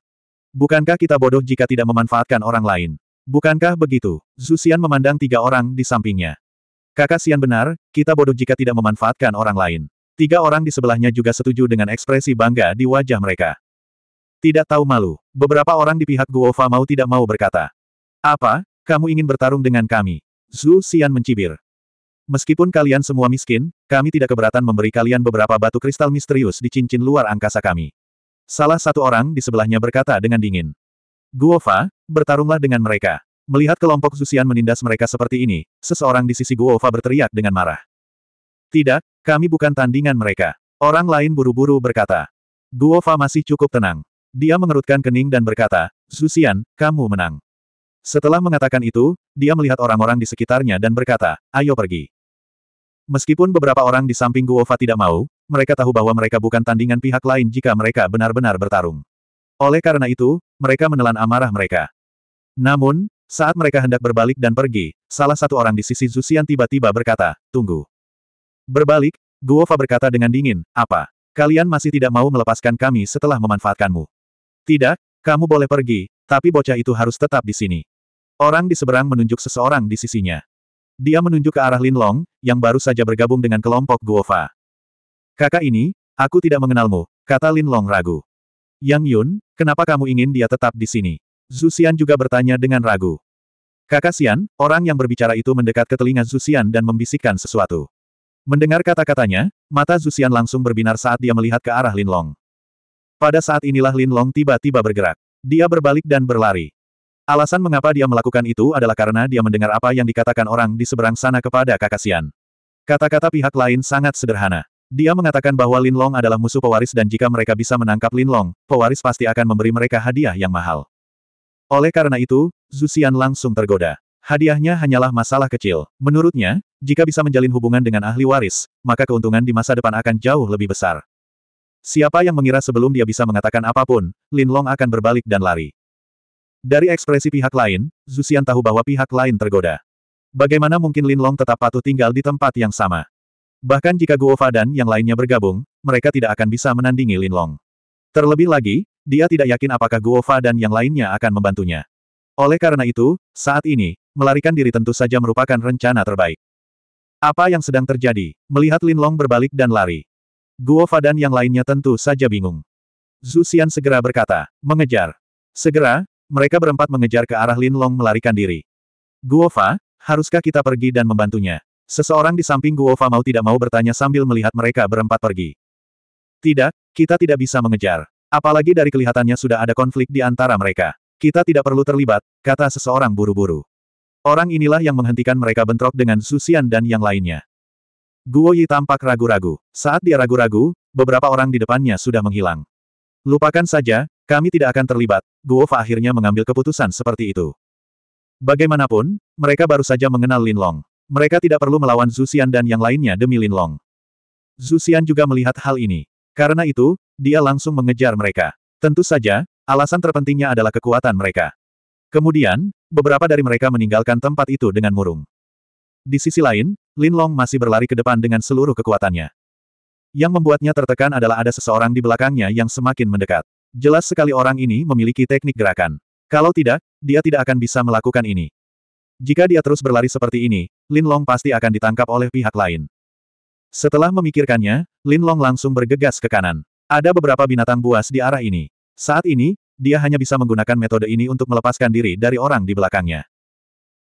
Bukankah kita bodoh jika tidak memanfaatkan orang lain? Bukankah begitu? Zusian memandang tiga orang di sampingnya. Kakak Sian benar, kita bodoh jika tidak memanfaatkan orang lain. Tiga orang di sebelahnya juga setuju dengan ekspresi bangga di wajah mereka. Tidak tahu malu, beberapa orang di pihak Fa mau tidak mau berkata. Apa, kamu ingin bertarung dengan kami? Zhu Xian mencibir. Meskipun kalian semua miskin, kami tidak keberatan memberi kalian beberapa batu kristal misterius di cincin luar angkasa kami. Salah satu orang di sebelahnya berkata dengan dingin. Guo Fa, bertarunglah dengan mereka. Melihat kelompok Zhu Xian menindas mereka seperti ini, seseorang di sisi Guo Fa berteriak dengan marah. Tidak, kami bukan tandingan mereka. Orang lain buru-buru berkata. Guo Fa masih cukup tenang. Dia mengerutkan kening dan berkata, Zhu Xian, kamu menang. Setelah mengatakan itu, dia melihat orang-orang di sekitarnya dan berkata, ayo pergi. Meskipun beberapa orang di samping Guofa tidak mau, mereka tahu bahwa mereka bukan tandingan pihak lain jika mereka benar-benar bertarung. Oleh karena itu, mereka menelan amarah mereka. Namun, saat mereka hendak berbalik dan pergi, salah satu orang di sisi Zusian tiba-tiba berkata, tunggu. Berbalik, Guofa berkata dengan dingin, apa? Kalian masih tidak mau melepaskan kami setelah memanfaatkanmu. Tidak, kamu boleh pergi, tapi bocah itu harus tetap di sini. Orang di seberang menunjuk seseorang di sisinya. Dia menunjuk ke arah Lin Long, yang baru saja bergabung dengan kelompok Guofa. Kakak ini, aku tidak mengenalmu, kata Lin Long ragu. Yang Yun, kenapa kamu ingin dia tetap di sini? Xian juga bertanya dengan ragu. Kakak Xian, orang yang berbicara itu mendekat ke telinga Xian dan membisikkan sesuatu. Mendengar kata-katanya, mata Xian langsung berbinar saat dia melihat ke arah Lin Long. Pada saat inilah Lin Long tiba-tiba bergerak. Dia berbalik dan berlari. Alasan mengapa dia melakukan itu adalah karena dia mendengar apa yang dikatakan orang di seberang sana kepada kakak Sian. Kata-kata pihak lain sangat sederhana. Dia mengatakan bahwa Lin Long adalah musuh pewaris dan jika mereka bisa menangkap Lin Long, pewaris pasti akan memberi mereka hadiah yang mahal. Oleh karena itu, Zuxian langsung tergoda. Hadiahnya hanyalah masalah kecil. Menurutnya, jika bisa menjalin hubungan dengan ahli waris, maka keuntungan di masa depan akan jauh lebih besar. Siapa yang mengira sebelum dia bisa mengatakan apapun, Lin Long akan berbalik dan lari. Dari ekspresi pihak lain, Zusian tahu bahwa pihak lain tergoda. Bagaimana mungkin Lin Long tetap patuh tinggal di tempat yang sama? Bahkan jika Guo dan yang lainnya bergabung, mereka tidak akan bisa menandingi Lin Long. Terlebih lagi, dia tidak yakin apakah Guo dan yang lainnya akan membantunya. Oleh karena itu, saat ini, melarikan diri tentu saja merupakan rencana terbaik. Apa yang sedang terjadi? Melihat Lin Long berbalik dan lari. Guo dan yang lainnya tentu saja bingung. Zusian segera berkata, mengejar. Segera, mereka berempat mengejar ke arah Lin Long melarikan diri. Guofa, haruskah kita pergi dan membantunya? Seseorang di samping Guofa mau tidak mau bertanya sambil melihat mereka berempat pergi. Tidak, kita tidak bisa mengejar. Apalagi dari kelihatannya sudah ada konflik di antara mereka. Kita tidak perlu terlibat, kata seseorang buru-buru. Orang inilah yang menghentikan mereka bentrok dengan Susian dan yang lainnya. Guo Yi tampak ragu-ragu. Saat dia ragu-ragu, beberapa orang di depannya sudah menghilang. Lupakan saja, kami tidak akan terlibat, Fa akhirnya mengambil keputusan seperti itu. Bagaimanapun, mereka baru saja mengenal Lin Long. Mereka tidak perlu melawan Zuxian dan yang lainnya demi Lin Linlong. Zuxian juga melihat hal ini. Karena itu, dia langsung mengejar mereka. Tentu saja, alasan terpentingnya adalah kekuatan mereka. Kemudian, beberapa dari mereka meninggalkan tempat itu dengan murung. Di sisi lain, Lin Long masih berlari ke depan dengan seluruh kekuatannya. Yang membuatnya tertekan adalah ada seseorang di belakangnya yang semakin mendekat. Jelas sekali orang ini memiliki teknik gerakan. Kalau tidak, dia tidak akan bisa melakukan ini. Jika dia terus berlari seperti ini, Lin Long pasti akan ditangkap oleh pihak lain. Setelah memikirkannya, Lin Long langsung bergegas ke kanan. Ada beberapa binatang buas di arah ini. Saat ini, dia hanya bisa menggunakan metode ini untuk melepaskan diri dari orang di belakangnya.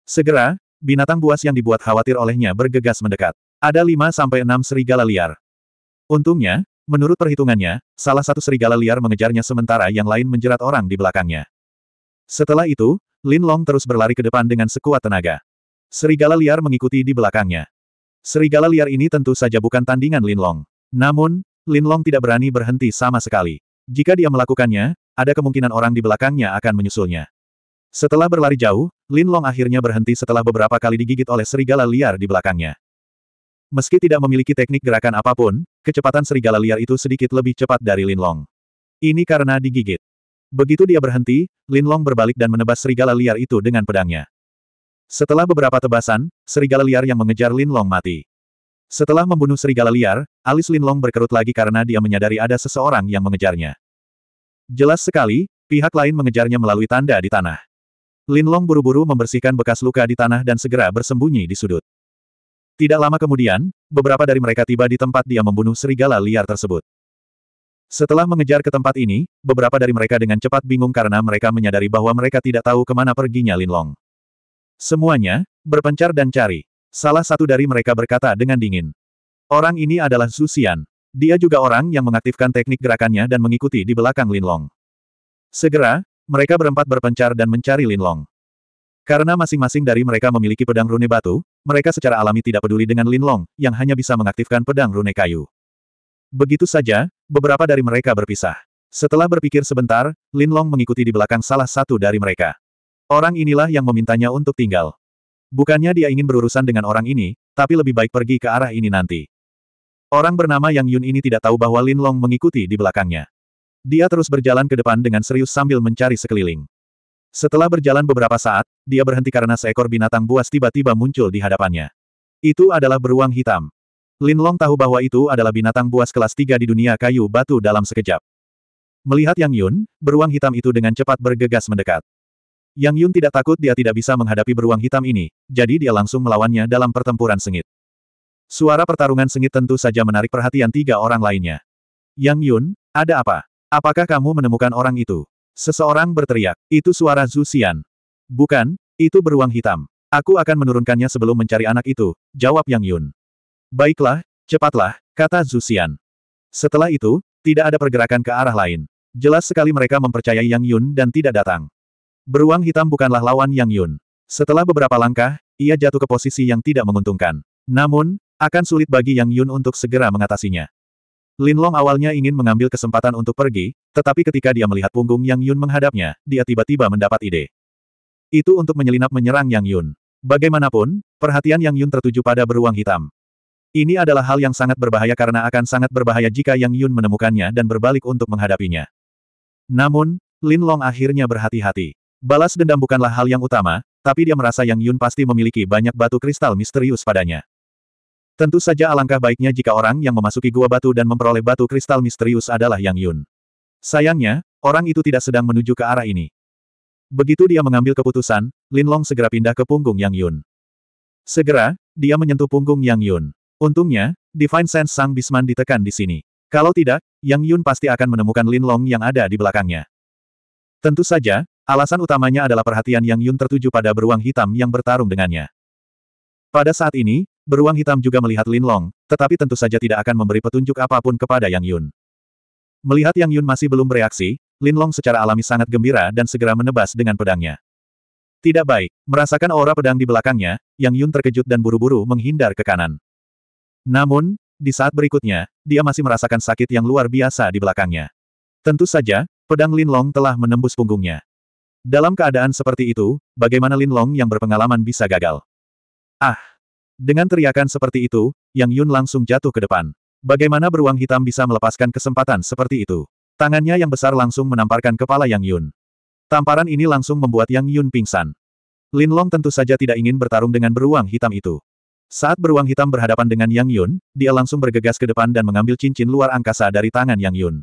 Segera, binatang buas yang dibuat khawatir olehnya bergegas mendekat. Ada 5-6 serigala liar. Untungnya, Menurut perhitungannya, salah satu serigala liar mengejarnya sementara yang lain menjerat orang di belakangnya. Setelah itu, Lin Long terus berlari ke depan dengan sekuat tenaga. Serigala liar mengikuti di belakangnya. Serigala liar ini tentu saja bukan tandingan Lin Long. Namun, Lin Long tidak berani berhenti sama sekali. Jika dia melakukannya, ada kemungkinan orang di belakangnya akan menyusulnya. Setelah berlari jauh, Lin Long akhirnya berhenti setelah beberapa kali digigit oleh serigala liar di belakangnya. Meski tidak memiliki teknik gerakan apapun, kecepatan serigala liar itu sedikit lebih cepat dari Lin Long. Ini karena digigit. Begitu dia berhenti, Lin Long berbalik dan menebas serigala liar itu dengan pedangnya. Setelah beberapa tebasan, serigala liar yang mengejar Lin Long mati. Setelah membunuh serigala liar, alis Lin Long berkerut lagi karena dia menyadari ada seseorang yang mengejarnya. Jelas sekali, pihak lain mengejarnya melalui tanda di tanah. Lin Long buru-buru membersihkan bekas luka di tanah dan segera bersembunyi di sudut. Tidak lama kemudian, beberapa dari mereka tiba di tempat dia membunuh serigala liar tersebut. Setelah mengejar ke tempat ini, beberapa dari mereka dengan cepat bingung karena mereka menyadari bahwa mereka tidak tahu kemana perginya Linlong. Semuanya, berpencar dan cari. Salah satu dari mereka berkata dengan dingin. Orang ini adalah Xian. Dia juga orang yang mengaktifkan teknik gerakannya dan mengikuti di belakang Linlong. Segera, mereka berempat berpencar dan mencari Linlong. Karena masing-masing dari mereka memiliki pedang rune batu, mereka secara alami tidak peduli dengan Lin Long, yang hanya bisa mengaktifkan pedang rune kayu. Begitu saja, beberapa dari mereka berpisah. Setelah berpikir sebentar, Lin Long mengikuti di belakang salah satu dari mereka. Orang inilah yang memintanya untuk tinggal. Bukannya dia ingin berurusan dengan orang ini, tapi lebih baik pergi ke arah ini nanti. Orang bernama Yang Yun ini tidak tahu bahwa Lin Long mengikuti di belakangnya. Dia terus berjalan ke depan dengan serius sambil mencari sekeliling. Setelah berjalan beberapa saat, dia berhenti karena seekor binatang buas tiba-tiba muncul di hadapannya. Itu adalah beruang hitam. Lin Long tahu bahwa itu adalah binatang buas kelas 3 di dunia kayu batu dalam sekejap. Melihat Yang Yun, beruang hitam itu dengan cepat bergegas mendekat. Yang Yun tidak takut dia tidak bisa menghadapi beruang hitam ini, jadi dia langsung melawannya dalam pertempuran sengit. Suara pertarungan sengit tentu saja menarik perhatian tiga orang lainnya. Yang Yun, ada apa? Apakah kamu menemukan orang itu? Seseorang berteriak. Itu suara Zhu Bukan, itu beruang hitam. Aku akan menurunkannya sebelum mencari anak itu, jawab Yang Yun. Baiklah, cepatlah, kata Zhu Setelah itu, tidak ada pergerakan ke arah lain. Jelas sekali mereka mempercayai Yang Yun dan tidak datang. Beruang hitam bukanlah lawan Yang Yun. Setelah beberapa langkah, ia jatuh ke posisi yang tidak menguntungkan. Namun, akan sulit bagi Yang Yun untuk segera mengatasinya. Linlong awalnya ingin mengambil kesempatan untuk pergi, tetapi ketika dia melihat punggung Yang Yun menghadapnya, dia tiba-tiba mendapat ide. Itu untuk menyelinap menyerang Yang Yun. Bagaimanapun, perhatian Yang Yun tertuju pada beruang hitam. Ini adalah hal yang sangat berbahaya karena akan sangat berbahaya jika Yang Yun menemukannya dan berbalik untuk menghadapinya. Namun, Lin Long akhirnya berhati-hati. Balas dendam bukanlah hal yang utama, tapi dia merasa Yang Yun pasti memiliki banyak batu kristal misterius padanya. Tentu saja alangkah baiknya jika orang yang memasuki gua batu dan memperoleh batu kristal misterius adalah Yang Yun. Sayangnya, orang itu tidak sedang menuju ke arah ini. Begitu dia mengambil keputusan, Lin Long segera pindah ke punggung Yang Yun. Segera, dia menyentuh punggung Yang Yun. Untungnya, Divine Sense Sang Bisman ditekan di sini. Kalau tidak, Yang Yun pasti akan menemukan Lin Long yang ada di belakangnya. Tentu saja, alasan utamanya adalah perhatian Yang Yun tertuju pada beruang hitam yang bertarung dengannya. Pada saat ini, Beruang hitam juga melihat Lin Long, tetapi tentu saja tidak akan memberi petunjuk apapun kepada Yang Yun. Melihat Yang Yun masih belum bereaksi, Lin Long secara alami sangat gembira dan segera menebas dengan pedangnya. Tidak baik, merasakan aura pedang di belakangnya, Yang Yun terkejut dan buru-buru menghindar ke kanan. Namun, di saat berikutnya, dia masih merasakan sakit yang luar biasa di belakangnya. Tentu saja, pedang Lin Long telah menembus punggungnya. Dalam keadaan seperti itu, bagaimana Lin Long yang berpengalaman bisa gagal? Ah! Dengan teriakan seperti itu, Yang Yun langsung jatuh ke depan. Bagaimana beruang hitam bisa melepaskan kesempatan seperti itu? Tangannya yang besar langsung menamparkan kepala Yang Yun. Tamparan ini langsung membuat Yang Yun pingsan. Lin Long tentu saja tidak ingin bertarung dengan beruang hitam itu. Saat beruang hitam berhadapan dengan Yang Yun, dia langsung bergegas ke depan dan mengambil cincin luar angkasa dari tangan Yang Yun.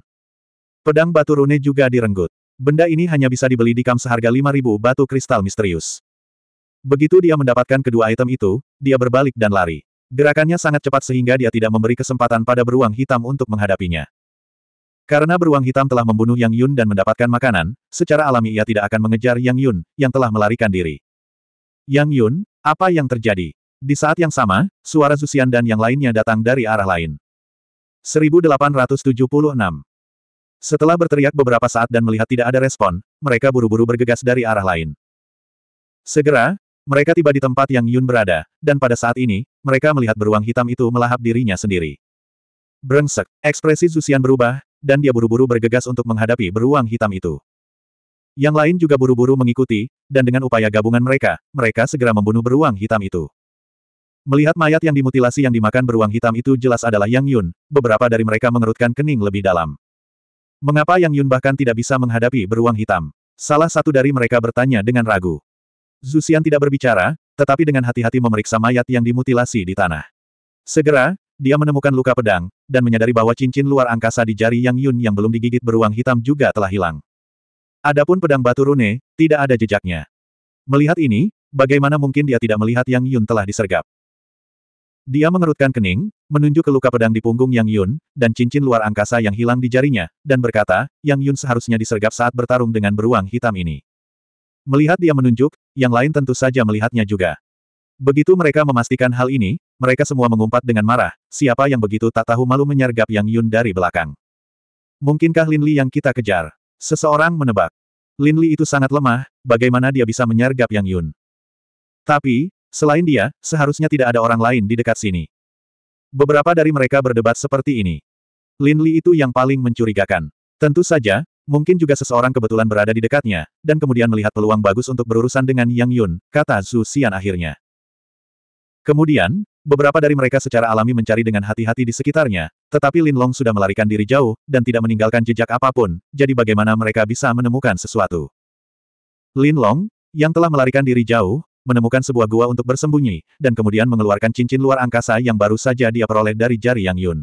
Pedang batu rune juga direnggut. Benda ini hanya bisa dibeli di kam seharga 5.000 batu kristal misterius. Begitu dia mendapatkan kedua item itu, dia berbalik dan lari. Gerakannya sangat cepat sehingga dia tidak memberi kesempatan pada beruang hitam untuk menghadapinya. Karena beruang hitam telah membunuh Yang Yun dan mendapatkan makanan, secara alami ia tidak akan mengejar Yang Yun, yang telah melarikan diri. Yang Yun, apa yang terjadi? Di saat yang sama, suara Zusian dan yang lainnya datang dari arah lain. 1876 Setelah berteriak beberapa saat dan melihat tidak ada respon, mereka buru-buru bergegas dari arah lain. Segera, mereka tiba di tempat yang Yun berada, dan pada saat ini, mereka melihat beruang hitam itu melahap dirinya sendiri. Brengsek, ekspresi Zusian berubah, dan dia buru-buru bergegas untuk menghadapi beruang hitam itu. Yang lain juga buru-buru mengikuti, dan dengan upaya gabungan mereka, mereka segera membunuh beruang hitam itu. Melihat mayat yang dimutilasi yang dimakan beruang hitam itu jelas adalah Yang Yun, beberapa dari mereka mengerutkan kening lebih dalam. Mengapa Yang Yun bahkan tidak bisa menghadapi beruang hitam? Salah satu dari mereka bertanya dengan ragu. Zusian tidak berbicara, tetapi dengan hati-hati memeriksa mayat yang dimutilasi di tanah. Segera, dia menemukan luka pedang, dan menyadari bahwa cincin luar angkasa di jari Yang Yun yang belum digigit beruang hitam juga telah hilang. Adapun pedang batu rune, tidak ada jejaknya. Melihat ini, bagaimana mungkin dia tidak melihat Yang Yun telah disergap? Dia mengerutkan kening, menunjuk ke luka pedang di punggung Yang Yun, dan cincin luar angkasa yang hilang di jarinya, dan berkata, Yang Yun seharusnya disergap saat bertarung dengan beruang hitam ini. Melihat dia menunjuk, yang lain tentu saja melihatnya juga. Begitu mereka memastikan hal ini, mereka semua mengumpat dengan marah, siapa yang begitu tak tahu malu menyergap Yang Yun dari belakang. Mungkinkah Lin Li yang kita kejar? Seseorang menebak. Lin Li itu sangat lemah, bagaimana dia bisa menyergap Yang Yun? Tapi, selain dia, seharusnya tidak ada orang lain di dekat sini. Beberapa dari mereka berdebat seperti ini. Lin Li itu yang paling mencurigakan. Tentu saja, Mungkin juga seseorang kebetulan berada di dekatnya, dan kemudian melihat peluang bagus untuk berurusan dengan Yang Yun, kata Zhu Xian akhirnya. Kemudian, beberapa dari mereka secara alami mencari dengan hati-hati di sekitarnya, tetapi Lin Long sudah melarikan diri jauh, dan tidak meninggalkan jejak apapun, jadi bagaimana mereka bisa menemukan sesuatu. Lin Long, yang telah melarikan diri jauh, menemukan sebuah gua untuk bersembunyi, dan kemudian mengeluarkan cincin luar angkasa yang baru saja dia peroleh dari jari Yang Yun.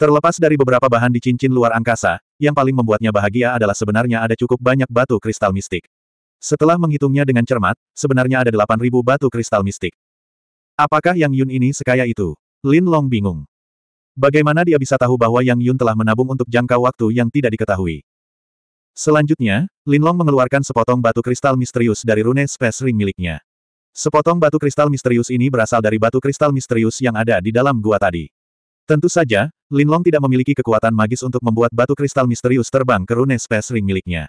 Terlepas dari beberapa bahan di cincin luar angkasa, yang paling membuatnya bahagia adalah sebenarnya ada cukup banyak batu kristal mistik. Setelah menghitungnya dengan cermat, sebenarnya ada 8.000 batu kristal mistik. Apakah Yang Yun ini sekaya itu? Lin Long bingung. Bagaimana dia bisa tahu bahwa Yang Yun telah menabung untuk jangka waktu yang tidak diketahui? Selanjutnya, Lin Long mengeluarkan sepotong batu kristal misterius dari rune space ring miliknya. Sepotong batu kristal misterius ini berasal dari batu kristal misterius yang ada di dalam gua tadi. Tentu saja, Linlong tidak memiliki kekuatan magis untuk membuat batu kristal misterius terbang ke rune space ring miliknya.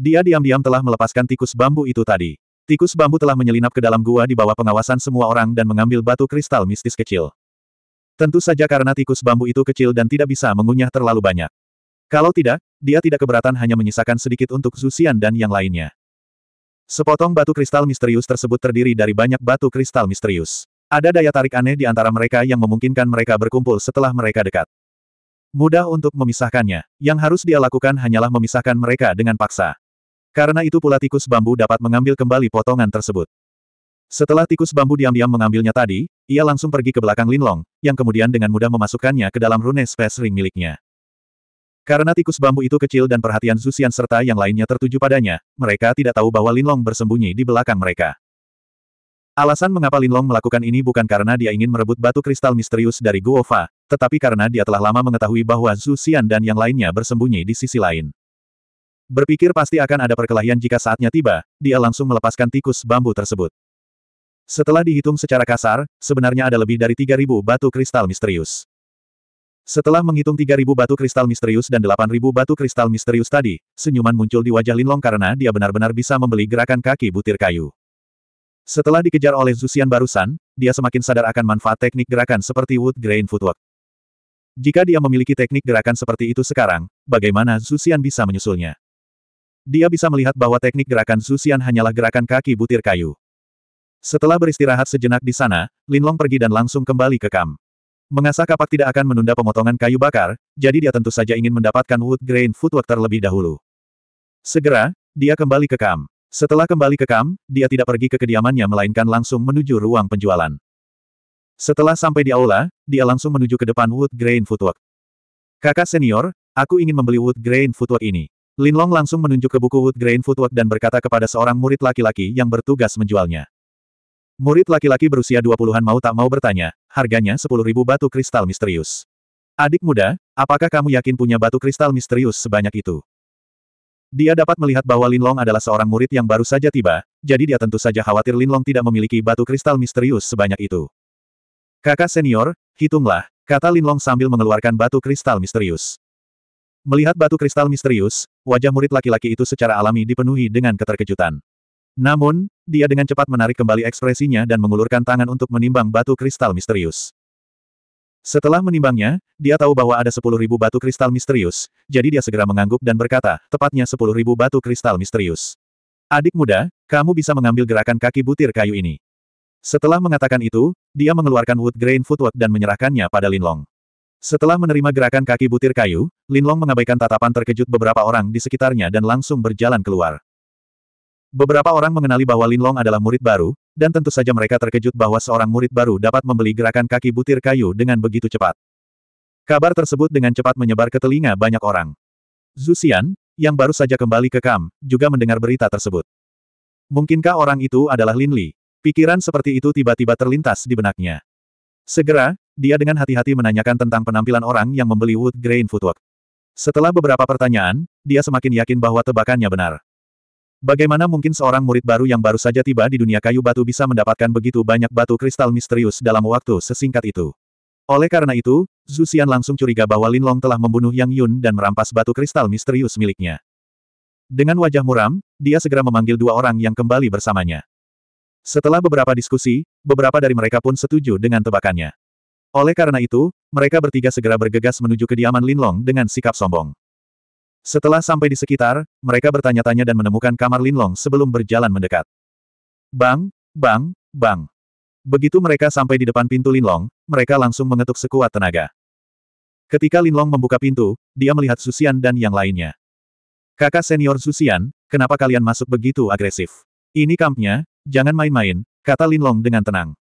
Dia diam-diam telah melepaskan tikus bambu itu tadi. Tikus bambu telah menyelinap ke dalam gua di bawah pengawasan semua orang dan mengambil batu kristal mistis kecil. Tentu saja karena tikus bambu itu kecil dan tidak bisa mengunyah terlalu banyak. Kalau tidak, dia tidak keberatan hanya menyisakan sedikit untuk Zusian dan yang lainnya. Sepotong batu kristal misterius tersebut terdiri dari banyak batu kristal misterius. Ada daya tarik aneh di antara mereka yang memungkinkan mereka berkumpul setelah mereka dekat. Mudah untuk memisahkannya. Yang harus dia lakukan hanyalah memisahkan mereka dengan paksa. Karena itu pula tikus bambu dapat mengambil kembali potongan tersebut. Setelah tikus bambu diam-diam mengambilnya tadi, ia langsung pergi ke belakang Linlong, yang kemudian dengan mudah memasukkannya ke dalam rune space ring miliknya. Karena tikus bambu itu kecil dan perhatian Zusian serta yang lainnya tertuju padanya, mereka tidak tahu bahwa Linlong bersembunyi di belakang mereka. Alasan mengapa Linlong melakukan ini bukan karena dia ingin merebut batu kristal misterius dari Guofa, tetapi karena dia telah lama mengetahui bahwa Zhu Xian dan yang lainnya bersembunyi di sisi lain. Berpikir pasti akan ada perkelahian jika saatnya tiba, dia langsung melepaskan tikus bambu tersebut. Setelah dihitung secara kasar, sebenarnya ada lebih dari 3.000 batu kristal misterius. Setelah menghitung 3.000 batu kristal misterius dan 8.000 batu kristal misterius tadi, senyuman muncul di wajah Linlong karena dia benar-benar bisa membeli gerakan kaki butir kayu. Setelah dikejar oleh Zusian barusan, dia semakin sadar akan manfaat teknik gerakan seperti Wood Grain Footwork. Jika dia memiliki teknik gerakan seperti itu sekarang, bagaimana Zusian bisa menyusulnya? Dia bisa melihat bahwa teknik gerakan Zusian hanyalah gerakan kaki butir kayu. Setelah beristirahat sejenak di sana, Linlong pergi dan langsung kembali ke kam. Mengasah kapak tidak akan menunda pemotongan kayu bakar, jadi dia tentu saja ingin mendapatkan Wood Grain Footwork terlebih dahulu. Segera, dia kembali ke kam. Setelah kembali ke Kam, dia tidak pergi ke kediamannya melainkan langsung menuju ruang penjualan. Setelah sampai di aula, dia langsung menuju ke depan Wood Grain Footwork. Kakak senior, aku ingin membeli Wood Grain Footwork ini. Lin Long langsung menunjuk ke buku Wood Grain Footwork dan berkata kepada seorang murid laki-laki yang bertugas menjualnya. Murid laki-laki berusia 20-an mau tak mau bertanya, harganya 10.000 batu kristal misterius. Adik muda, apakah kamu yakin punya batu kristal misterius sebanyak itu? Dia dapat melihat bahwa Linlong adalah seorang murid yang baru saja tiba, jadi dia tentu saja khawatir Linlong tidak memiliki batu kristal misterius sebanyak itu. Kakak senior, hitunglah, kata Linlong sambil mengeluarkan batu kristal misterius. Melihat batu kristal misterius, wajah murid laki-laki itu secara alami dipenuhi dengan keterkejutan. Namun, dia dengan cepat menarik kembali ekspresinya dan mengulurkan tangan untuk menimbang batu kristal misterius. Setelah menimbangnya, dia tahu bahwa ada sepuluh ribu batu kristal misterius, jadi dia segera mengangguk dan berkata, tepatnya sepuluh ribu batu kristal misterius. Adik muda, kamu bisa mengambil gerakan kaki butir kayu ini. Setelah mengatakan itu, dia mengeluarkan wood grain footwork dan menyerahkannya pada Linlong. Setelah menerima gerakan kaki butir kayu, Linlong mengabaikan tatapan terkejut beberapa orang di sekitarnya dan langsung berjalan keluar. Beberapa orang mengenali bahwa Linlong adalah murid baru, dan tentu saja mereka terkejut bahwa seorang murid baru dapat membeli gerakan kaki butir kayu dengan begitu cepat. Kabar tersebut dengan cepat menyebar ke telinga banyak orang. Zusian, yang baru saja kembali ke Kam, juga mendengar berita tersebut. Mungkinkah orang itu adalah Lin Li? Pikiran seperti itu tiba-tiba terlintas di benaknya. Segera, dia dengan hati-hati menanyakan tentang penampilan orang yang membeli Wood Grain Footwork. Setelah beberapa pertanyaan, dia semakin yakin bahwa tebakannya benar. Bagaimana mungkin seorang murid baru yang baru saja tiba di dunia kayu batu bisa mendapatkan begitu banyak batu kristal misterius dalam waktu sesingkat itu? Oleh karena itu, Zhu Xian langsung curiga bahwa Lin Long telah membunuh Yang Yun dan merampas batu kristal misterius miliknya. Dengan wajah muram, dia segera memanggil dua orang yang kembali bersamanya. Setelah beberapa diskusi, beberapa dari mereka pun setuju dengan tebakannya. Oleh karena itu, mereka bertiga segera bergegas menuju kediaman Linlong dengan sikap sombong. Setelah sampai di sekitar, mereka bertanya-tanya dan menemukan kamar Linlong sebelum berjalan mendekat. Bang, bang, bang. Begitu mereka sampai di depan pintu Linlong, mereka langsung mengetuk sekuat tenaga. Ketika Linlong membuka pintu, dia melihat Susian dan yang lainnya. Kakak senior Susian, kenapa kalian masuk begitu agresif? Ini kampnya, jangan main-main, kata Linlong dengan tenang.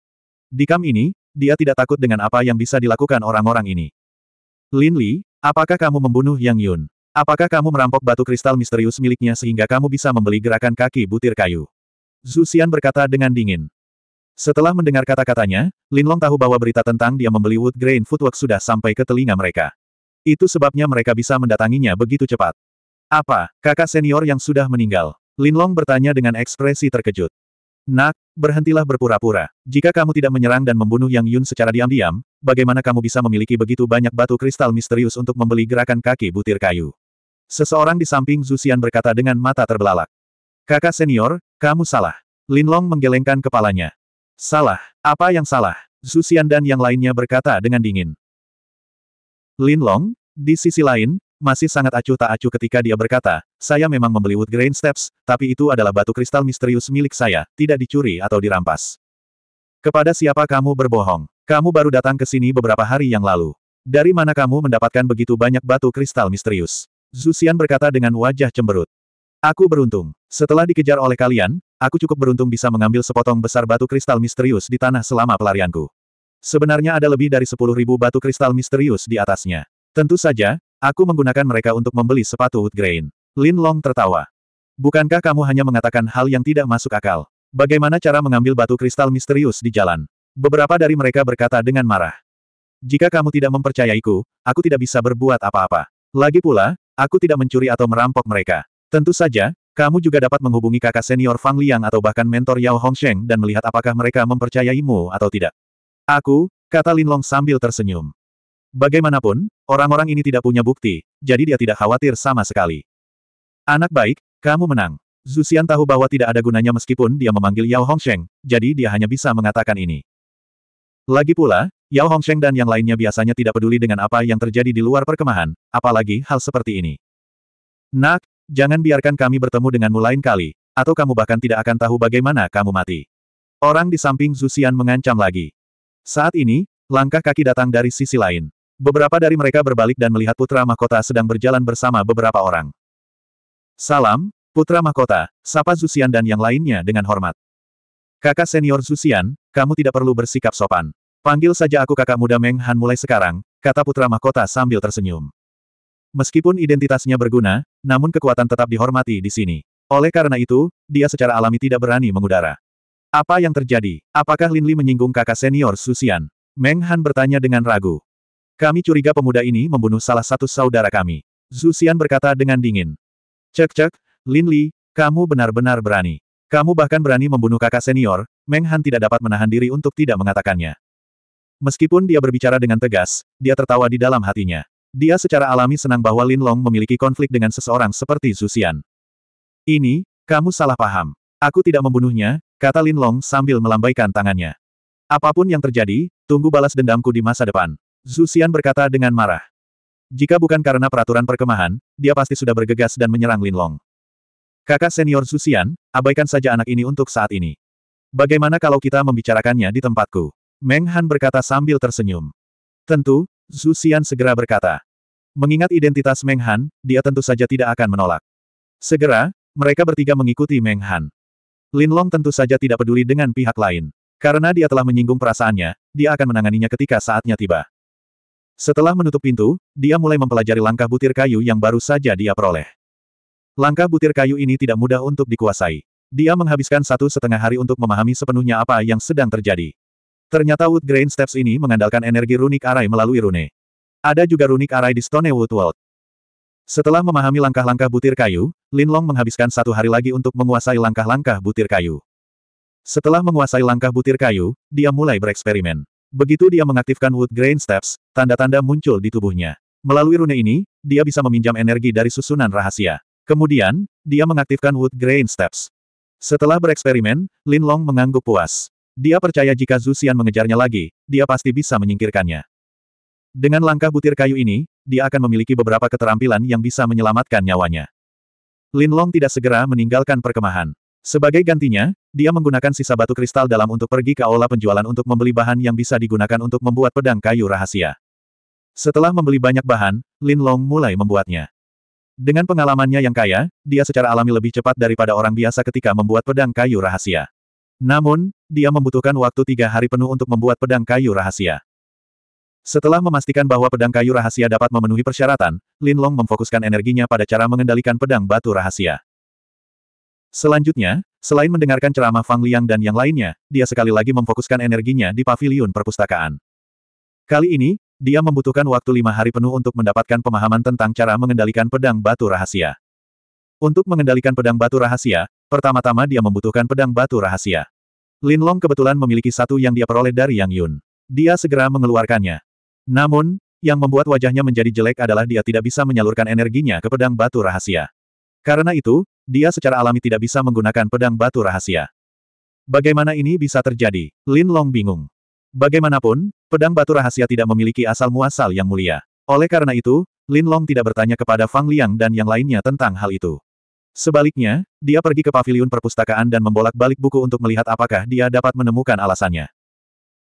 Di kamp ini, dia tidak takut dengan apa yang bisa dilakukan orang-orang ini. Lin Li, apakah kamu membunuh Yang Yun? Apakah kamu merampok batu kristal misterius miliknya sehingga kamu bisa membeli gerakan kaki butir kayu? Xian berkata dengan dingin. Setelah mendengar kata-katanya, Linlong tahu bahwa berita tentang dia membeli Wood Grain Footwork sudah sampai ke telinga mereka. Itu sebabnya mereka bisa mendatanginya begitu cepat. Apa, kakak senior yang sudah meninggal? Linlong bertanya dengan ekspresi terkejut. Nak, berhentilah berpura-pura. Jika kamu tidak menyerang dan membunuh Yang Yun secara diam-diam, bagaimana kamu bisa memiliki begitu banyak batu kristal misterius untuk membeli gerakan kaki butir kayu? Seseorang di samping Zusian berkata dengan mata terbelalak. Kakak senior, kamu salah. Linlong menggelengkan kepalanya. Salah, apa yang salah? Zusian dan yang lainnya berkata dengan dingin. Linlong, di sisi lain, masih sangat acuh tak acuh ketika dia berkata, saya memang membeli wood grain steps, tapi itu adalah batu kristal misterius milik saya, tidak dicuri atau dirampas. Kepada siapa kamu berbohong? Kamu baru datang ke sini beberapa hari yang lalu. Dari mana kamu mendapatkan begitu banyak batu kristal misterius? Zusian berkata dengan wajah cemberut. Aku beruntung. Setelah dikejar oleh kalian, aku cukup beruntung bisa mengambil sepotong besar batu kristal misterius di tanah selama pelarianku. Sebenarnya ada lebih dari sepuluh ribu batu kristal misterius di atasnya. Tentu saja, aku menggunakan mereka untuk membeli sepatu Woodgrain. Lin Long tertawa. Bukankah kamu hanya mengatakan hal yang tidak masuk akal? Bagaimana cara mengambil batu kristal misterius di jalan? Beberapa dari mereka berkata dengan marah. Jika kamu tidak mempercayaiku, aku tidak bisa berbuat apa-apa. Lagi pula, Aku tidak mencuri atau merampok mereka. Tentu saja, kamu juga dapat menghubungi kakak senior Fang Liang atau bahkan mentor Yao Hongsheng dan melihat apakah mereka mempercayaimu atau tidak. Aku, kata Linlong sambil tersenyum. Bagaimanapun, orang-orang ini tidak punya bukti, jadi dia tidak khawatir sama sekali. Anak baik, kamu menang. Zuxian tahu bahwa tidak ada gunanya meskipun dia memanggil Yao Hongsheng, jadi dia hanya bisa mengatakan ini. Lagi pula, Yao Hongsheng dan yang lainnya biasanya tidak peduli dengan apa yang terjadi di luar perkemahan, apalagi hal seperti ini. Nak, jangan biarkan kami bertemu denganmu lain kali, atau kamu bahkan tidak akan tahu bagaimana kamu mati. Orang di samping Zusian mengancam lagi. Saat ini, langkah kaki datang dari sisi lain. Beberapa dari mereka berbalik dan melihat putra mahkota sedang berjalan bersama beberapa orang. Salam, putra mahkota, sapa Zusian dan yang lainnya dengan hormat. Kakak senior Zusian, kamu tidak perlu bersikap sopan. Panggil saja aku kakak muda Meng Han mulai sekarang, kata putra mahkota sambil tersenyum. Meskipun identitasnya berguna, namun kekuatan tetap dihormati di sini. Oleh karena itu, dia secara alami tidak berani mengudara. Apa yang terjadi? Apakah Lin Li menyinggung kakak senior Susian? Meng Han bertanya dengan ragu. Kami curiga pemuda ini membunuh salah satu saudara kami. Susian berkata dengan dingin. Cek-cek, Lin Li, kamu benar-benar berani. Kamu bahkan berani membunuh kakak senior, Meng Han tidak dapat menahan diri untuk tidak mengatakannya. Meskipun dia berbicara dengan tegas, dia tertawa di dalam hatinya. Dia secara alami senang bahwa Lin Long memiliki konflik dengan seseorang seperti Zuxian. Ini, kamu salah paham. Aku tidak membunuhnya, kata Lin Long sambil melambaikan tangannya. Apapun yang terjadi, tunggu balas dendamku di masa depan. Zuxian berkata dengan marah. Jika bukan karena peraturan perkemahan, dia pasti sudah bergegas dan menyerang Lin Long. Kakak senior Zuxian, abaikan saja anak ini untuk saat ini. Bagaimana kalau kita membicarakannya di tempatku? Meng Han berkata sambil tersenyum. Tentu, Zhu Xian segera berkata. Mengingat identitas Meng Han, dia tentu saja tidak akan menolak. Segera, mereka bertiga mengikuti Meng Han. Lin Long tentu saja tidak peduli dengan pihak lain. Karena dia telah menyinggung perasaannya, dia akan menanganinya ketika saatnya tiba. Setelah menutup pintu, dia mulai mempelajari langkah butir kayu yang baru saja dia peroleh. Langkah butir kayu ini tidak mudah untuk dikuasai. Dia menghabiskan satu setengah hari untuk memahami sepenuhnya apa yang sedang terjadi. Ternyata Wood Grain Steps ini mengandalkan energi runik arai melalui rune. Ada juga runik arai di Stone Wood World. Setelah memahami langkah-langkah butir kayu, Lin Long menghabiskan satu hari lagi untuk menguasai langkah-langkah butir kayu. Setelah menguasai langkah butir kayu, dia mulai bereksperimen. Begitu dia mengaktifkan Wood Grain Steps, tanda-tanda muncul di tubuhnya. Melalui rune ini, dia bisa meminjam energi dari susunan rahasia. Kemudian, dia mengaktifkan Wood Grain Steps. Setelah bereksperimen, Lin Long mengangguk puas. Dia percaya jika Xian mengejarnya lagi, dia pasti bisa menyingkirkannya. Dengan langkah butir kayu ini, dia akan memiliki beberapa keterampilan yang bisa menyelamatkan nyawanya. Lin Long tidak segera meninggalkan perkemahan. Sebagai gantinya, dia menggunakan sisa batu kristal dalam untuk pergi ke aula penjualan untuk membeli bahan yang bisa digunakan untuk membuat pedang kayu rahasia. Setelah membeli banyak bahan, Lin Long mulai membuatnya. Dengan pengalamannya yang kaya, dia secara alami lebih cepat daripada orang biasa ketika membuat pedang kayu rahasia. Namun, dia membutuhkan waktu tiga hari penuh untuk membuat pedang kayu rahasia. Setelah memastikan bahwa pedang kayu rahasia dapat memenuhi persyaratan, Lin Long memfokuskan energinya pada cara mengendalikan pedang batu rahasia. Selanjutnya, selain mendengarkan ceramah Fang Liang dan yang lainnya, dia sekali lagi memfokuskan energinya di paviliun perpustakaan. Kali ini, dia membutuhkan waktu lima hari penuh untuk mendapatkan pemahaman tentang cara mengendalikan pedang batu rahasia. Untuk mengendalikan pedang batu rahasia, pertama-tama dia membutuhkan pedang batu rahasia. Lin Long kebetulan memiliki satu yang dia peroleh dari Yang Yun. Dia segera mengeluarkannya. Namun, yang membuat wajahnya menjadi jelek adalah dia tidak bisa menyalurkan energinya ke pedang batu rahasia. Karena itu, dia secara alami tidak bisa menggunakan pedang batu rahasia. Bagaimana ini bisa terjadi? Lin Long bingung. Bagaimanapun, pedang batu rahasia tidak memiliki asal-muasal yang mulia. Oleh karena itu, Lin Long tidak bertanya kepada Fang Liang dan yang lainnya tentang hal itu. Sebaliknya, dia pergi ke paviliun perpustakaan dan membolak-balik buku untuk melihat apakah dia dapat menemukan alasannya.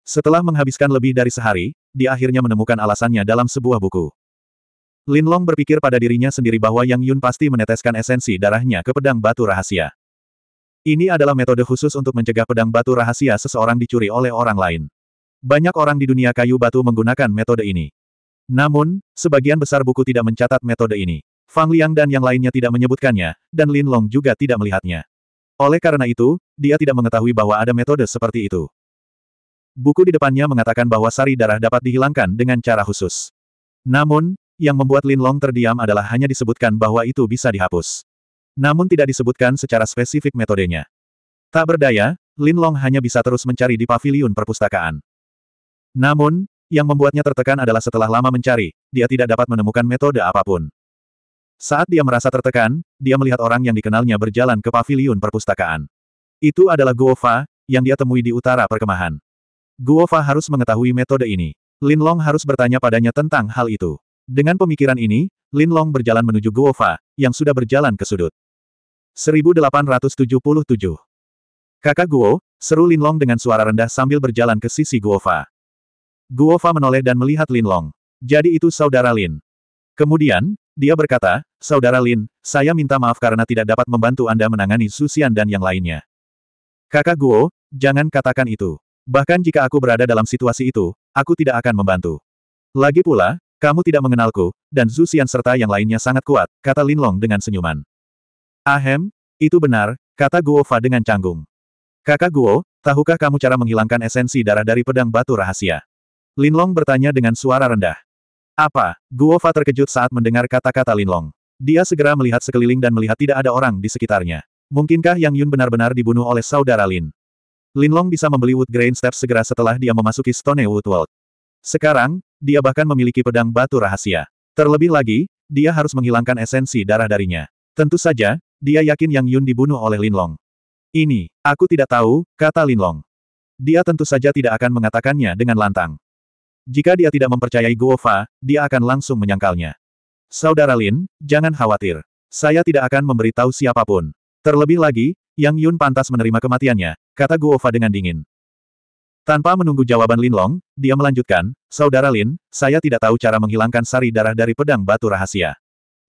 Setelah menghabiskan lebih dari sehari, dia akhirnya menemukan alasannya dalam sebuah buku. Lin Long berpikir pada dirinya sendiri bahwa Yang Yun pasti meneteskan esensi darahnya ke pedang batu rahasia. Ini adalah metode khusus untuk mencegah pedang batu rahasia seseorang dicuri oleh orang lain. Banyak orang di dunia kayu batu menggunakan metode ini. Namun, sebagian besar buku tidak mencatat metode ini. Fang Liang dan yang lainnya tidak menyebutkannya, dan Lin Long juga tidak melihatnya. Oleh karena itu, dia tidak mengetahui bahwa ada metode seperti itu. Buku di depannya mengatakan bahwa sari darah dapat dihilangkan dengan cara khusus. Namun, yang membuat Lin Long terdiam adalah hanya disebutkan bahwa itu bisa dihapus. Namun tidak disebutkan secara spesifik metodenya. Tak berdaya, Lin Long hanya bisa terus mencari di pavilion perpustakaan. Namun, yang membuatnya tertekan adalah setelah lama mencari, dia tidak dapat menemukan metode apapun. Saat dia merasa tertekan, dia melihat orang yang dikenalnya berjalan ke paviliun perpustakaan. Itu adalah Guofa, yang dia temui di utara perkemahan. Guofa harus mengetahui metode ini. Lin Long harus bertanya padanya tentang hal itu. Dengan pemikiran ini, Lin Long berjalan menuju Guofa, yang sudah berjalan ke sudut. 1877 Kakak Guo, seru Lin Long dengan suara rendah sambil berjalan ke sisi Guofa. Guofa menoleh dan melihat Lin Long. Jadi itu saudara Lin. Kemudian, dia berkata, Saudara Lin, saya minta maaf karena tidak dapat membantu Anda menangani Susian dan yang lainnya. Kakak Guo, jangan katakan itu. Bahkan jika aku berada dalam situasi itu, aku tidak akan membantu. Lagi pula, kamu tidak mengenalku, dan Susian serta yang lainnya sangat kuat, kata Lin Long dengan senyuman. Ahem, itu benar, kata Guo Fa dengan canggung. Kakak Guo, tahukah kamu cara menghilangkan esensi darah dari pedang batu rahasia? Lin Long bertanya dengan suara rendah. Apa? Guo Fa terkejut saat mendengar kata-kata Linlong. Dia segera melihat sekeliling dan melihat tidak ada orang di sekitarnya. Mungkinkah Yang Yun benar-benar dibunuh oleh saudara Lin? Linlong bisa membeli Wood Grain Step segera setelah dia memasuki Stone Wood World. Sekarang, dia bahkan memiliki pedang batu rahasia. Terlebih lagi, dia harus menghilangkan esensi darah darinya. Tentu saja, dia yakin Yang Yun dibunuh oleh Linlong. Ini, aku tidak tahu, kata Linlong. Dia tentu saja tidak akan mengatakannya dengan lantang. Jika dia tidak mempercayai Guofa, dia akan langsung menyangkalnya. Saudara Lin, jangan khawatir. Saya tidak akan memberitahu siapapun. Terlebih lagi, Yang Yun pantas menerima kematiannya, kata Guofa dengan dingin. Tanpa menunggu jawaban Lin Long, dia melanjutkan, Saudara Lin, saya tidak tahu cara menghilangkan sari darah dari pedang batu rahasia.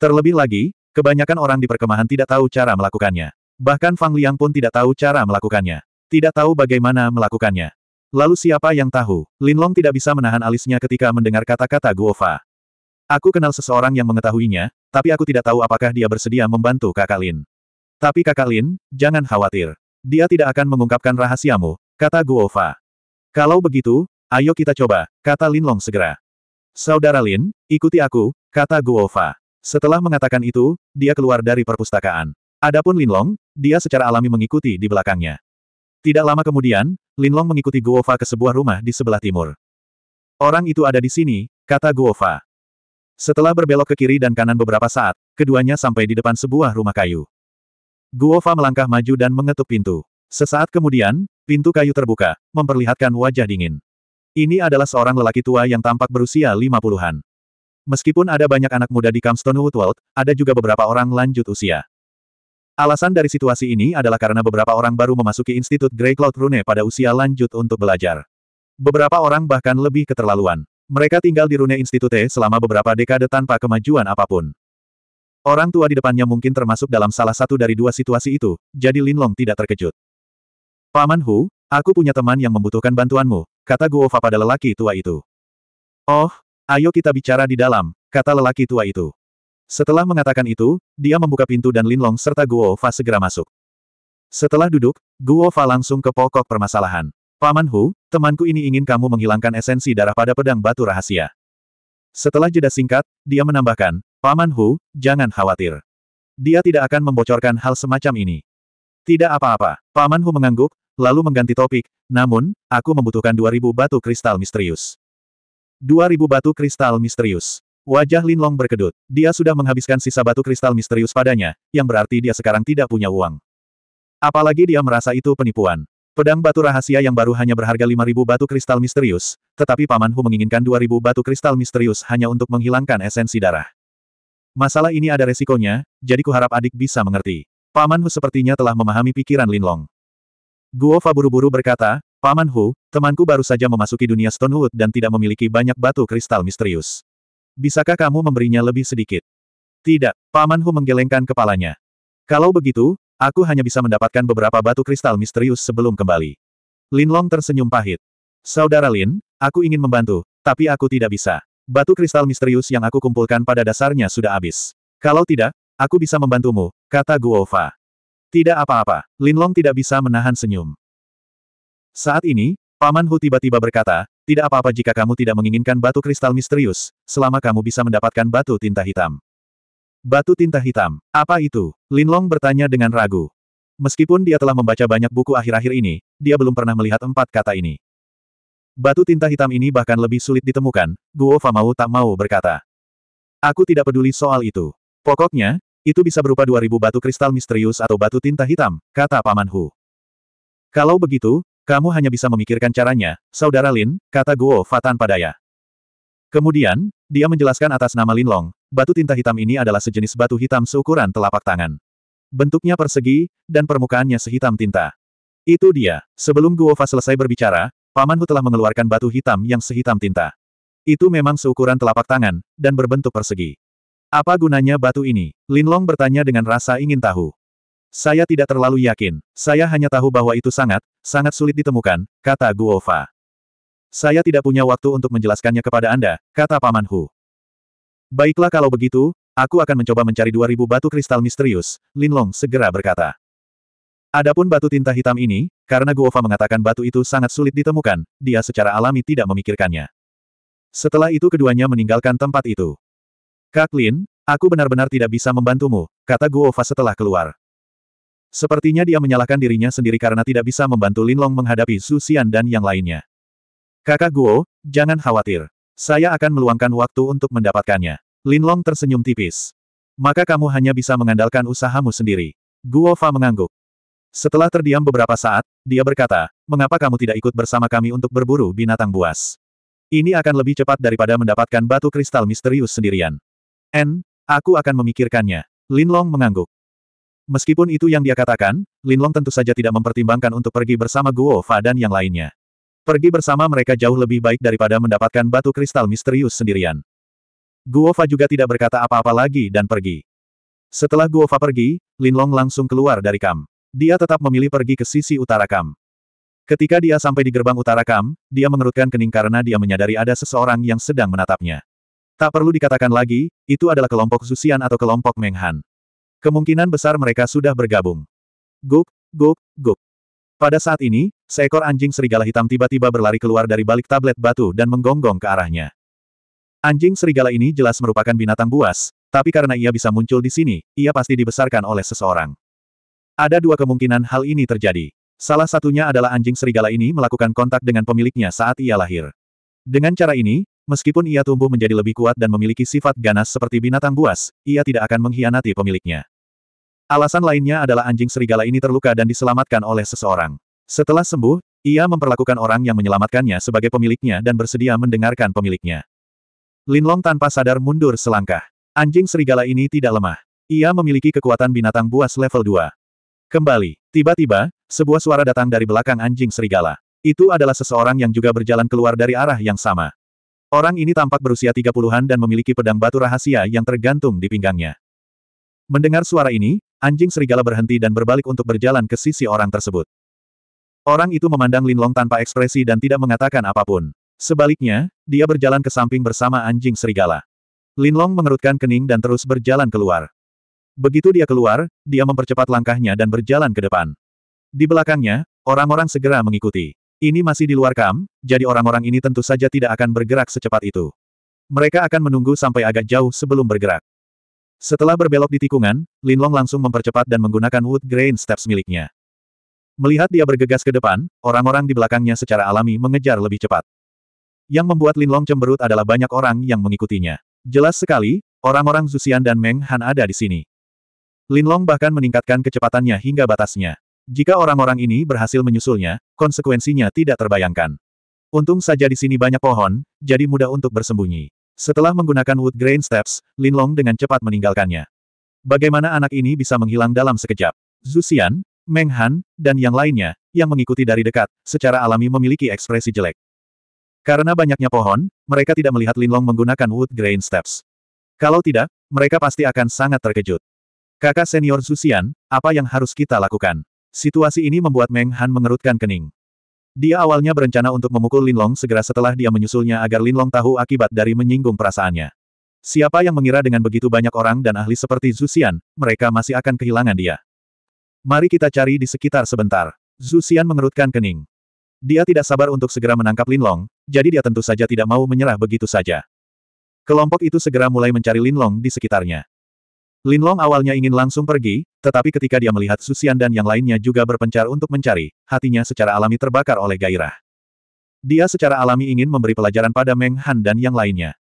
Terlebih lagi, kebanyakan orang di perkemahan tidak tahu cara melakukannya. Bahkan Fang Liang pun tidak tahu cara melakukannya. Tidak tahu bagaimana melakukannya. Lalu siapa yang tahu? Lin Long tidak bisa menahan alisnya ketika mendengar kata-kata Guofa. Aku kenal seseorang yang mengetahuinya, tapi aku tidak tahu apakah dia bersedia membantu kakak Lin. Tapi kakak Lin, jangan khawatir. Dia tidak akan mengungkapkan rahasiamu, kata Guofa. Kalau begitu, ayo kita coba, kata Lin Long segera. Saudara Lin, ikuti aku, kata Guofa. Setelah mengatakan itu, dia keluar dari perpustakaan. Adapun Lin Long, dia secara alami mengikuti di belakangnya. Tidak lama kemudian, Linlong mengikuti Guofa ke sebuah rumah di sebelah timur. Orang itu ada di sini, kata Guofa. Setelah berbelok ke kiri dan kanan beberapa saat, keduanya sampai di depan sebuah rumah kayu. Guofa melangkah maju dan mengetuk pintu. Sesaat kemudian, pintu kayu terbuka, memperlihatkan wajah dingin. Ini adalah seorang lelaki tua yang tampak berusia lima puluhan. Meskipun ada banyak anak muda di Camstone Woodworld, ada juga beberapa orang lanjut usia. Alasan dari situasi ini adalah karena beberapa orang baru memasuki Institut Grey Cloud Rune pada usia lanjut untuk belajar. Beberapa orang bahkan lebih keterlaluan. Mereka tinggal di Rune Institute selama beberapa dekade tanpa kemajuan apapun. Orang tua di depannya mungkin termasuk dalam salah satu dari dua situasi itu, jadi Lin Long tidak terkejut. Paman Hu, aku punya teman yang membutuhkan bantuanmu, kata Guofa pada lelaki tua itu. Oh, ayo kita bicara di dalam, kata lelaki tua itu. Setelah mengatakan itu, dia membuka pintu dan Linlong serta Guo Fa segera masuk. Setelah duduk, Guo Fa langsung ke pokok permasalahan. Paman Hu, temanku ini ingin kamu menghilangkan esensi darah pada pedang batu rahasia. Setelah jeda singkat, dia menambahkan, Paman Hu, jangan khawatir. Dia tidak akan membocorkan hal semacam ini. Tidak apa-apa, Paman Hu mengangguk, lalu mengganti topik, namun, aku membutuhkan 2000 batu kristal misterius. 2000 batu kristal misterius. Wajah Linlong berkedut. Dia sudah menghabiskan sisa batu kristal misterius padanya, yang berarti dia sekarang tidak punya uang. Apalagi dia merasa itu penipuan. Pedang batu rahasia yang baru hanya berharga 5.000 batu kristal misterius, tetapi Paman Hu menginginkan 2.000 batu kristal misterius hanya untuk menghilangkan esensi darah. Masalah ini ada resikonya, jadi kuharap adik bisa mengerti. Paman Hu sepertinya telah memahami pikiran Linlong. Fa buru-buru berkata, Paman Hu, temanku baru saja memasuki dunia Stonewood dan tidak memiliki banyak batu kristal misterius. Bisakah kamu memberinya lebih sedikit? Tidak, Paman Hu menggelengkan kepalanya. Kalau begitu, aku hanya bisa mendapatkan beberapa batu kristal misterius sebelum kembali. Linlong tersenyum pahit. Saudara Lin, aku ingin membantu, tapi aku tidak bisa. Batu kristal misterius yang aku kumpulkan pada dasarnya sudah habis. Kalau tidak, aku bisa membantumu, kata Guofa. Tidak apa-apa, Linlong tidak bisa menahan senyum. Saat ini, Paman Hu tiba-tiba berkata, tidak apa-apa jika kamu tidak menginginkan batu kristal misterius, selama kamu bisa mendapatkan batu tinta hitam. Batu tinta hitam, apa itu? Linlong bertanya dengan ragu. Meskipun dia telah membaca banyak buku akhir-akhir ini, dia belum pernah melihat empat kata ini. Batu tinta hitam ini bahkan lebih sulit ditemukan, Guo Famau tak mau berkata. Aku tidak peduli soal itu. Pokoknya, itu bisa berupa 2000 batu kristal misterius atau batu tinta hitam, kata Paman Hu. Kalau begitu, kamu hanya bisa memikirkan caranya, Saudara Lin, kata Guo Fa tanpa daya. Kemudian, dia menjelaskan atas nama Lin Long, batu tinta hitam ini adalah sejenis batu hitam seukuran telapak tangan. Bentuknya persegi, dan permukaannya sehitam tinta. Itu dia. Sebelum Guo Fa selesai berbicara, Paman Hu telah mengeluarkan batu hitam yang sehitam tinta. Itu memang seukuran telapak tangan, dan berbentuk persegi. Apa gunanya batu ini? Lin Long bertanya dengan rasa ingin tahu. Saya tidak terlalu yakin, saya hanya tahu bahwa itu sangat, sangat sulit ditemukan, kata Guofa. Saya tidak punya waktu untuk menjelaskannya kepada Anda, kata Paman Hu. Baiklah kalau begitu, aku akan mencoba mencari 2000 batu kristal misterius, Linlong segera berkata. Adapun batu tinta hitam ini, karena Guofa mengatakan batu itu sangat sulit ditemukan, dia secara alami tidak memikirkannya. Setelah itu keduanya meninggalkan tempat itu. Kak Lin, aku benar-benar tidak bisa membantumu, kata Guofa setelah keluar. Sepertinya dia menyalahkan dirinya sendiri karena tidak bisa membantu Linlong menghadapi Su Xian dan yang lainnya. Kakak Guo, jangan khawatir. Saya akan meluangkan waktu untuk mendapatkannya. Linlong tersenyum tipis. Maka kamu hanya bisa mengandalkan usahamu sendiri. Guo Fa mengangguk. Setelah terdiam beberapa saat, dia berkata, mengapa kamu tidak ikut bersama kami untuk berburu binatang buas? Ini akan lebih cepat daripada mendapatkan batu kristal misterius sendirian. N, aku akan memikirkannya. Linlong mengangguk. Meskipun itu yang dia katakan, Linlong tentu saja tidak mempertimbangkan untuk pergi bersama Guo Fa dan yang lainnya. Pergi bersama mereka jauh lebih baik daripada mendapatkan batu kristal misterius sendirian. Guo Fa juga tidak berkata apa-apa lagi dan pergi. Setelah Guo Fa pergi, Linlong langsung keluar dari kam. Dia tetap memilih pergi ke sisi utara kam. Ketika dia sampai di gerbang utara kam, dia mengerutkan kening karena dia menyadari ada seseorang yang sedang menatapnya. Tak perlu dikatakan lagi, itu adalah kelompok Zusian atau kelompok Menghan. Kemungkinan besar mereka sudah bergabung. Guk, guk, guk. Pada saat ini, seekor anjing serigala hitam tiba-tiba berlari keluar dari balik tablet batu dan menggonggong ke arahnya. Anjing serigala ini jelas merupakan binatang buas, tapi karena ia bisa muncul di sini, ia pasti dibesarkan oleh seseorang. Ada dua kemungkinan hal ini terjadi. Salah satunya adalah anjing serigala ini melakukan kontak dengan pemiliknya saat ia lahir. Dengan cara ini, meskipun ia tumbuh menjadi lebih kuat dan memiliki sifat ganas seperti binatang buas, ia tidak akan mengkhianati pemiliknya. Alasan lainnya adalah anjing serigala ini terluka dan diselamatkan oleh seseorang. Setelah sembuh, ia memperlakukan orang yang menyelamatkannya sebagai pemiliknya dan bersedia mendengarkan pemiliknya. Linlong tanpa sadar mundur selangkah. Anjing serigala ini tidak lemah. Ia memiliki kekuatan binatang buas level 2. Kembali, tiba-tiba, sebuah suara datang dari belakang anjing serigala. Itu adalah seseorang yang juga berjalan keluar dari arah yang sama. Orang ini tampak berusia 30-an dan memiliki pedang batu rahasia yang tergantung di pinggangnya. Mendengar suara ini, Anjing serigala berhenti dan berbalik untuk berjalan ke sisi orang tersebut. Orang itu memandang Linlong tanpa ekspresi dan tidak mengatakan apapun. Sebaliknya, dia berjalan ke samping bersama anjing serigala. Linlong mengerutkan kening dan terus berjalan keluar. Begitu dia keluar, dia mempercepat langkahnya dan berjalan ke depan. Di belakangnya, orang-orang segera mengikuti. Ini masih di luar kam, jadi orang-orang ini tentu saja tidak akan bergerak secepat itu. Mereka akan menunggu sampai agak jauh sebelum bergerak. Setelah berbelok di tikungan, Linlong langsung mempercepat dan menggunakan wood grain steps miliknya. Melihat dia bergegas ke depan, orang-orang di belakangnya secara alami mengejar lebih cepat. Yang membuat Linlong cemberut adalah banyak orang yang mengikutinya. Jelas sekali, orang-orang Zusian dan Meng Han ada di sini. Linlong bahkan meningkatkan kecepatannya hingga batasnya. Jika orang-orang ini berhasil menyusulnya, konsekuensinya tidak terbayangkan. Untung saja di sini banyak pohon, jadi mudah untuk bersembunyi. Setelah menggunakan wood grain steps, Linlong dengan cepat meninggalkannya. Bagaimana anak ini bisa menghilang dalam sekejap? Xian, Meng Han, dan yang lainnya, yang mengikuti dari dekat, secara alami memiliki ekspresi jelek. Karena banyaknya pohon, mereka tidak melihat Linlong menggunakan wood grain steps. Kalau tidak, mereka pasti akan sangat terkejut. Kakak senior Xian, apa yang harus kita lakukan? Situasi ini membuat Meng Han mengerutkan kening. Dia awalnya berencana untuk memukul Linlong segera setelah dia menyusulnya agar Linlong tahu akibat dari menyinggung perasaannya. Siapa yang mengira dengan begitu banyak orang dan ahli seperti Zuxian, mereka masih akan kehilangan dia. Mari kita cari di sekitar sebentar. Zuxian mengerutkan kening. Dia tidak sabar untuk segera menangkap Linlong, jadi dia tentu saja tidak mau menyerah begitu saja. Kelompok itu segera mulai mencari Linlong di sekitarnya. Linlong awalnya ingin langsung pergi, tetapi ketika dia melihat Susian dan yang lainnya juga berpencar untuk mencari, hatinya secara alami terbakar oleh gairah. Dia secara alami ingin memberi pelajaran pada Meng Han dan yang lainnya.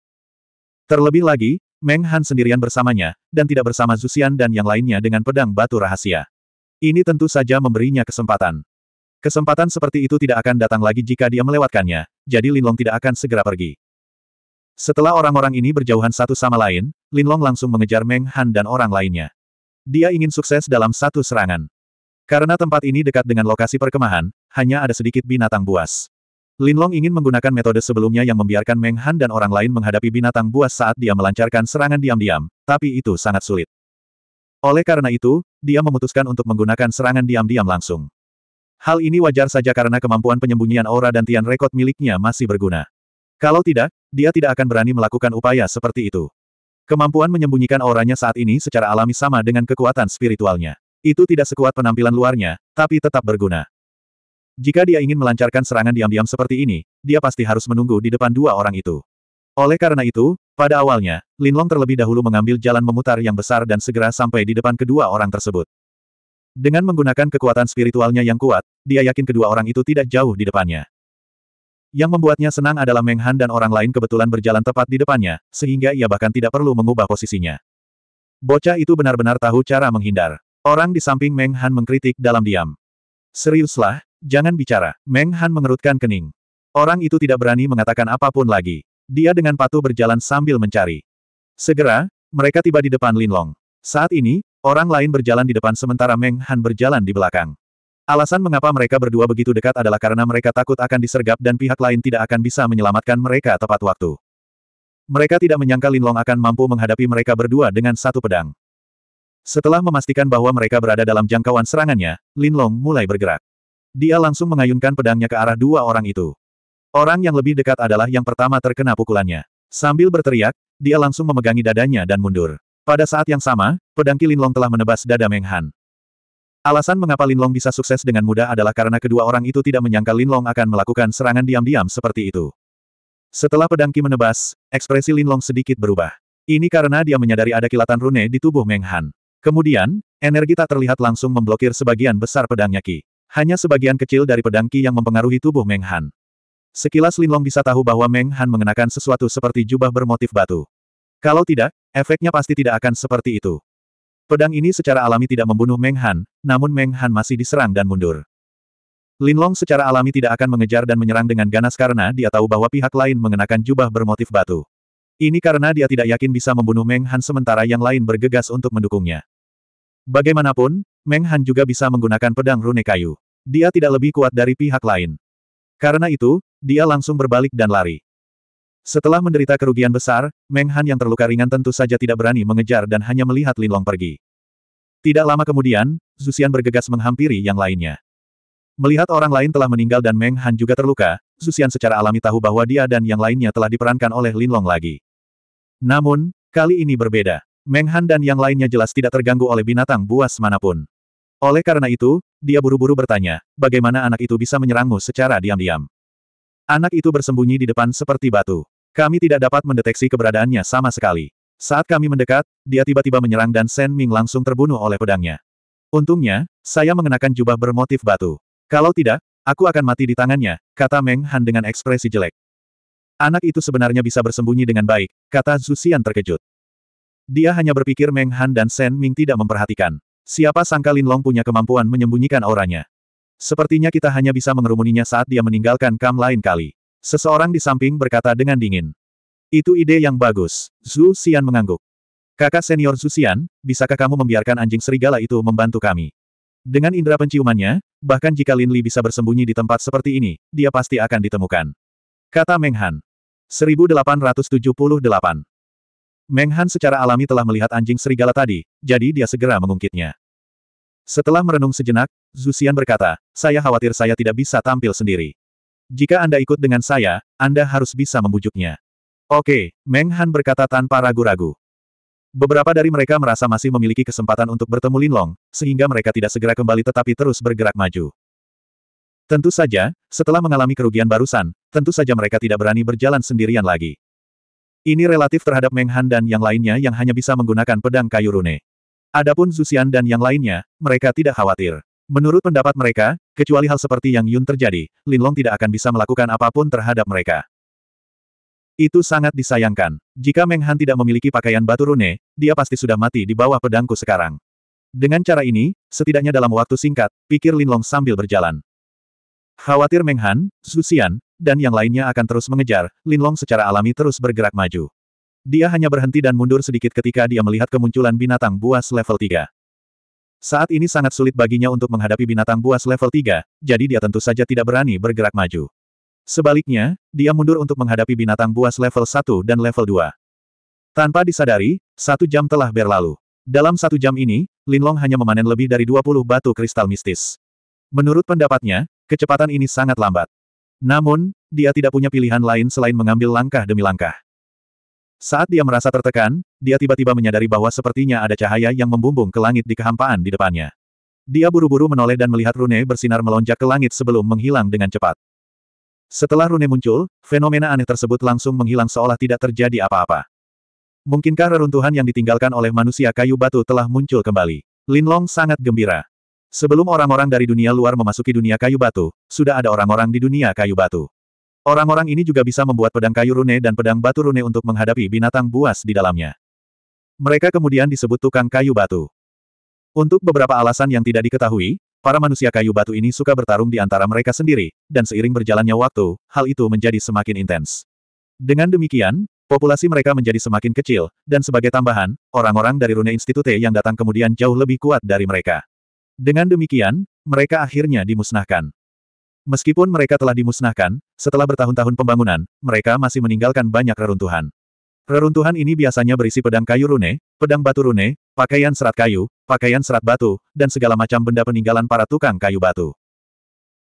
Terlebih lagi, Meng Han sendirian bersamanya, dan tidak bersama Susian dan yang lainnya dengan pedang batu rahasia. Ini tentu saja memberinya kesempatan. Kesempatan seperti itu tidak akan datang lagi jika dia melewatkannya, jadi Linlong tidak akan segera pergi. Setelah orang-orang ini berjauhan satu sama lain, Lin Long langsung mengejar Meng Han dan orang lainnya. Dia ingin sukses dalam satu serangan. Karena tempat ini dekat dengan lokasi perkemahan, hanya ada sedikit binatang buas. Lin Long ingin menggunakan metode sebelumnya yang membiarkan Meng Han dan orang lain menghadapi binatang buas saat dia melancarkan serangan diam-diam, tapi itu sangat sulit. Oleh karena itu, dia memutuskan untuk menggunakan serangan diam-diam langsung. Hal ini wajar saja karena kemampuan penyembunyian aura dan tian rekod miliknya masih berguna. Kalau tidak, dia tidak akan berani melakukan upaya seperti itu. Kemampuan menyembunyikan auranya saat ini secara alami sama dengan kekuatan spiritualnya. Itu tidak sekuat penampilan luarnya, tapi tetap berguna. Jika dia ingin melancarkan serangan diam-diam seperti ini, dia pasti harus menunggu di depan dua orang itu. Oleh karena itu, pada awalnya, Lin Long terlebih dahulu mengambil jalan memutar yang besar dan segera sampai di depan kedua orang tersebut. Dengan menggunakan kekuatan spiritualnya yang kuat, dia yakin kedua orang itu tidak jauh di depannya. Yang membuatnya senang adalah Meng Han dan orang lain kebetulan berjalan tepat di depannya, sehingga ia bahkan tidak perlu mengubah posisinya. Bocah itu benar-benar tahu cara menghindar. Orang di samping Meng Han mengkritik dalam diam. Seriuslah, jangan bicara. Meng Han mengerutkan kening. Orang itu tidak berani mengatakan apapun lagi. Dia dengan patuh berjalan sambil mencari. Segera, mereka tiba di depan Linlong. Saat ini, orang lain berjalan di depan sementara Meng Han berjalan di belakang. Alasan mengapa mereka berdua begitu dekat adalah karena mereka takut akan disergap dan pihak lain tidak akan bisa menyelamatkan mereka tepat waktu. Mereka tidak menyangka Linlong akan mampu menghadapi mereka berdua dengan satu pedang. Setelah memastikan bahwa mereka berada dalam jangkauan serangannya, Linlong mulai bergerak. Dia langsung mengayunkan pedangnya ke arah dua orang itu. Orang yang lebih dekat adalah yang pertama terkena pukulannya. Sambil berteriak, dia langsung memegangi dadanya dan mundur. Pada saat yang sama, pedang Linlong telah menebas dada Meng Han. Alasan mengapa Linlong bisa sukses dengan mudah adalah karena kedua orang itu tidak menyangka Linlong akan melakukan serangan diam-diam seperti itu. Setelah pedang Qi menebas, ekspresi Linlong sedikit berubah. Ini karena dia menyadari ada kilatan rune di tubuh Meng Han. Kemudian, energi tak terlihat langsung memblokir sebagian besar pedangnya Qi. Hanya sebagian kecil dari pedang Qi yang mempengaruhi tubuh Meng Han. Sekilas Linlong bisa tahu bahwa Meng Han mengenakan sesuatu seperti jubah bermotif batu. Kalau tidak, efeknya pasti tidak akan seperti itu. Pedang ini secara alami tidak membunuh Meng Han, namun Meng Han masih diserang dan mundur. Lin Long secara alami tidak akan mengejar dan menyerang dengan ganas karena dia tahu bahwa pihak lain mengenakan jubah bermotif batu. Ini karena dia tidak yakin bisa membunuh Meng Han sementara yang lain bergegas untuk mendukungnya. Bagaimanapun, Meng Han juga bisa menggunakan pedang rune kayu. Dia tidak lebih kuat dari pihak lain. Karena itu, dia langsung berbalik dan lari. Setelah menderita kerugian besar, Meng Han yang terluka ringan tentu saja tidak berani mengejar dan hanya melihat Lin Long pergi. Tidak lama kemudian, Zuxian bergegas menghampiri yang lainnya. Melihat orang lain telah meninggal dan Meng Han juga terluka, Zuxian secara alami tahu bahwa dia dan yang lainnya telah diperankan oleh Lin Long lagi. Namun, kali ini berbeda. Meng Han dan yang lainnya jelas tidak terganggu oleh binatang buas manapun. Oleh karena itu, dia buru-buru bertanya, bagaimana anak itu bisa menyerangmu secara diam-diam. Anak itu bersembunyi di depan seperti batu. Kami tidak dapat mendeteksi keberadaannya sama sekali. Saat kami mendekat, dia tiba-tiba menyerang dan Shen Ming langsung terbunuh oleh pedangnya. Untungnya, saya mengenakan jubah bermotif batu. Kalau tidak, aku akan mati di tangannya, kata Meng Han dengan ekspresi jelek. Anak itu sebenarnya bisa bersembunyi dengan baik, kata Zhu Xian terkejut. Dia hanya berpikir Meng Han dan Shen Ming tidak memperhatikan. Siapa sangka Lin Long punya kemampuan menyembunyikan auranya. Sepertinya kita hanya bisa mengerumuninya saat dia meninggalkan kam lain kali. Seseorang di samping berkata dengan dingin. Itu ide yang bagus. Zhu Xian mengangguk. Kakak senior Zhu Xian, bisakah kamu membiarkan anjing serigala itu membantu kami? Dengan indera penciumannya, bahkan jika Lin Li bisa bersembunyi di tempat seperti ini, dia pasti akan ditemukan. Kata Meng Han. 1878 Meng Han secara alami telah melihat anjing serigala tadi, jadi dia segera mengungkitnya. Setelah merenung sejenak, Zhu Xian berkata, saya khawatir saya tidak bisa tampil sendiri. Jika Anda ikut dengan saya, Anda harus bisa membujuknya. Oke, Meng Han berkata tanpa ragu-ragu. Beberapa dari mereka merasa masih memiliki kesempatan untuk bertemu Lin Long, sehingga mereka tidak segera kembali tetapi terus bergerak maju. Tentu saja, setelah mengalami kerugian barusan, tentu saja mereka tidak berani berjalan sendirian lagi. Ini relatif terhadap Meng Han dan yang lainnya yang hanya bisa menggunakan pedang kayu rune. Adapun Zusian dan yang lainnya, mereka tidak khawatir. Menurut pendapat mereka, kecuali hal seperti yang Yun terjadi, Linlong tidak akan bisa melakukan apapun terhadap mereka. Itu sangat disayangkan. Jika Meng Han tidak memiliki pakaian batu rune, dia pasti sudah mati di bawah pedangku sekarang. Dengan cara ini, setidaknya dalam waktu singkat, pikir Linlong sambil berjalan. Khawatir Meng Han, Su Xian, dan yang lainnya akan terus mengejar, Linlong secara alami terus bergerak maju. Dia hanya berhenti dan mundur sedikit ketika dia melihat kemunculan binatang buas level 3. Saat ini sangat sulit baginya untuk menghadapi binatang buas level 3, jadi dia tentu saja tidak berani bergerak maju. Sebaliknya, dia mundur untuk menghadapi binatang buas level 1 dan level 2. Tanpa disadari, satu jam telah berlalu. Dalam satu jam ini, Linlong hanya memanen lebih dari 20 batu kristal mistis. Menurut pendapatnya, kecepatan ini sangat lambat. Namun, dia tidak punya pilihan lain selain mengambil langkah demi langkah. Saat dia merasa tertekan, dia tiba-tiba menyadari bahwa sepertinya ada cahaya yang membumbung ke langit di kehampaan di depannya. Dia buru-buru menoleh dan melihat Rune bersinar melonjak ke langit sebelum menghilang dengan cepat. Setelah Rune muncul, fenomena aneh tersebut langsung menghilang seolah tidak terjadi apa-apa. Mungkinkah reruntuhan yang ditinggalkan oleh manusia kayu batu telah muncul kembali? Linlong sangat gembira. Sebelum orang-orang dari dunia luar memasuki dunia kayu batu, sudah ada orang-orang di dunia kayu batu. Orang-orang ini juga bisa membuat pedang kayu rune dan pedang batu rune untuk menghadapi binatang buas di dalamnya. Mereka kemudian disebut tukang kayu batu. Untuk beberapa alasan yang tidak diketahui, para manusia kayu batu ini suka bertarung di antara mereka sendiri, dan seiring berjalannya waktu, hal itu menjadi semakin intens. Dengan demikian, populasi mereka menjadi semakin kecil, dan sebagai tambahan, orang-orang dari Rune Institute yang datang kemudian jauh lebih kuat dari mereka. Dengan demikian, mereka akhirnya dimusnahkan. Meskipun mereka telah dimusnahkan, setelah bertahun-tahun pembangunan, mereka masih meninggalkan banyak reruntuhan. Reruntuhan ini biasanya berisi pedang kayu rune, pedang batu rune, pakaian serat kayu, pakaian serat batu, dan segala macam benda peninggalan para tukang kayu batu.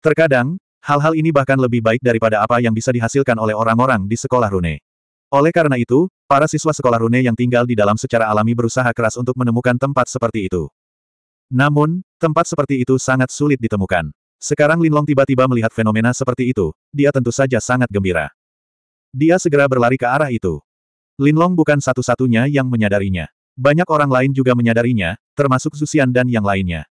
Terkadang, hal-hal ini bahkan lebih baik daripada apa yang bisa dihasilkan oleh orang-orang di sekolah rune. Oleh karena itu, para siswa sekolah rune yang tinggal di dalam secara alami berusaha keras untuk menemukan tempat seperti itu. Namun, tempat seperti itu sangat sulit ditemukan. Sekarang Linlong tiba-tiba melihat fenomena seperti itu, dia tentu saja sangat gembira. Dia segera berlari ke arah itu. Linlong bukan satu-satunya yang menyadarinya. Banyak orang lain juga menyadarinya, termasuk Zusian dan yang lainnya.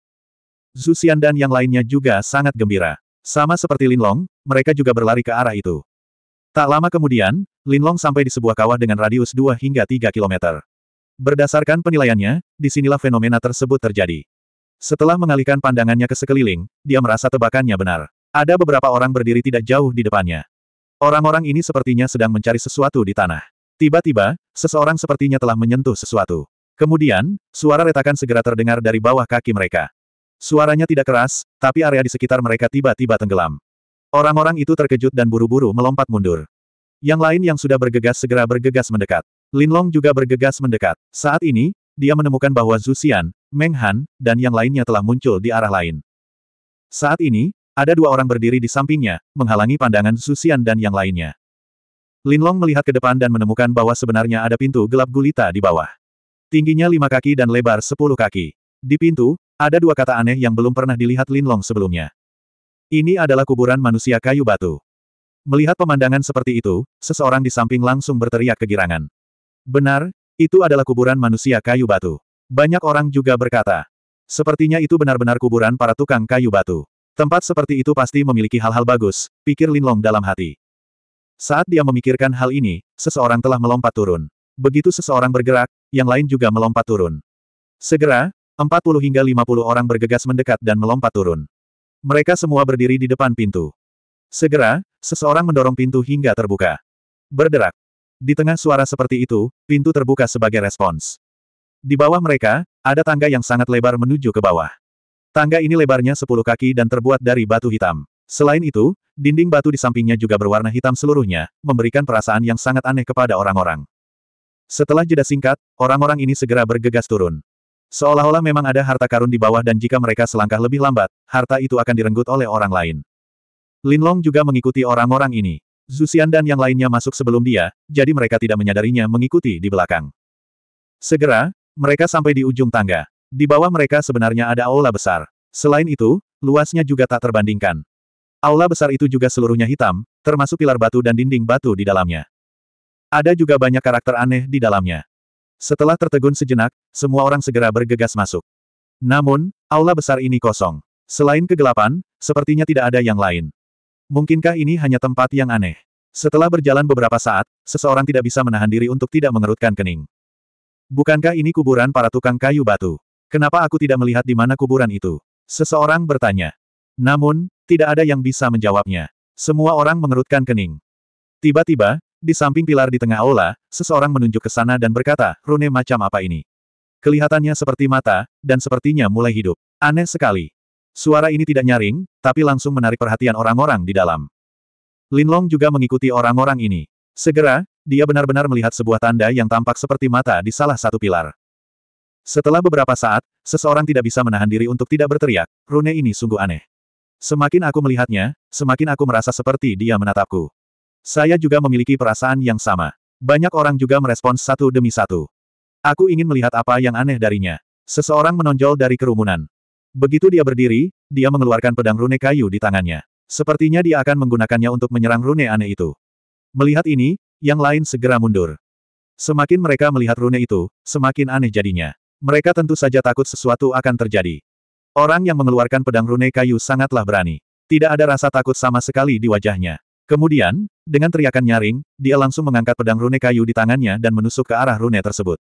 Zusian dan yang lainnya juga sangat gembira. Sama seperti Linlong, mereka juga berlari ke arah itu. Tak lama kemudian, Linlong sampai di sebuah kawah dengan radius 2 hingga 3 kilometer. Berdasarkan penilaiannya, disinilah fenomena tersebut terjadi. Setelah mengalihkan pandangannya ke sekeliling, dia merasa tebakannya benar. Ada beberapa orang berdiri tidak jauh di depannya. Orang-orang ini sepertinya sedang mencari sesuatu di tanah. Tiba-tiba, seseorang sepertinya telah menyentuh sesuatu. Kemudian, suara retakan segera terdengar dari bawah kaki mereka. Suaranya tidak keras, tapi area di sekitar mereka tiba-tiba tenggelam. Orang-orang itu terkejut dan buru-buru melompat mundur. Yang lain yang sudah bergegas segera bergegas mendekat. Linlong juga bergegas mendekat. Saat ini, dia menemukan bahwa Zuxian, Meng Han, dan yang lainnya telah muncul di arah lain. Saat ini, ada dua orang berdiri di sampingnya, menghalangi pandangan Susian dan yang lainnya. Linlong melihat ke depan dan menemukan bahwa sebenarnya ada pintu gelap gulita di bawah. Tingginya lima kaki dan lebar sepuluh kaki. Di pintu, ada dua kata aneh yang belum pernah dilihat Linlong sebelumnya. Ini adalah kuburan manusia kayu batu. Melihat pemandangan seperti itu, seseorang di samping langsung berteriak kegirangan. Benar, itu adalah kuburan manusia kayu batu. Banyak orang juga berkata, sepertinya itu benar-benar kuburan para tukang kayu batu. Tempat seperti itu pasti memiliki hal-hal bagus, pikir Linlong dalam hati. Saat dia memikirkan hal ini, seseorang telah melompat turun. Begitu seseorang bergerak, yang lain juga melompat turun. Segera, 40 hingga 50 orang bergegas mendekat dan melompat turun. Mereka semua berdiri di depan pintu. Segera, seseorang mendorong pintu hingga terbuka. Berderak. Di tengah suara seperti itu, pintu terbuka sebagai respons. Di bawah mereka, ada tangga yang sangat lebar menuju ke bawah. Tangga ini lebarnya 10 kaki dan terbuat dari batu hitam. Selain itu, dinding batu di sampingnya juga berwarna hitam seluruhnya, memberikan perasaan yang sangat aneh kepada orang-orang. Setelah jeda singkat, orang-orang ini segera bergegas turun. Seolah-olah memang ada harta karun di bawah dan jika mereka selangkah lebih lambat, harta itu akan direnggut oleh orang lain. Linlong juga mengikuti orang-orang ini. Zusian dan yang lainnya masuk sebelum dia, jadi mereka tidak menyadarinya mengikuti di belakang. Segera, mereka sampai di ujung tangga. Di bawah mereka sebenarnya ada aula besar. Selain itu, luasnya juga tak terbandingkan. Aula besar itu juga seluruhnya hitam, termasuk pilar batu dan dinding batu di dalamnya. Ada juga banyak karakter aneh di dalamnya. Setelah tertegun sejenak, semua orang segera bergegas masuk. Namun, aula besar ini kosong. Selain kegelapan, sepertinya tidak ada yang lain. Mungkinkah ini hanya tempat yang aneh? Setelah berjalan beberapa saat, seseorang tidak bisa menahan diri untuk tidak mengerutkan kening. Bukankah ini kuburan para tukang kayu batu? Kenapa aku tidak melihat di mana kuburan itu? Seseorang bertanya. Namun, tidak ada yang bisa menjawabnya. Semua orang mengerutkan kening. Tiba-tiba, di samping pilar di tengah aula, seseorang menunjuk ke sana dan berkata, Rune macam apa ini? Kelihatannya seperti mata, dan sepertinya mulai hidup. Aneh sekali. Suara ini tidak nyaring, tapi langsung menarik perhatian orang-orang di dalam. Linlong juga mengikuti orang-orang ini. Segera, dia benar-benar melihat sebuah tanda yang tampak seperti mata di salah satu pilar. Setelah beberapa saat, seseorang tidak bisa menahan diri untuk tidak berteriak, rune ini sungguh aneh. Semakin aku melihatnya, semakin aku merasa seperti dia menatapku. Saya juga memiliki perasaan yang sama. Banyak orang juga merespons satu demi satu. Aku ingin melihat apa yang aneh darinya. Seseorang menonjol dari kerumunan. Begitu dia berdiri, dia mengeluarkan pedang rune kayu di tangannya. Sepertinya dia akan menggunakannya untuk menyerang rune aneh itu. Melihat ini, yang lain segera mundur. Semakin mereka melihat rune itu, semakin aneh jadinya. Mereka tentu saja takut sesuatu akan terjadi. Orang yang mengeluarkan pedang rune kayu sangatlah berani. Tidak ada rasa takut sama sekali di wajahnya. Kemudian, dengan teriakan nyaring, dia langsung mengangkat pedang rune kayu di tangannya dan menusuk ke arah rune tersebut.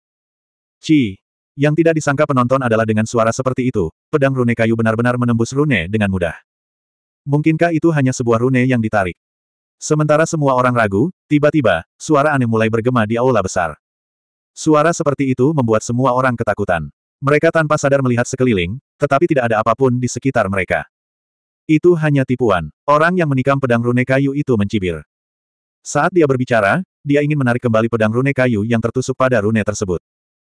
Ci! Yang tidak disangka penonton adalah dengan suara seperti itu, pedang rune kayu benar-benar menembus rune dengan mudah. Mungkinkah itu hanya sebuah rune yang ditarik? Sementara semua orang ragu, tiba-tiba, suara aneh mulai bergema di aula besar. Suara seperti itu membuat semua orang ketakutan. Mereka tanpa sadar melihat sekeliling, tetapi tidak ada apapun di sekitar mereka. Itu hanya tipuan. Orang yang menikam pedang rune kayu itu mencibir. Saat dia berbicara, dia ingin menarik kembali pedang rune kayu yang tertusuk pada rune tersebut.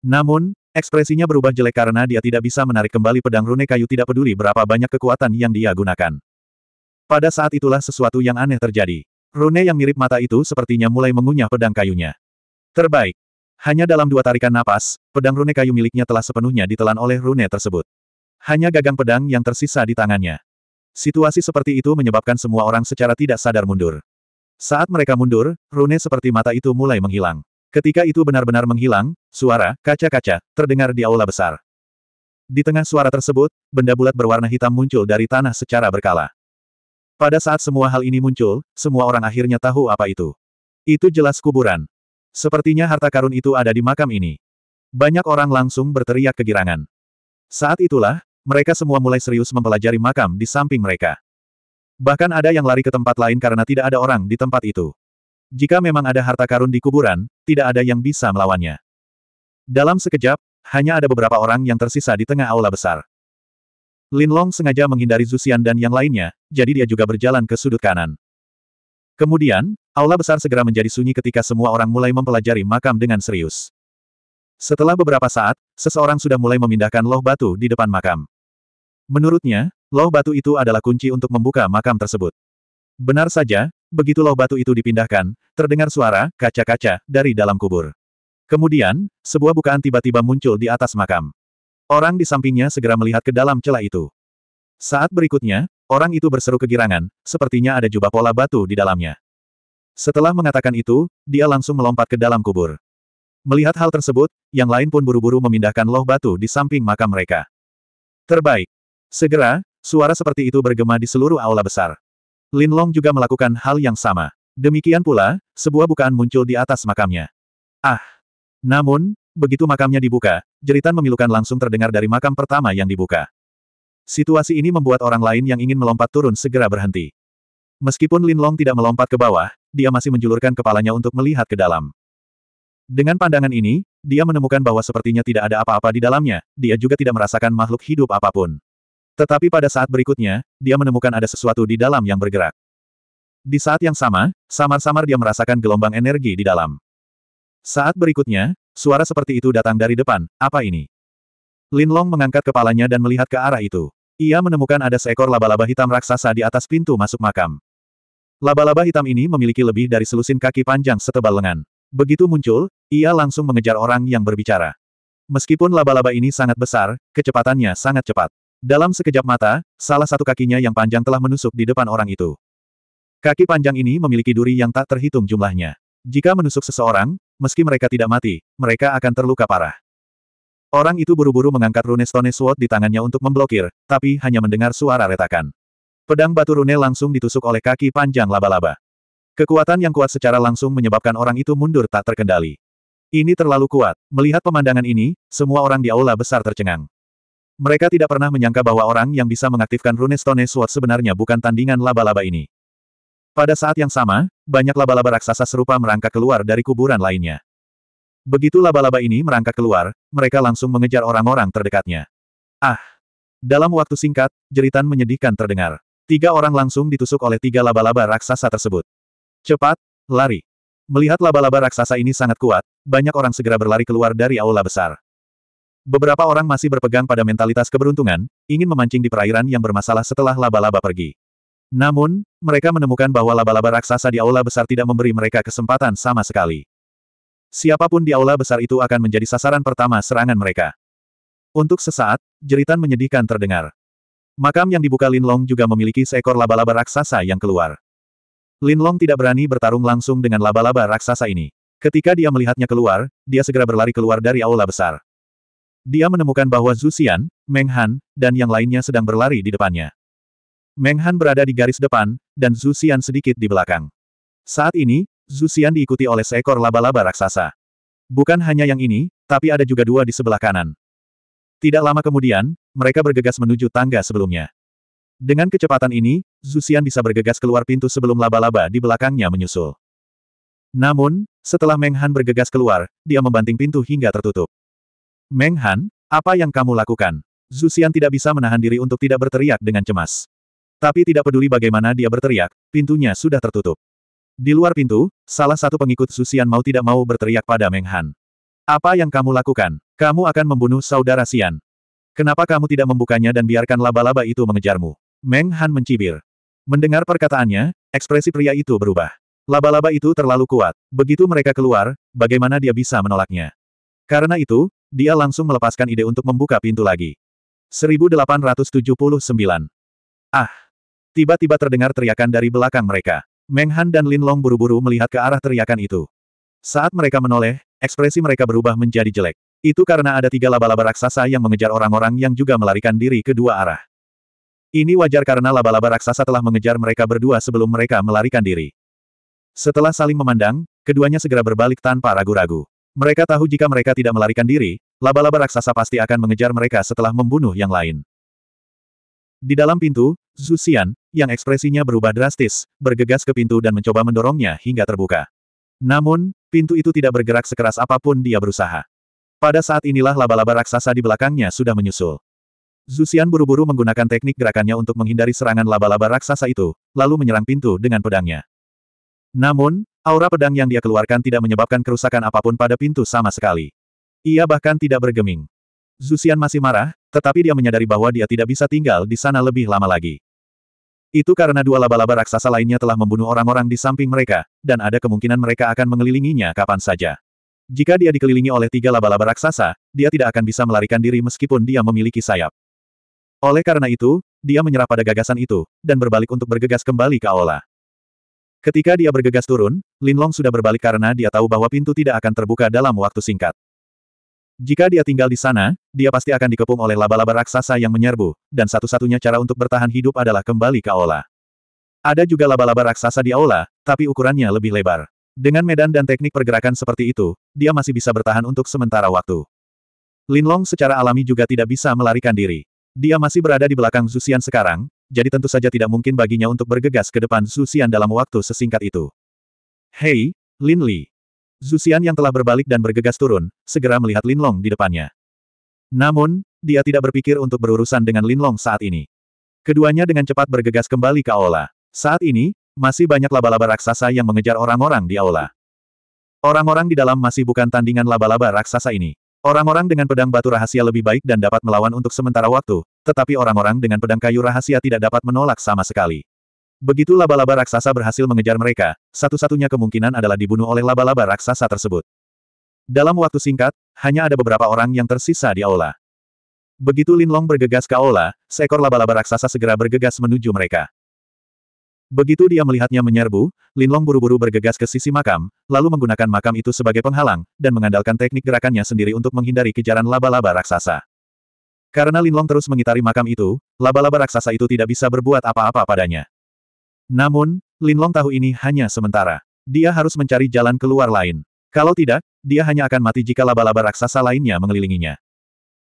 Namun, ekspresinya berubah jelek karena dia tidak bisa menarik kembali pedang rune kayu tidak peduli berapa banyak kekuatan yang dia gunakan. Pada saat itulah sesuatu yang aneh terjadi. Rune yang mirip mata itu sepertinya mulai mengunyah pedang kayunya. Terbaik. Hanya dalam dua tarikan napas, pedang rune kayu miliknya telah sepenuhnya ditelan oleh rune tersebut. Hanya gagang pedang yang tersisa di tangannya. Situasi seperti itu menyebabkan semua orang secara tidak sadar mundur. Saat mereka mundur, rune seperti mata itu mulai menghilang. Ketika itu benar-benar menghilang, suara kaca-kaca terdengar di aula besar. Di tengah suara tersebut, benda bulat berwarna hitam muncul dari tanah secara berkala. Pada saat semua hal ini muncul, semua orang akhirnya tahu apa itu. Itu jelas kuburan. Sepertinya harta karun itu ada di makam ini. Banyak orang langsung berteriak kegirangan. Saat itulah, mereka semua mulai serius mempelajari makam di samping mereka. Bahkan ada yang lari ke tempat lain karena tidak ada orang di tempat itu. Jika memang ada harta karun di kuburan, tidak ada yang bisa melawannya. Dalam sekejap, hanya ada beberapa orang yang tersisa di tengah aula besar. Lin Long sengaja menghindari Zuxian dan yang lainnya, jadi dia juga berjalan ke sudut kanan. Kemudian, aula besar segera menjadi sunyi ketika semua orang mulai mempelajari makam dengan serius. Setelah beberapa saat, seseorang sudah mulai memindahkan loh batu di depan makam. Menurutnya, loh batu itu adalah kunci untuk membuka makam tersebut. Benar saja, begitu loh batu itu dipindahkan, terdengar suara kaca-kaca dari dalam kubur. Kemudian, sebuah bukaan tiba-tiba muncul di atas makam. Orang di sampingnya segera melihat ke dalam celah itu. Saat berikutnya, orang itu berseru kegirangan, sepertinya ada jubah pola batu di dalamnya. Setelah mengatakan itu, dia langsung melompat ke dalam kubur. Melihat hal tersebut, yang lain pun buru-buru memindahkan loh batu di samping makam mereka. Terbaik. Segera, suara seperti itu bergema di seluruh aula besar. Lin Long juga melakukan hal yang sama. Demikian pula, sebuah bukaan muncul di atas makamnya. Ah! Namun, Begitu makamnya dibuka, jeritan memilukan langsung terdengar dari makam pertama yang dibuka. Situasi ini membuat orang lain yang ingin melompat turun segera berhenti. Meskipun Lin Long tidak melompat ke bawah, dia masih menjulurkan kepalanya untuk melihat ke dalam. Dengan pandangan ini, dia menemukan bahwa sepertinya tidak ada apa-apa di dalamnya, dia juga tidak merasakan makhluk hidup apapun. Tetapi pada saat berikutnya, dia menemukan ada sesuatu di dalam yang bergerak. Di saat yang sama, samar-samar dia merasakan gelombang energi di dalam. Saat berikutnya, suara seperti itu datang dari depan, apa ini? Lin Long mengangkat kepalanya dan melihat ke arah itu. Ia menemukan ada seekor laba-laba hitam raksasa di atas pintu masuk makam. Laba-laba hitam ini memiliki lebih dari selusin kaki panjang setebal lengan. Begitu muncul, ia langsung mengejar orang yang berbicara. Meskipun laba-laba ini sangat besar, kecepatannya sangat cepat. Dalam sekejap mata, salah satu kakinya yang panjang telah menusuk di depan orang itu. Kaki panjang ini memiliki duri yang tak terhitung jumlahnya. Jika menusuk seseorang, meski mereka tidak mati, mereka akan terluka parah. Orang itu buru-buru mengangkat rune Stone Sword di tangannya untuk memblokir, tapi hanya mendengar suara retakan. Pedang batu rune langsung ditusuk oleh kaki panjang laba-laba. Kekuatan yang kuat secara langsung menyebabkan orang itu mundur tak terkendali. Ini terlalu kuat. Melihat pemandangan ini, semua orang di aula besar tercengang. Mereka tidak pernah menyangka bahwa orang yang bisa mengaktifkan rune Stone Sword sebenarnya bukan tandingan laba-laba ini. Pada saat yang sama, banyak laba-laba raksasa serupa merangkak keluar dari kuburan lainnya. Begitu laba-laba ini merangkak keluar, mereka langsung mengejar orang-orang terdekatnya. Ah! Dalam waktu singkat, jeritan menyedihkan terdengar. Tiga orang langsung ditusuk oleh tiga laba-laba raksasa tersebut. Cepat, lari. Melihat laba-laba raksasa ini sangat kuat, banyak orang segera berlari keluar dari aula besar. Beberapa orang masih berpegang pada mentalitas keberuntungan, ingin memancing di perairan yang bermasalah setelah laba-laba pergi. Namun, mereka menemukan bahwa laba-laba raksasa di aula besar tidak memberi mereka kesempatan sama sekali. Siapapun di aula besar itu akan menjadi sasaran pertama serangan mereka. Untuk sesaat, jeritan menyedihkan terdengar. Makam yang dibuka Linlong juga memiliki seekor laba-laba raksasa yang keluar. Linlong tidak berani bertarung langsung dengan laba-laba raksasa ini. Ketika dia melihatnya keluar, dia segera berlari keluar dari aula besar. Dia menemukan bahwa Zuxian, Meng Han, dan yang lainnya sedang berlari di depannya. Meng Han berada di garis depan, dan Zhu Xian sedikit di belakang. Saat ini, Zhu Xian diikuti oleh seekor laba-laba raksasa. Bukan hanya yang ini, tapi ada juga dua di sebelah kanan. Tidak lama kemudian, mereka bergegas menuju tangga sebelumnya. Dengan kecepatan ini, Zhu Xian bisa bergegas keluar pintu sebelum laba-laba di belakangnya menyusul. Namun, setelah Meng Han bergegas keluar, dia membanting pintu hingga tertutup. Meng Han, apa yang kamu lakukan? Zhu tidak bisa menahan diri untuk tidak berteriak dengan cemas. Tapi tidak peduli bagaimana dia berteriak, pintunya sudah tertutup. Di luar pintu, salah satu pengikut Susian mau tidak mau berteriak pada Meng Han. Apa yang kamu lakukan? Kamu akan membunuh saudara Sian. Kenapa kamu tidak membukanya dan biarkan laba-laba itu mengejarmu? Meng Han mencibir. Mendengar perkataannya, ekspresi pria itu berubah. Laba-laba itu terlalu kuat. Begitu mereka keluar, bagaimana dia bisa menolaknya? Karena itu, dia langsung melepaskan ide untuk membuka pintu lagi. 1879 Ah! Tiba-tiba terdengar teriakan dari belakang mereka. Meng Han dan Lin Long buru-buru melihat ke arah teriakan itu. Saat mereka menoleh, ekspresi mereka berubah menjadi jelek. Itu karena ada tiga laba-laba raksasa yang mengejar orang-orang yang juga melarikan diri ke dua arah. Ini wajar karena laba-laba raksasa telah mengejar mereka berdua sebelum mereka melarikan diri. Setelah saling memandang, keduanya segera berbalik tanpa ragu-ragu. Mereka tahu jika mereka tidak melarikan diri, laba-laba raksasa pasti akan mengejar mereka setelah membunuh yang lain. Di dalam pintu, Zhu yang ekspresinya berubah drastis, bergegas ke pintu dan mencoba mendorongnya hingga terbuka. Namun, pintu itu tidak bergerak sekeras apapun dia berusaha. Pada saat inilah laba-laba raksasa di belakangnya sudah menyusul. Zusian buru-buru menggunakan teknik gerakannya untuk menghindari serangan laba-laba raksasa itu, lalu menyerang pintu dengan pedangnya. Namun, aura pedang yang dia keluarkan tidak menyebabkan kerusakan apapun pada pintu sama sekali. Ia bahkan tidak bergeming. Zusian masih marah, tetapi dia menyadari bahwa dia tidak bisa tinggal di sana lebih lama lagi. Itu karena dua laba-laba raksasa lainnya telah membunuh orang-orang di samping mereka, dan ada kemungkinan mereka akan mengelilinginya kapan saja. Jika dia dikelilingi oleh tiga laba-laba raksasa, dia tidak akan bisa melarikan diri meskipun dia memiliki sayap. Oleh karena itu, dia menyerah pada gagasan itu, dan berbalik untuk bergegas kembali ke aula. Ketika dia bergegas turun, Linlong sudah berbalik karena dia tahu bahwa pintu tidak akan terbuka dalam waktu singkat. Jika dia tinggal di sana, dia pasti akan dikepung oleh laba-laba raksasa yang menyerbu, dan satu-satunya cara untuk bertahan hidup adalah kembali ke aula. Ada juga laba-laba raksasa di aula, tapi ukurannya lebih lebar. Dengan medan dan teknik pergerakan seperti itu, dia masih bisa bertahan untuk sementara waktu. Linlong secara alami juga tidak bisa melarikan diri. Dia masih berada di belakang Zusian sekarang, jadi tentu saja tidak mungkin baginya untuk bergegas ke depan Zusian dalam waktu sesingkat itu. Hei, Lin Li. Zusian yang telah berbalik dan bergegas turun, segera melihat Linlong di depannya. Namun, dia tidak berpikir untuk berurusan dengan Linlong saat ini. Keduanya dengan cepat bergegas kembali ke aula. Saat ini, masih banyak laba-laba raksasa yang mengejar orang-orang di aula. Orang-orang di dalam masih bukan tandingan laba-laba raksasa ini. Orang-orang dengan pedang batu rahasia lebih baik dan dapat melawan untuk sementara waktu, tetapi orang-orang dengan pedang kayu rahasia tidak dapat menolak sama sekali. Begitu laba-laba raksasa berhasil mengejar mereka, satu-satunya kemungkinan adalah dibunuh oleh laba-laba raksasa tersebut. Dalam waktu singkat, hanya ada beberapa orang yang tersisa di aula. Begitu lin long bergegas ke aula, seekor laba-laba raksasa segera bergegas menuju mereka. Begitu dia melihatnya menyerbu, lin long buru-buru bergegas ke sisi makam, lalu menggunakan makam itu sebagai penghalang, dan mengandalkan teknik gerakannya sendiri untuk menghindari kejaran laba-laba raksasa. Karena lin long terus mengitari makam itu, laba-laba raksasa itu tidak bisa berbuat apa-apa padanya. Namun, Linlong tahu ini hanya sementara. Dia harus mencari jalan keluar lain. Kalau tidak, dia hanya akan mati jika laba-laba raksasa lainnya mengelilinginya.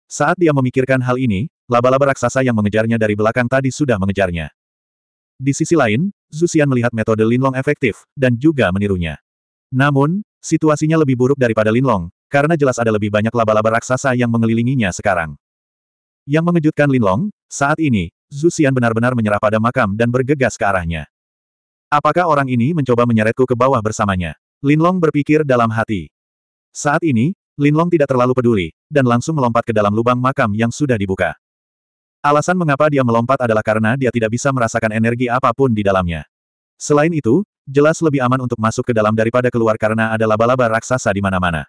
Saat dia memikirkan hal ini, laba-laba raksasa yang mengejarnya dari belakang tadi sudah mengejarnya. Di sisi lain, Zuxian melihat metode Linlong efektif, dan juga menirunya. Namun, situasinya lebih buruk daripada Linlong, karena jelas ada lebih banyak laba-laba raksasa yang mengelilinginya sekarang. Yang mengejutkan Linlong, saat ini, Zuxian benar-benar menyerah pada makam dan bergegas ke arahnya. Apakah orang ini mencoba menyeretku ke bawah bersamanya? Linlong berpikir dalam hati. Saat ini, Linlong tidak terlalu peduli, dan langsung melompat ke dalam lubang makam yang sudah dibuka. Alasan mengapa dia melompat adalah karena dia tidak bisa merasakan energi apapun di dalamnya. Selain itu, jelas lebih aman untuk masuk ke dalam daripada keluar karena ada laba-laba raksasa di mana-mana.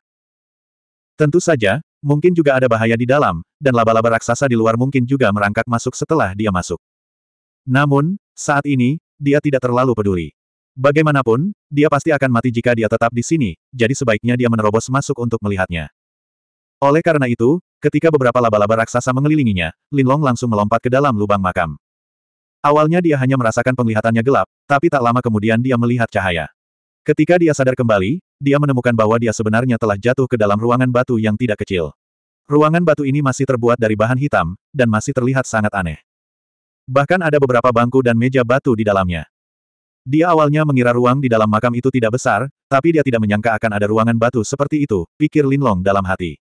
Tentu saja, Mungkin juga ada bahaya di dalam, dan laba-laba raksasa di luar mungkin juga merangkak masuk setelah dia masuk. Namun, saat ini, dia tidak terlalu peduli. Bagaimanapun, dia pasti akan mati jika dia tetap di sini, jadi sebaiknya dia menerobos masuk untuk melihatnya. Oleh karena itu, ketika beberapa laba-laba raksasa mengelilinginya, Linlong langsung melompat ke dalam lubang makam. Awalnya dia hanya merasakan penglihatannya gelap, tapi tak lama kemudian dia melihat cahaya. Ketika dia sadar kembali, dia menemukan bahwa dia sebenarnya telah jatuh ke dalam ruangan batu yang tidak kecil. Ruangan batu ini masih terbuat dari bahan hitam, dan masih terlihat sangat aneh. Bahkan ada beberapa bangku dan meja batu di dalamnya. Dia awalnya mengira ruang di dalam makam itu tidak besar, tapi dia tidak menyangka akan ada ruangan batu seperti itu, pikir Lin Long dalam hati.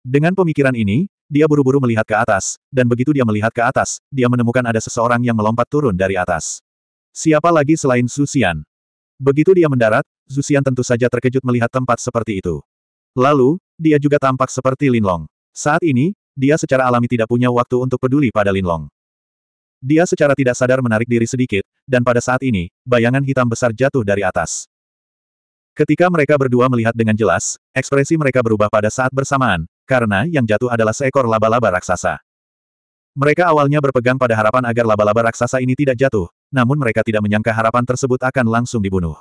Dengan pemikiran ini, dia buru-buru melihat ke atas, dan begitu dia melihat ke atas, dia menemukan ada seseorang yang melompat turun dari atas. Siapa lagi selain Su Xian? Begitu dia mendarat, Zusian tentu saja terkejut melihat tempat seperti itu. Lalu, dia juga tampak seperti Linlong. Saat ini, dia secara alami tidak punya waktu untuk peduli pada Linlong. Dia secara tidak sadar menarik diri sedikit, dan pada saat ini, bayangan hitam besar jatuh dari atas. Ketika mereka berdua melihat dengan jelas, ekspresi mereka berubah pada saat bersamaan, karena yang jatuh adalah seekor laba-laba raksasa. Mereka awalnya berpegang pada harapan agar laba-laba raksasa ini tidak jatuh, namun mereka tidak menyangka harapan tersebut akan langsung dibunuh.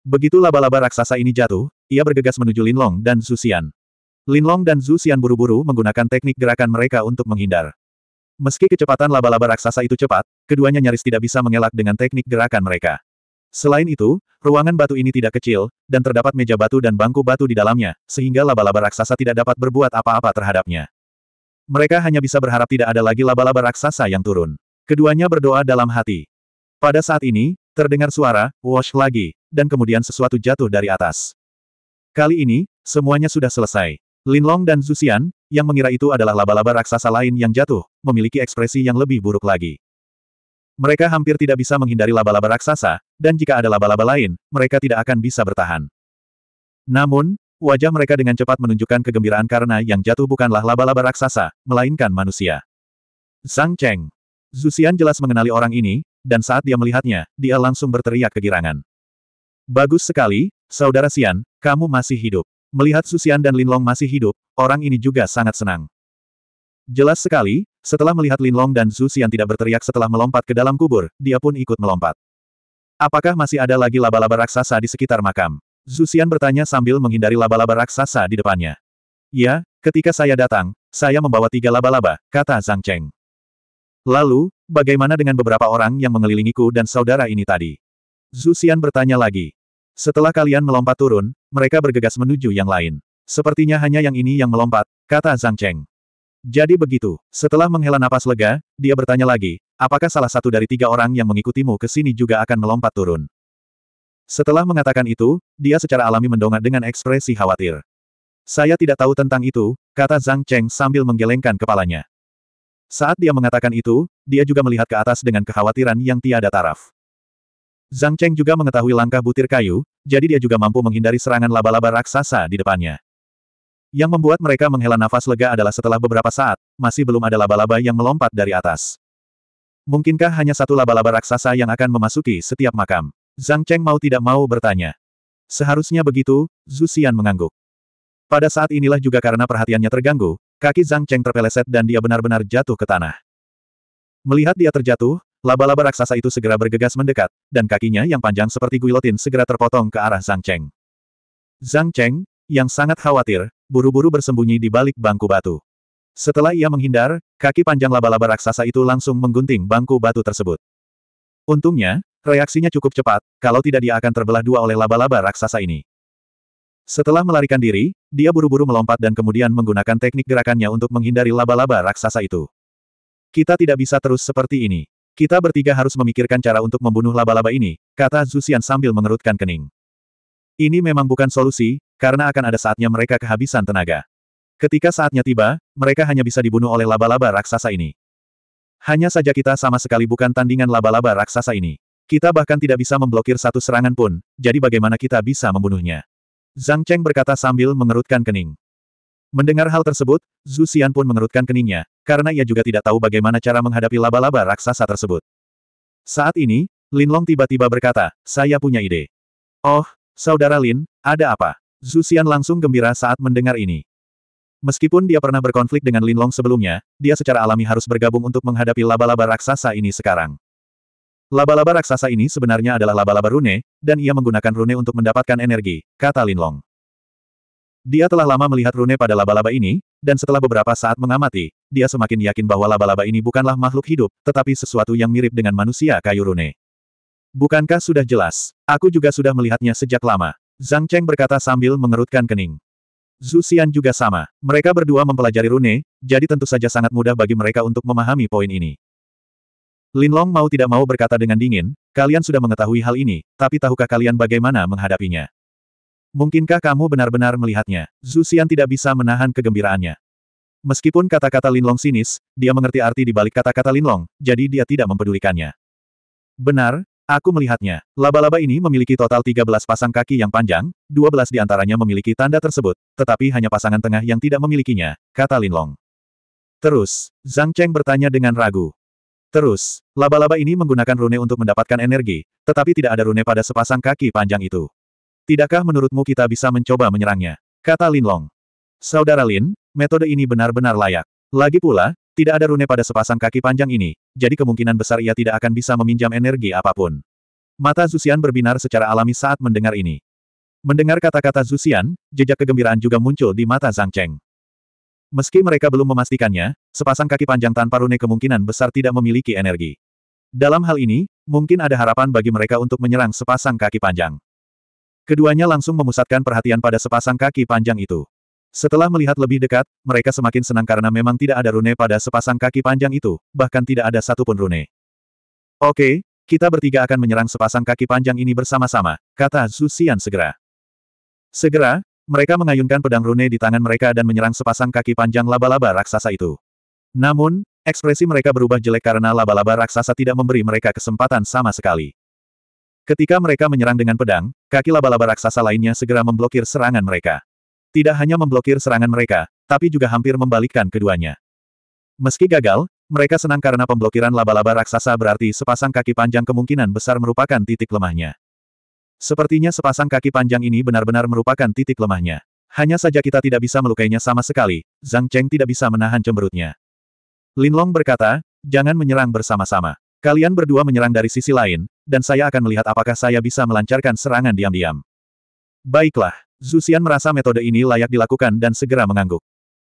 Begitu laba-laba raksasa ini jatuh, ia bergegas menuju Linlong dan Zuxian. Linlong dan Zuxian buru-buru menggunakan teknik gerakan mereka untuk menghindar. Meski kecepatan laba-laba raksasa itu cepat, keduanya nyaris tidak bisa mengelak dengan teknik gerakan mereka. Selain itu, ruangan batu ini tidak kecil, dan terdapat meja batu dan bangku batu di dalamnya, sehingga laba-laba raksasa tidak dapat berbuat apa-apa terhadapnya. Mereka hanya bisa berharap tidak ada lagi laba-laba raksasa yang turun. Keduanya berdoa dalam hati. Pada saat ini, Terdengar suara, wash lagi, dan kemudian sesuatu jatuh dari atas. Kali ini, semuanya sudah selesai. Linlong dan xian yang mengira itu adalah laba-laba raksasa lain yang jatuh, memiliki ekspresi yang lebih buruk lagi. Mereka hampir tidak bisa menghindari laba-laba raksasa, dan jika ada laba-laba lain, mereka tidak akan bisa bertahan. Namun, wajah mereka dengan cepat menunjukkan kegembiraan karena yang jatuh bukanlah laba-laba raksasa, melainkan manusia. sang Cheng. Zuxian jelas mengenali orang ini, dan saat dia melihatnya, dia langsung berteriak kegirangan. Bagus sekali, Saudara Sian, kamu masih hidup. Melihat Susian dan Linlong masih hidup, orang ini juga sangat senang. Jelas sekali, setelah melihat Linlong dan Susian tidak berteriak setelah melompat ke dalam kubur, dia pun ikut melompat. Apakah masih ada lagi laba-laba raksasa di sekitar makam? Susian bertanya sambil menghindari laba-laba raksasa di depannya. Ya, ketika saya datang, saya membawa tiga laba-laba, kata Zhang Cheng. Lalu, bagaimana dengan beberapa orang yang mengelilingiku dan saudara ini tadi? Zusian bertanya lagi. Setelah kalian melompat turun, mereka bergegas menuju yang lain. Sepertinya hanya yang ini yang melompat, kata Zhang Cheng. Jadi begitu, setelah menghela napas lega, dia bertanya lagi, apakah salah satu dari tiga orang yang mengikutimu ke sini juga akan melompat turun? Setelah mengatakan itu, dia secara alami mendongak dengan ekspresi khawatir. Saya tidak tahu tentang itu, kata Zhang Cheng sambil menggelengkan kepalanya. Saat dia mengatakan itu, dia juga melihat ke atas dengan kekhawatiran yang tiada taraf. Zhang Cheng juga mengetahui langkah butir kayu, jadi dia juga mampu menghindari serangan laba-laba raksasa di depannya. Yang membuat mereka menghela nafas lega adalah setelah beberapa saat, masih belum ada laba-laba yang melompat dari atas. Mungkinkah hanya satu laba-laba raksasa yang akan memasuki setiap makam? Zhang Cheng mau tidak mau bertanya. Seharusnya begitu, Zhu mengangguk. Pada saat inilah juga karena perhatiannya terganggu, Kaki Zhang Cheng terpeleset dan dia benar-benar jatuh ke tanah. Melihat dia terjatuh, laba-laba raksasa itu segera bergegas mendekat, dan kakinya yang panjang seperti guilotin segera terpotong ke arah Zhang Cheng. Zhang Cheng, yang sangat khawatir, buru-buru bersembunyi di balik bangku batu. Setelah ia menghindar, kaki panjang laba-laba raksasa itu langsung menggunting bangku batu tersebut. Untungnya, reaksinya cukup cepat, kalau tidak dia akan terbelah dua oleh laba-laba raksasa ini. Setelah melarikan diri, dia buru-buru melompat dan kemudian menggunakan teknik gerakannya untuk menghindari laba-laba raksasa itu. Kita tidak bisa terus seperti ini. Kita bertiga harus memikirkan cara untuk membunuh laba-laba ini, kata Zusian sambil mengerutkan kening. Ini memang bukan solusi, karena akan ada saatnya mereka kehabisan tenaga. Ketika saatnya tiba, mereka hanya bisa dibunuh oleh laba-laba raksasa ini. Hanya saja kita sama sekali bukan tandingan laba-laba raksasa ini. Kita bahkan tidak bisa memblokir satu serangan pun, jadi bagaimana kita bisa membunuhnya? Zhang Cheng berkata sambil mengerutkan kening. Mendengar hal tersebut, Zhu Xian pun mengerutkan keningnya, karena ia juga tidak tahu bagaimana cara menghadapi laba-laba raksasa tersebut. Saat ini, Lin Long tiba-tiba berkata, saya punya ide. Oh, saudara Lin, ada apa? Zhu Xian langsung gembira saat mendengar ini. Meskipun dia pernah berkonflik dengan Lin Long sebelumnya, dia secara alami harus bergabung untuk menghadapi laba-laba raksasa ini sekarang. Laba-laba raksasa ini sebenarnya adalah laba-laba rune, dan ia menggunakan rune untuk mendapatkan energi, kata Linlong. Dia telah lama melihat rune pada laba-laba ini, dan setelah beberapa saat mengamati, dia semakin yakin bahwa laba-laba ini bukanlah makhluk hidup, tetapi sesuatu yang mirip dengan manusia kayu rune. Bukankah sudah jelas? Aku juga sudah melihatnya sejak lama. Zhang Cheng berkata sambil mengerutkan kening. Zhu Xian juga sama. Mereka berdua mempelajari rune, jadi tentu saja sangat mudah bagi mereka untuk memahami poin ini. Linlong mau tidak mau berkata dengan dingin, kalian sudah mengetahui hal ini, tapi tahukah kalian bagaimana menghadapinya? Mungkinkah kamu benar-benar melihatnya? Zhu Xian tidak bisa menahan kegembiraannya. Meskipun kata-kata Linlong sinis, dia mengerti arti di balik kata-kata Linlong, jadi dia tidak mempedulikannya. Benar, aku melihatnya. Laba-laba ini memiliki total 13 pasang kaki yang panjang, 12 di antaranya memiliki tanda tersebut, tetapi hanya pasangan tengah yang tidak memilikinya, kata Linlong. Terus, Zhang Cheng bertanya dengan ragu. Terus, laba-laba ini menggunakan rune untuk mendapatkan energi, tetapi tidak ada rune pada sepasang kaki panjang itu. Tidakkah menurutmu kita bisa mencoba menyerangnya? Kata Linlong. Saudara Lin, metode ini benar-benar layak. Lagi pula, tidak ada rune pada sepasang kaki panjang ini, jadi kemungkinan besar ia tidak akan bisa meminjam energi apapun. Mata Zusian berbinar secara alami saat mendengar ini. Mendengar kata-kata Zusian, jejak kegembiraan juga muncul di mata Zhang Cheng. Meski mereka belum memastikannya, sepasang kaki panjang tanpa rune kemungkinan besar tidak memiliki energi. Dalam hal ini, mungkin ada harapan bagi mereka untuk menyerang sepasang kaki panjang. Keduanya langsung memusatkan perhatian pada sepasang kaki panjang itu. Setelah melihat lebih dekat, mereka semakin senang karena memang tidak ada rune pada sepasang kaki panjang itu, bahkan tidak ada satupun rune. Oke, kita bertiga akan menyerang sepasang kaki panjang ini bersama-sama, kata Zhu segera. Segera, mereka mengayunkan pedang rune di tangan mereka dan menyerang sepasang kaki panjang laba-laba raksasa itu. Namun, ekspresi mereka berubah jelek karena laba-laba raksasa tidak memberi mereka kesempatan sama sekali. Ketika mereka menyerang dengan pedang, kaki laba-laba raksasa lainnya segera memblokir serangan mereka. Tidak hanya memblokir serangan mereka, tapi juga hampir membalikkan keduanya. Meski gagal, mereka senang karena pemblokiran laba-laba raksasa berarti sepasang kaki panjang kemungkinan besar merupakan titik lemahnya. Sepertinya sepasang kaki panjang ini benar-benar merupakan titik lemahnya. Hanya saja kita tidak bisa melukainya sama sekali, Zhang Cheng tidak bisa menahan cemberutnya. Linlong berkata, jangan menyerang bersama-sama. Kalian berdua menyerang dari sisi lain, dan saya akan melihat apakah saya bisa melancarkan serangan diam-diam. Baiklah, Xian merasa metode ini layak dilakukan dan segera mengangguk.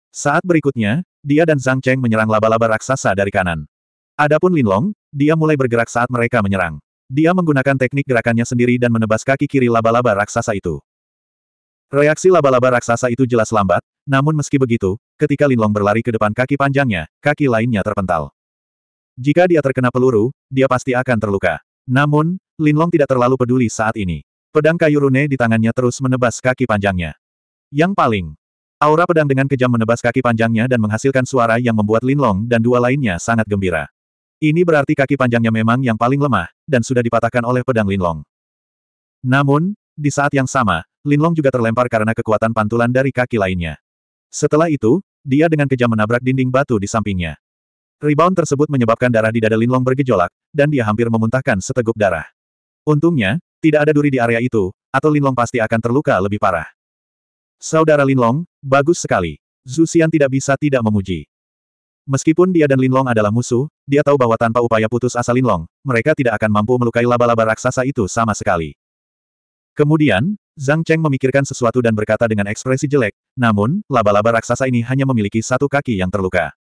Saat berikutnya, dia dan Zhang Cheng menyerang laba-laba raksasa dari kanan. Adapun Linlong, dia mulai bergerak saat mereka menyerang. Dia menggunakan teknik gerakannya sendiri dan menebas kaki kiri laba-laba raksasa itu. Reaksi laba-laba raksasa itu jelas lambat, namun meski begitu, ketika Linlong berlari ke depan kaki panjangnya, kaki lainnya terpental. Jika dia terkena peluru, dia pasti akan terluka. Namun, Linlong tidak terlalu peduli saat ini. Pedang kayu rune di tangannya terus menebas kaki panjangnya. Yang paling, aura pedang dengan kejam menebas kaki panjangnya dan menghasilkan suara yang membuat Linlong dan dua lainnya sangat gembira. Ini berarti kaki panjangnya memang yang paling lemah, dan sudah dipatahkan oleh pedang Linlong. Namun, di saat yang sama, Linlong juga terlempar karena kekuatan pantulan dari kaki lainnya. Setelah itu, dia dengan kejam menabrak dinding batu di sampingnya. Rebound tersebut menyebabkan darah di dada Linlong bergejolak, dan dia hampir memuntahkan seteguk darah. Untungnya, tidak ada duri di area itu, atau Linlong pasti akan terluka lebih parah. Saudara Linlong, bagus sekali. Zusian tidak bisa tidak memuji. Meskipun dia dan Linlong adalah musuh, dia tahu bahwa tanpa upaya putus asa Linlong, mereka tidak akan mampu melukai laba-laba raksasa itu sama sekali. Kemudian, Zhang Cheng memikirkan sesuatu dan berkata dengan ekspresi jelek, namun, laba-laba raksasa ini hanya memiliki satu kaki yang terluka.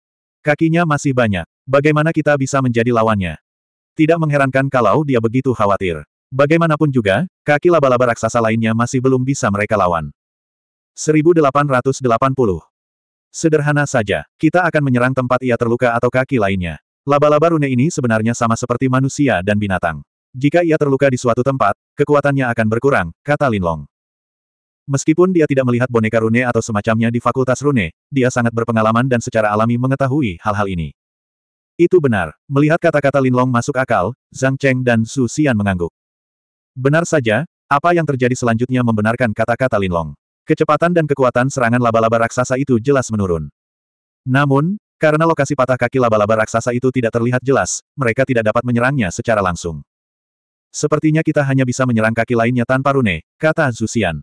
Kakinya masih banyak. Bagaimana kita bisa menjadi lawannya? Tidak mengherankan kalau dia begitu khawatir. Bagaimanapun juga, kaki laba-laba raksasa lainnya masih belum bisa mereka lawan. 1880 Sederhana saja, kita akan menyerang tempat ia terluka atau kaki lainnya. Laba-laba rune ini sebenarnya sama seperti manusia dan binatang. Jika ia terluka di suatu tempat, kekuatannya akan berkurang, kata Linlong. Meskipun dia tidak melihat boneka rune atau semacamnya di fakultas rune, dia sangat berpengalaman dan secara alami mengetahui hal-hal ini. Itu benar. Melihat kata-kata Linlong masuk akal, Zhang Cheng dan Su Xian mengangguk. Benar saja, apa yang terjadi selanjutnya membenarkan kata-kata Linlong. Kecepatan dan kekuatan serangan laba-laba raksasa itu jelas menurun. Namun, karena lokasi patah kaki laba-laba raksasa itu tidak terlihat jelas, mereka tidak dapat menyerangnya secara langsung. Sepertinya kita hanya bisa menyerang kaki lainnya tanpa rune, kata Zusian.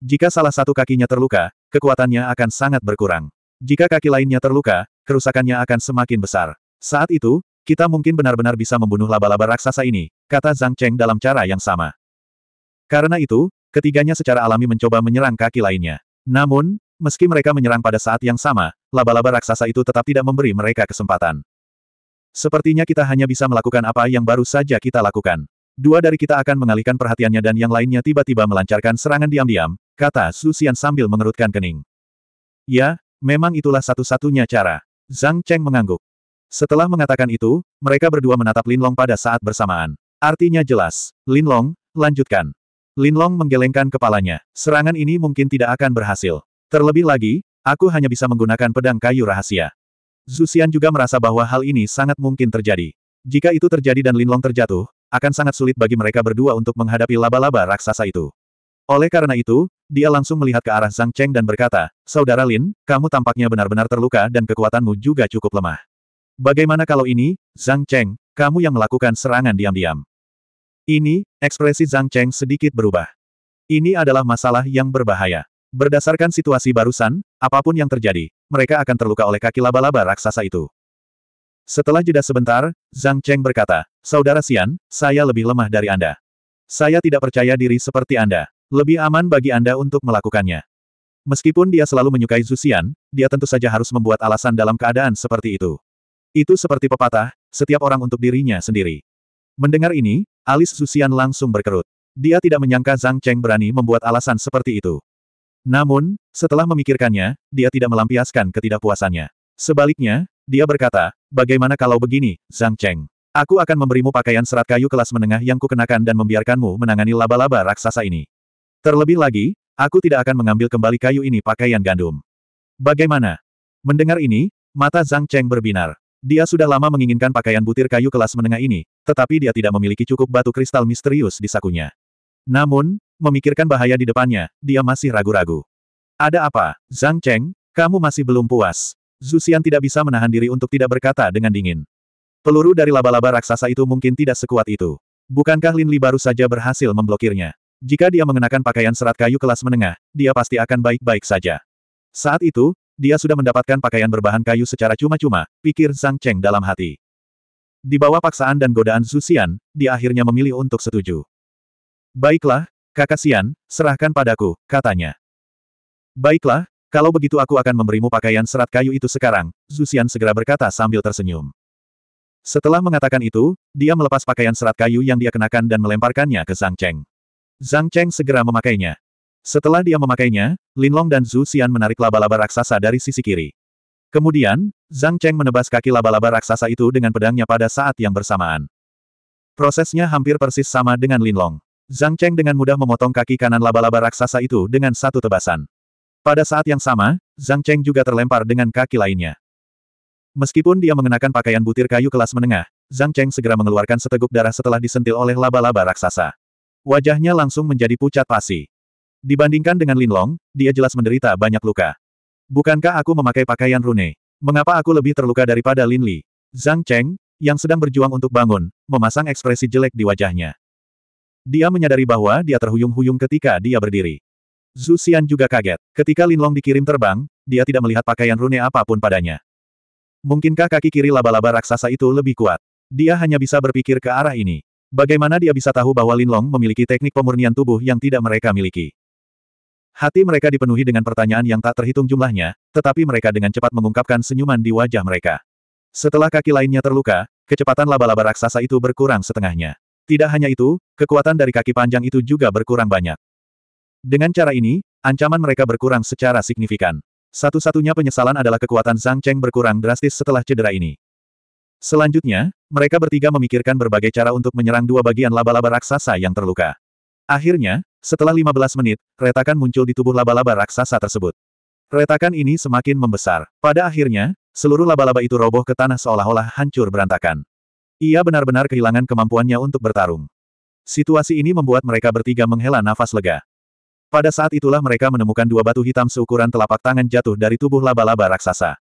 Jika salah satu kakinya terluka, kekuatannya akan sangat berkurang. Jika kaki lainnya terluka, kerusakannya akan semakin besar. Saat itu, kita mungkin benar-benar bisa membunuh laba-laba raksasa ini, kata Zhang Cheng dalam cara yang sama. Karena itu, Ketiganya secara alami mencoba menyerang kaki lainnya. Namun, meski mereka menyerang pada saat yang sama, laba-laba raksasa itu tetap tidak memberi mereka kesempatan. Sepertinya kita hanya bisa melakukan apa yang baru saja kita lakukan. Dua dari kita akan mengalihkan perhatiannya dan yang lainnya tiba-tiba melancarkan serangan diam-diam, kata Su sambil mengerutkan kening. Ya, memang itulah satu-satunya cara. Zhang Cheng mengangguk. Setelah mengatakan itu, mereka berdua menatap Lin Long pada saat bersamaan. Artinya jelas, Lin Long, lanjutkan. Linlong menggelengkan kepalanya. Serangan ini mungkin tidak akan berhasil. Terlebih lagi, aku hanya bisa menggunakan pedang kayu rahasia. Zuxian juga merasa bahwa hal ini sangat mungkin terjadi. Jika itu terjadi dan Linlong terjatuh, akan sangat sulit bagi mereka berdua untuk menghadapi laba-laba raksasa itu. Oleh karena itu, dia langsung melihat ke arah Zhang Cheng dan berkata, Saudara Lin, kamu tampaknya benar-benar terluka dan kekuatanmu juga cukup lemah. Bagaimana kalau ini, Zhang Cheng, kamu yang melakukan serangan diam-diam? Ini, ekspresi Zhang Cheng sedikit berubah. Ini adalah masalah yang berbahaya. Berdasarkan situasi barusan, apapun yang terjadi, mereka akan terluka oleh kaki laba-laba raksasa itu. Setelah jeda sebentar, Zhang Cheng berkata, Saudara Xian, saya lebih lemah dari Anda. Saya tidak percaya diri seperti Anda. Lebih aman bagi Anda untuk melakukannya. Meskipun dia selalu menyukai Xian, dia tentu saja harus membuat alasan dalam keadaan seperti itu. Itu seperti pepatah, setiap orang untuk dirinya sendiri. Mendengar ini, alis Susian langsung berkerut. Dia tidak menyangka Zhang Cheng berani membuat alasan seperti itu. Namun, setelah memikirkannya, dia tidak melampiaskan ketidakpuasannya. Sebaliknya, dia berkata, bagaimana kalau begini, Zhang Cheng? Aku akan memberimu pakaian serat kayu kelas menengah yang kukenakan dan membiarkanmu menangani laba-laba raksasa ini. Terlebih lagi, aku tidak akan mengambil kembali kayu ini pakaian gandum. Bagaimana? Mendengar ini, mata Zhang Cheng berbinar. Dia sudah lama menginginkan pakaian butir kayu kelas menengah ini, tetapi dia tidak memiliki cukup batu kristal misterius di sakunya. Namun, memikirkan bahaya di depannya, dia masih ragu-ragu. Ada apa, Zhang Cheng, kamu masih belum puas? Zuxian tidak bisa menahan diri untuk tidak berkata dengan dingin. Peluru dari laba-laba raksasa itu mungkin tidak sekuat itu. Bukankah Lin Li baru saja berhasil memblokirnya? Jika dia mengenakan pakaian serat kayu kelas menengah, dia pasti akan baik-baik saja. Saat itu, dia sudah mendapatkan pakaian berbahan kayu secara cuma-cuma, pikir Zhang Cheng dalam hati. Di bawah paksaan dan godaan Zuxian, dia akhirnya memilih untuk setuju. Baiklah, kakak Xian, serahkan padaku, katanya. Baiklah, kalau begitu aku akan memberimu pakaian serat kayu itu sekarang, Zuxian segera berkata sambil tersenyum. Setelah mengatakan itu, dia melepas pakaian serat kayu yang dia kenakan dan melemparkannya ke Zhang Cheng. Zhang Cheng segera memakainya. Setelah dia memakainya, Linlong dan Zhu Xian menarik laba-laba raksasa dari sisi kiri. Kemudian, Zhang Cheng menebas kaki laba-laba raksasa itu dengan pedangnya pada saat yang bersamaan. Prosesnya hampir persis sama dengan Linlong. Zhang Cheng dengan mudah memotong kaki kanan laba-laba raksasa itu dengan satu tebasan. Pada saat yang sama, Zhang Cheng juga terlempar dengan kaki lainnya. Meskipun dia mengenakan pakaian butir kayu kelas menengah, Zhang Cheng segera mengeluarkan seteguk darah setelah disentil oleh laba-laba raksasa. Wajahnya langsung menjadi pucat pasi. Dibandingkan dengan Linlong, dia jelas menderita banyak luka. Bukankah aku memakai pakaian rune? Mengapa aku lebih terluka daripada Lin Li? Zhang Cheng, yang sedang berjuang untuk bangun, memasang ekspresi jelek di wajahnya. Dia menyadari bahwa dia terhuyung-huyung ketika dia berdiri. Zhu Xian juga kaget. Ketika Linlong dikirim terbang, dia tidak melihat pakaian rune apapun padanya. Mungkinkah kaki kiri laba-laba raksasa itu lebih kuat? Dia hanya bisa berpikir ke arah ini. Bagaimana dia bisa tahu bahwa Linlong memiliki teknik pemurnian tubuh yang tidak mereka miliki? Hati mereka dipenuhi dengan pertanyaan yang tak terhitung jumlahnya, tetapi mereka dengan cepat mengungkapkan senyuman di wajah mereka. Setelah kaki lainnya terluka, kecepatan laba-laba raksasa itu berkurang setengahnya. Tidak hanya itu, kekuatan dari kaki panjang itu juga berkurang banyak. Dengan cara ini, ancaman mereka berkurang secara signifikan. Satu-satunya penyesalan adalah kekuatan Zhang Cheng berkurang drastis setelah cedera ini. Selanjutnya, mereka bertiga memikirkan berbagai cara untuk menyerang dua bagian laba-laba raksasa yang terluka. Akhirnya, setelah 15 menit, retakan muncul di tubuh laba-laba raksasa tersebut. Retakan ini semakin membesar. Pada akhirnya, seluruh laba-laba itu roboh ke tanah seolah-olah hancur berantakan. Ia benar-benar kehilangan kemampuannya untuk bertarung. Situasi ini membuat mereka bertiga menghela nafas lega. Pada saat itulah mereka menemukan dua batu hitam seukuran telapak tangan jatuh dari tubuh laba-laba raksasa.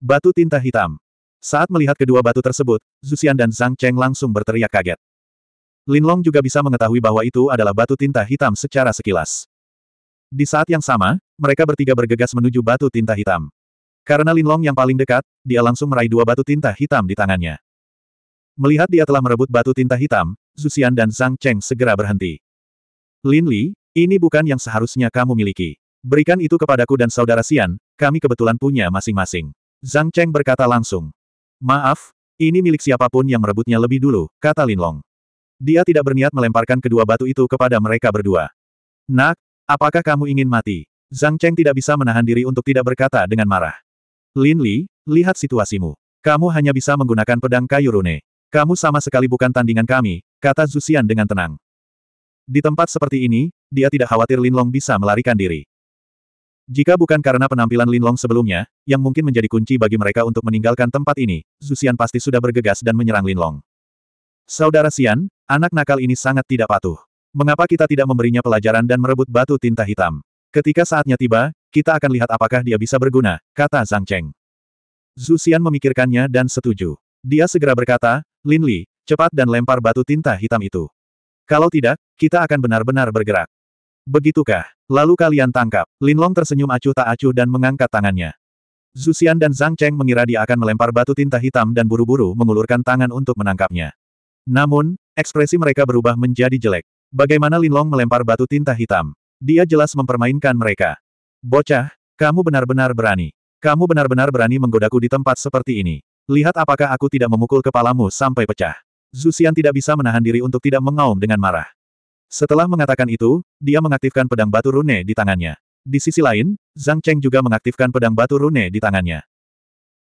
Batu tinta hitam. Saat melihat kedua batu tersebut, Zuxian dan Zhang Cheng langsung berteriak kaget. Linlong juga bisa mengetahui bahwa itu adalah batu tinta hitam secara sekilas. Di saat yang sama, mereka bertiga bergegas menuju batu tinta hitam. Karena Linlong yang paling dekat, dia langsung meraih dua batu tinta hitam di tangannya. Melihat dia telah merebut batu tinta hitam, Zuxian dan Zhang Cheng segera berhenti. Lin Li, ini bukan yang seharusnya kamu miliki. Berikan itu kepadaku dan saudara Sian. kami kebetulan punya masing-masing. Zhang Cheng berkata langsung. Maaf, ini milik siapapun yang merebutnya lebih dulu, kata Linlong. Dia tidak berniat melemparkan kedua batu itu kepada mereka berdua. Nak, apakah kamu ingin mati? Zhang Cheng tidak bisa menahan diri untuk tidak berkata dengan marah. Lin Li, lihat situasimu. Kamu hanya bisa menggunakan pedang kayu rune. Kamu sama sekali bukan tandingan kami, kata Zuxian dengan tenang. Di tempat seperti ini, dia tidak khawatir Lin Long bisa melarikan diri. Jika bukan karena penampilan Lin Long sebelumnya, yang mungkin menjadi kunci bagi mereka untuk meninggalkan tempat ini, Zuxian pasti sudah bergegas dan menyerang Lin Long. Saudara Sian. Anak nakal ini sangat tidak patuh. Mengapa kita tidak memberinya pelajaran dan merebut batu tinta hitam? Ketika saatnya tiba, kita akan lihat apakah dia bisa berguna, kata Zhang Cheng. Zhu Xian memikirkannya dan setuju. Dia segera berkata, Lin Li, cepat dan lempar batu tinta hitam itu. Kalau tidak, kita akan benar-benar bergerak. Begitukah? Lalu kalian tangkap. Lin Long tersenyum acuh tak acuh dan mengangkat tangannya. Xian dan Zhang Cheng mengira dia akan melempar batu tinta hitam dan buru-buru mengulurkan tangan untuk menangkapnya. Namun, ekspresi mereka berubah menjadi jelek. Bagaimana Linlong melempar batu tinta hitam? Dia jelas mempermainkan mereka. Bocah, kamu benar-benar berani. Kamu benar-benar berani menggodaku di tempat seperti ini. Lihat apakah aku tidak memukul kepalamu sampai pecah. Zusian tidak bisa menahan diri untuk tidak mengaum dengan marah. Setelah mengatakan itu, dia mengaktifkan pedang batu rune di tangannya. Di sisi lain, Zhang Cheng juga mengaktifkan pedang batu rune di tangannya.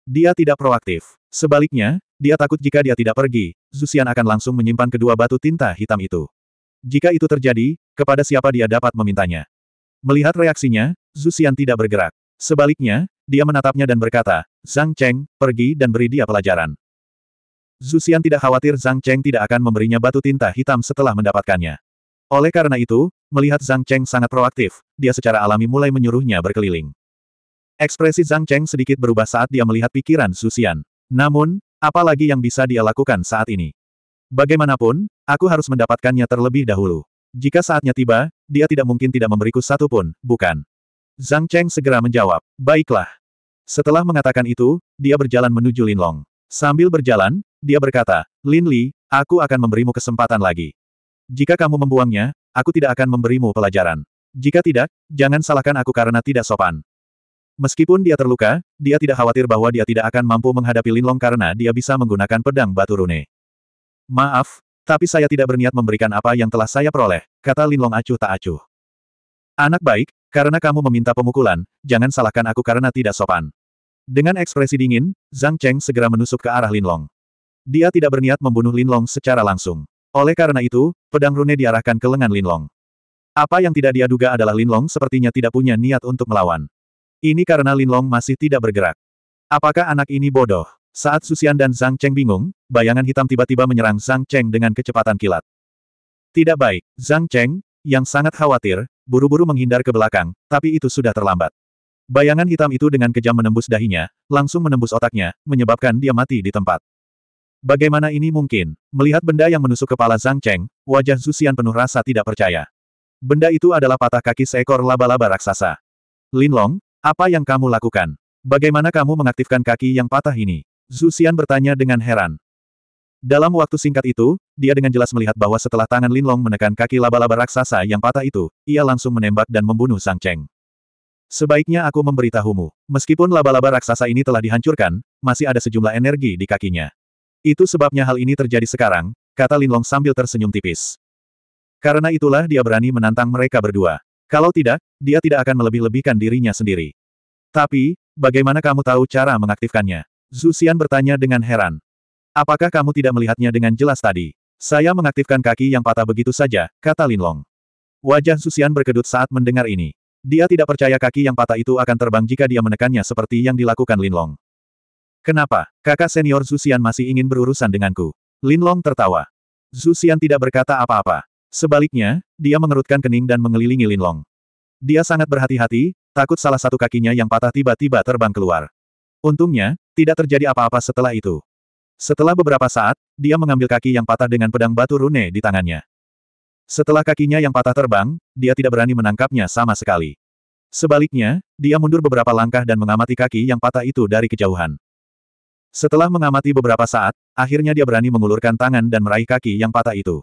Dia tidak proaktif. Sebaliknya, dia takut jika dia tidak pergi, Zusian akan langsung menyimpan kedua batu tinta hitam itu. Jika itu terjadi, kepada siapa dia dapat memintanya? Melihat reaksinya, Zusian tidak bergerak. Sebaliknya, dia menatapnya dan berkata, Zhang Cheng, pergi dan beri dia pelajaran. Zusian tidak khawatir Zhang Cheng tidak akan memberinya batu tinta hitam setelah mendapatkannya. Oleh karena itu, melihat Zhang Cheng sangat proaktif, dia secara alami mulai menyuruhnya berkeliling. Ekspresi Zhang Cheng sedikit berubah saat dia melihat pikiran Susian. Namun, apalagi yang bisa dia lakukan saat ini? Bagaimanapun, aku harus mendapatkannya terlebih dahulu. Jika saatnya tiba, dia tidak mungkin tidak memberiku satu pun, bukan? Zhang Cheng segera menjawab, baiklah. Setelah mengatakan itu, dia berjalan menuju Lin Long. Sambil berjalan, dia berkata, Lin Li, aku akan memberimu kesempatan lagi. Jika kamu membuangnya, aku tidak akan memberimu pelajaran. Jika tidak, jangan salahkan aku karena tidak sopan. Meskipun dia terluka, dia tidak khawatir bahwa dia tidak akan mampu menghadapi Linlong karena dia bisa menggunakan pedang batu rune. Maaf, tapi saya tidak berniat memberikan apa yang telah saya peroleh, kata Linlong acuh tak acuh. Anak baik, karena kamu meminta pemukulan, jangan salahkan aku karena tidak sopan. Dengan ekspresi dingin, Zhang Cheng segera menusuk ke arah Linlong. Dia tidak berniat membunuh Linlong secara langsung. Oleh karena itu, pedang rune diarahkan ke lengan Linlong. Apa yang tidak dia duga adalah Linlong sepertinya tidak punya niat untuk melawan. Ini karena Lin Long masih tidak bergerak. Apakah anak ini bodoh? Saat Susian dan Zhang Cheng bingung, bayangan hitam tiba-tiba menyerang Zhang Cheng dengan kecepatan kilat. Tidak baik, Zhang Cheng, yang sangat khawatir, buru-buru menghindar ke belakang, tapi itu sudah terlambat. Bayangan hitam itu dengan kejam menembus dahinya, langsung menembus otaknya, menyebabkan dia mati di tempat. Bagaimana ini mungkin? Melihat benda yang menusuk kepala Zhang Cheng, wajah Susian penuh rasa tidak percaya. Benda itu adalah patah kaki seekor laba-laba raksasa. Lin Long. Apa yang kamu lakukan? Bagaimana kamu mengaktifkan kaki yang patah ini? Zuxian bertanya dengan heran. Dalam waktu singkat itu, dia dengan jelas melihat bahwa setelah tangan Linlong menekan kaki laba-laba raksasa yang patah itu, ia langsung menembak dan membunuh Sang Cheng. Sebaiknya aku memberitahumu, meskipun laba-laba raksasa ini telah dihancurkan, masih ada sejumlah energi di kakinya. Itu sebabnya hal ini terjadi sekarang, kata Linlong sambil tersenyum tipis. Karena itulah dia berani menantang mereka berdua. Kalau tidak, dia tidak akan melebih-lebihkan dirinya sendiri. Tapi, bagaimana kamu tahu cara mengaktifkannya? Xian bertanya dengan heran. Apakah kamu tidak melihatnya dengan jelas tadi? Saya mengaktifkan kaki yang patah begitu saja, kata Linlong. Wajah Xian berkedut saat mendengar ini. Dia tidak percaya kaki yang patah itu akan terbang jika dia menekannya seperti yang dilakukan Linlong. Kenapa? Kakak senior Xian masih ingin berurusan denganku. Linlong tertawa. Xian tidak berkata apa-apa. Sebaliknya, dia mengerutkan kening dan mengelilingi Linlong. Dia sangat berhati-hati, takut salah satu kakinya yang patah tiba-tiba terbang keluar. Untungnya, tidak terjadi apa-apa setelah itu. Setelah beberapa saat, dia mengambil kaki yang patah dengan pedang batu rune di tangannya. Setelah kakinya yang patah terbang, dia tidak berani menangkapnya sama sekali. Sebaliknya, dia mundur beberapa langkah dan mengamati kaki yang patah itu dari kejauhan. Setelah mengamati beberapa saat, akhirnya dia berani mengulurkan tangan dan meraih kaki yang patah itu.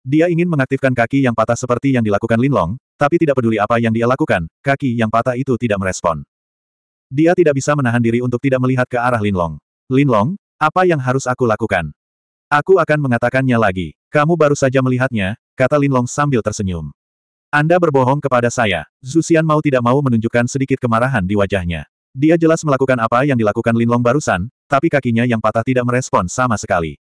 Dia ingin mengaktifkan kaki yang patah seperti yang dilakukan Lin Long, tapi tidak peduli apa yang dia lakukan, kaki yang patah itu tidak merespon. Dia tidak bisa menahan diri untuk tidak melihat ke arah Lin Long. Lin Long, apa yang harus aku lakukan? Aku akan mengatakannya lagi. Kamu baru saja melihatnya, kata Lin Long sambil tersenyum. Anda berbohong kepada saya. Zusian mau tidak mau menunjukkan sedikit kemarahan di wajahnya. Dia jelas melakukan apa yang dilakukan Lin Long barusan, tapi kakinya yang patah tidak merespon sama sekali.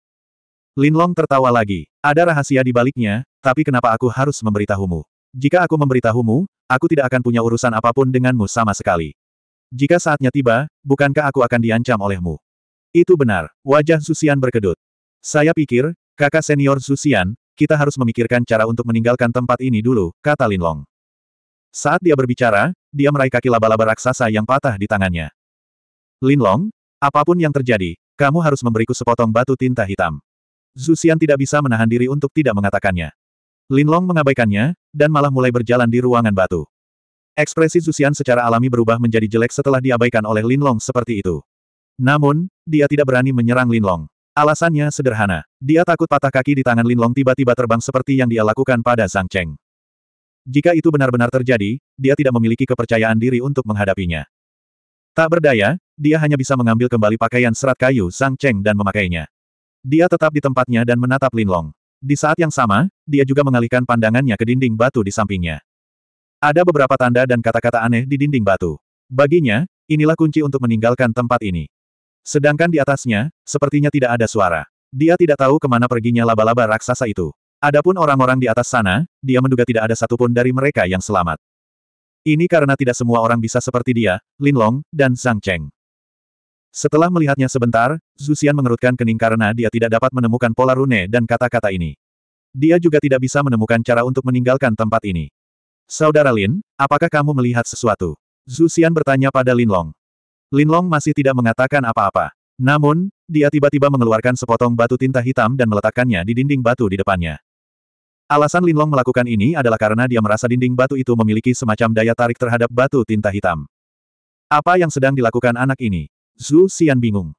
Linlong tertawa lagi. Ada rahasia di baliknya, tapi kenapa aku harus memberitahumu? Jika aku memberitahumu, aku tidak akan punya urusan apapun denganmu sama sekali. Jika saatnya tiba, bukankah aku akan diancam olehmu? Itu benar, wajah Susian berkedut. Saya pikir, kakak senior Susian, kita harus memikirkan cara untuk meninggalkan tempat ini dulu, kata Linlong. Saat dia berbicara, dia meraih kaki laba-laba raksasa yang patah di tangannya. Linlong, apapun yang terjadi, kamu harus memberiku sepotong batu tinta hitam. Zusian tidak bisa menahan diri untuk tidak mengatakannya. Linlong mengabaikannya, dan malah mulai berjalan di ruangan batu. Ekspresi Zusian secara alami berubah menjadi jelek setelah diabaikan oleh Linlong seperti itu. Namun, dia tidak berani menyerang Linlong. Alasannya sederhana. Dia takut patah kaki di tangan Linlong tiba-tiba terbang seperti yang dia lakukan pada Zhang Cheng. Jika itu benar-benar terjadi, dia tidak memiliki kepercayaan diri untuk menghadapinya. Tak berdaya, dia hanya bisa mengambil kembali pakaian serat kayu Zhang Cheng dan memakainya. Dia tetap di tempatnya dan menatap Linlong. Di saat yang sama, dia juga mengalihkan pandangannya ke dinding batu di sampingnya. Ada beberapa tanda dan kata-kata aneh di dinding batu. Baginya, inilah kunci untuk meninggalkan tempat ini. Sedangkan di atasnya, sepertinya tidak ada suara. Dia tidak tahu kemana perginya laba-laba raksasa itu. Adapun orang-orang di atas sana, dia menduga tidak ada satupun dari mereka yang selamat. Ini karena tidak semua orang bisa seperti dia, Linlong, dan Zhang Cheng. Setelah melihatnya sebentar, Zuxian mengerutkan kening karena dia tidak dapat menemukan pola rune dan kata-kata ini. Dia juga tidak bisa menemukan cara untuk meninggalkan tempat ini. Saudara Lin, apakah kamu melihat sesuatu? Zuxian bertanya pada Lin Long. Lin Long masih tidak mengatakan apa-apa. Namun, dia tiba-tiba mengeluarkan sepotong batu tinta hitam dan meletakkannya di dinding batu di depannya. Alasan Lin Long melakukan ini adalah karena dia merasa dinding batu itu memiliki semacam daya tarik terhadap batu tinta hitam. Apa yang sedang dilakukan anak ini? Zhu Xian bingung.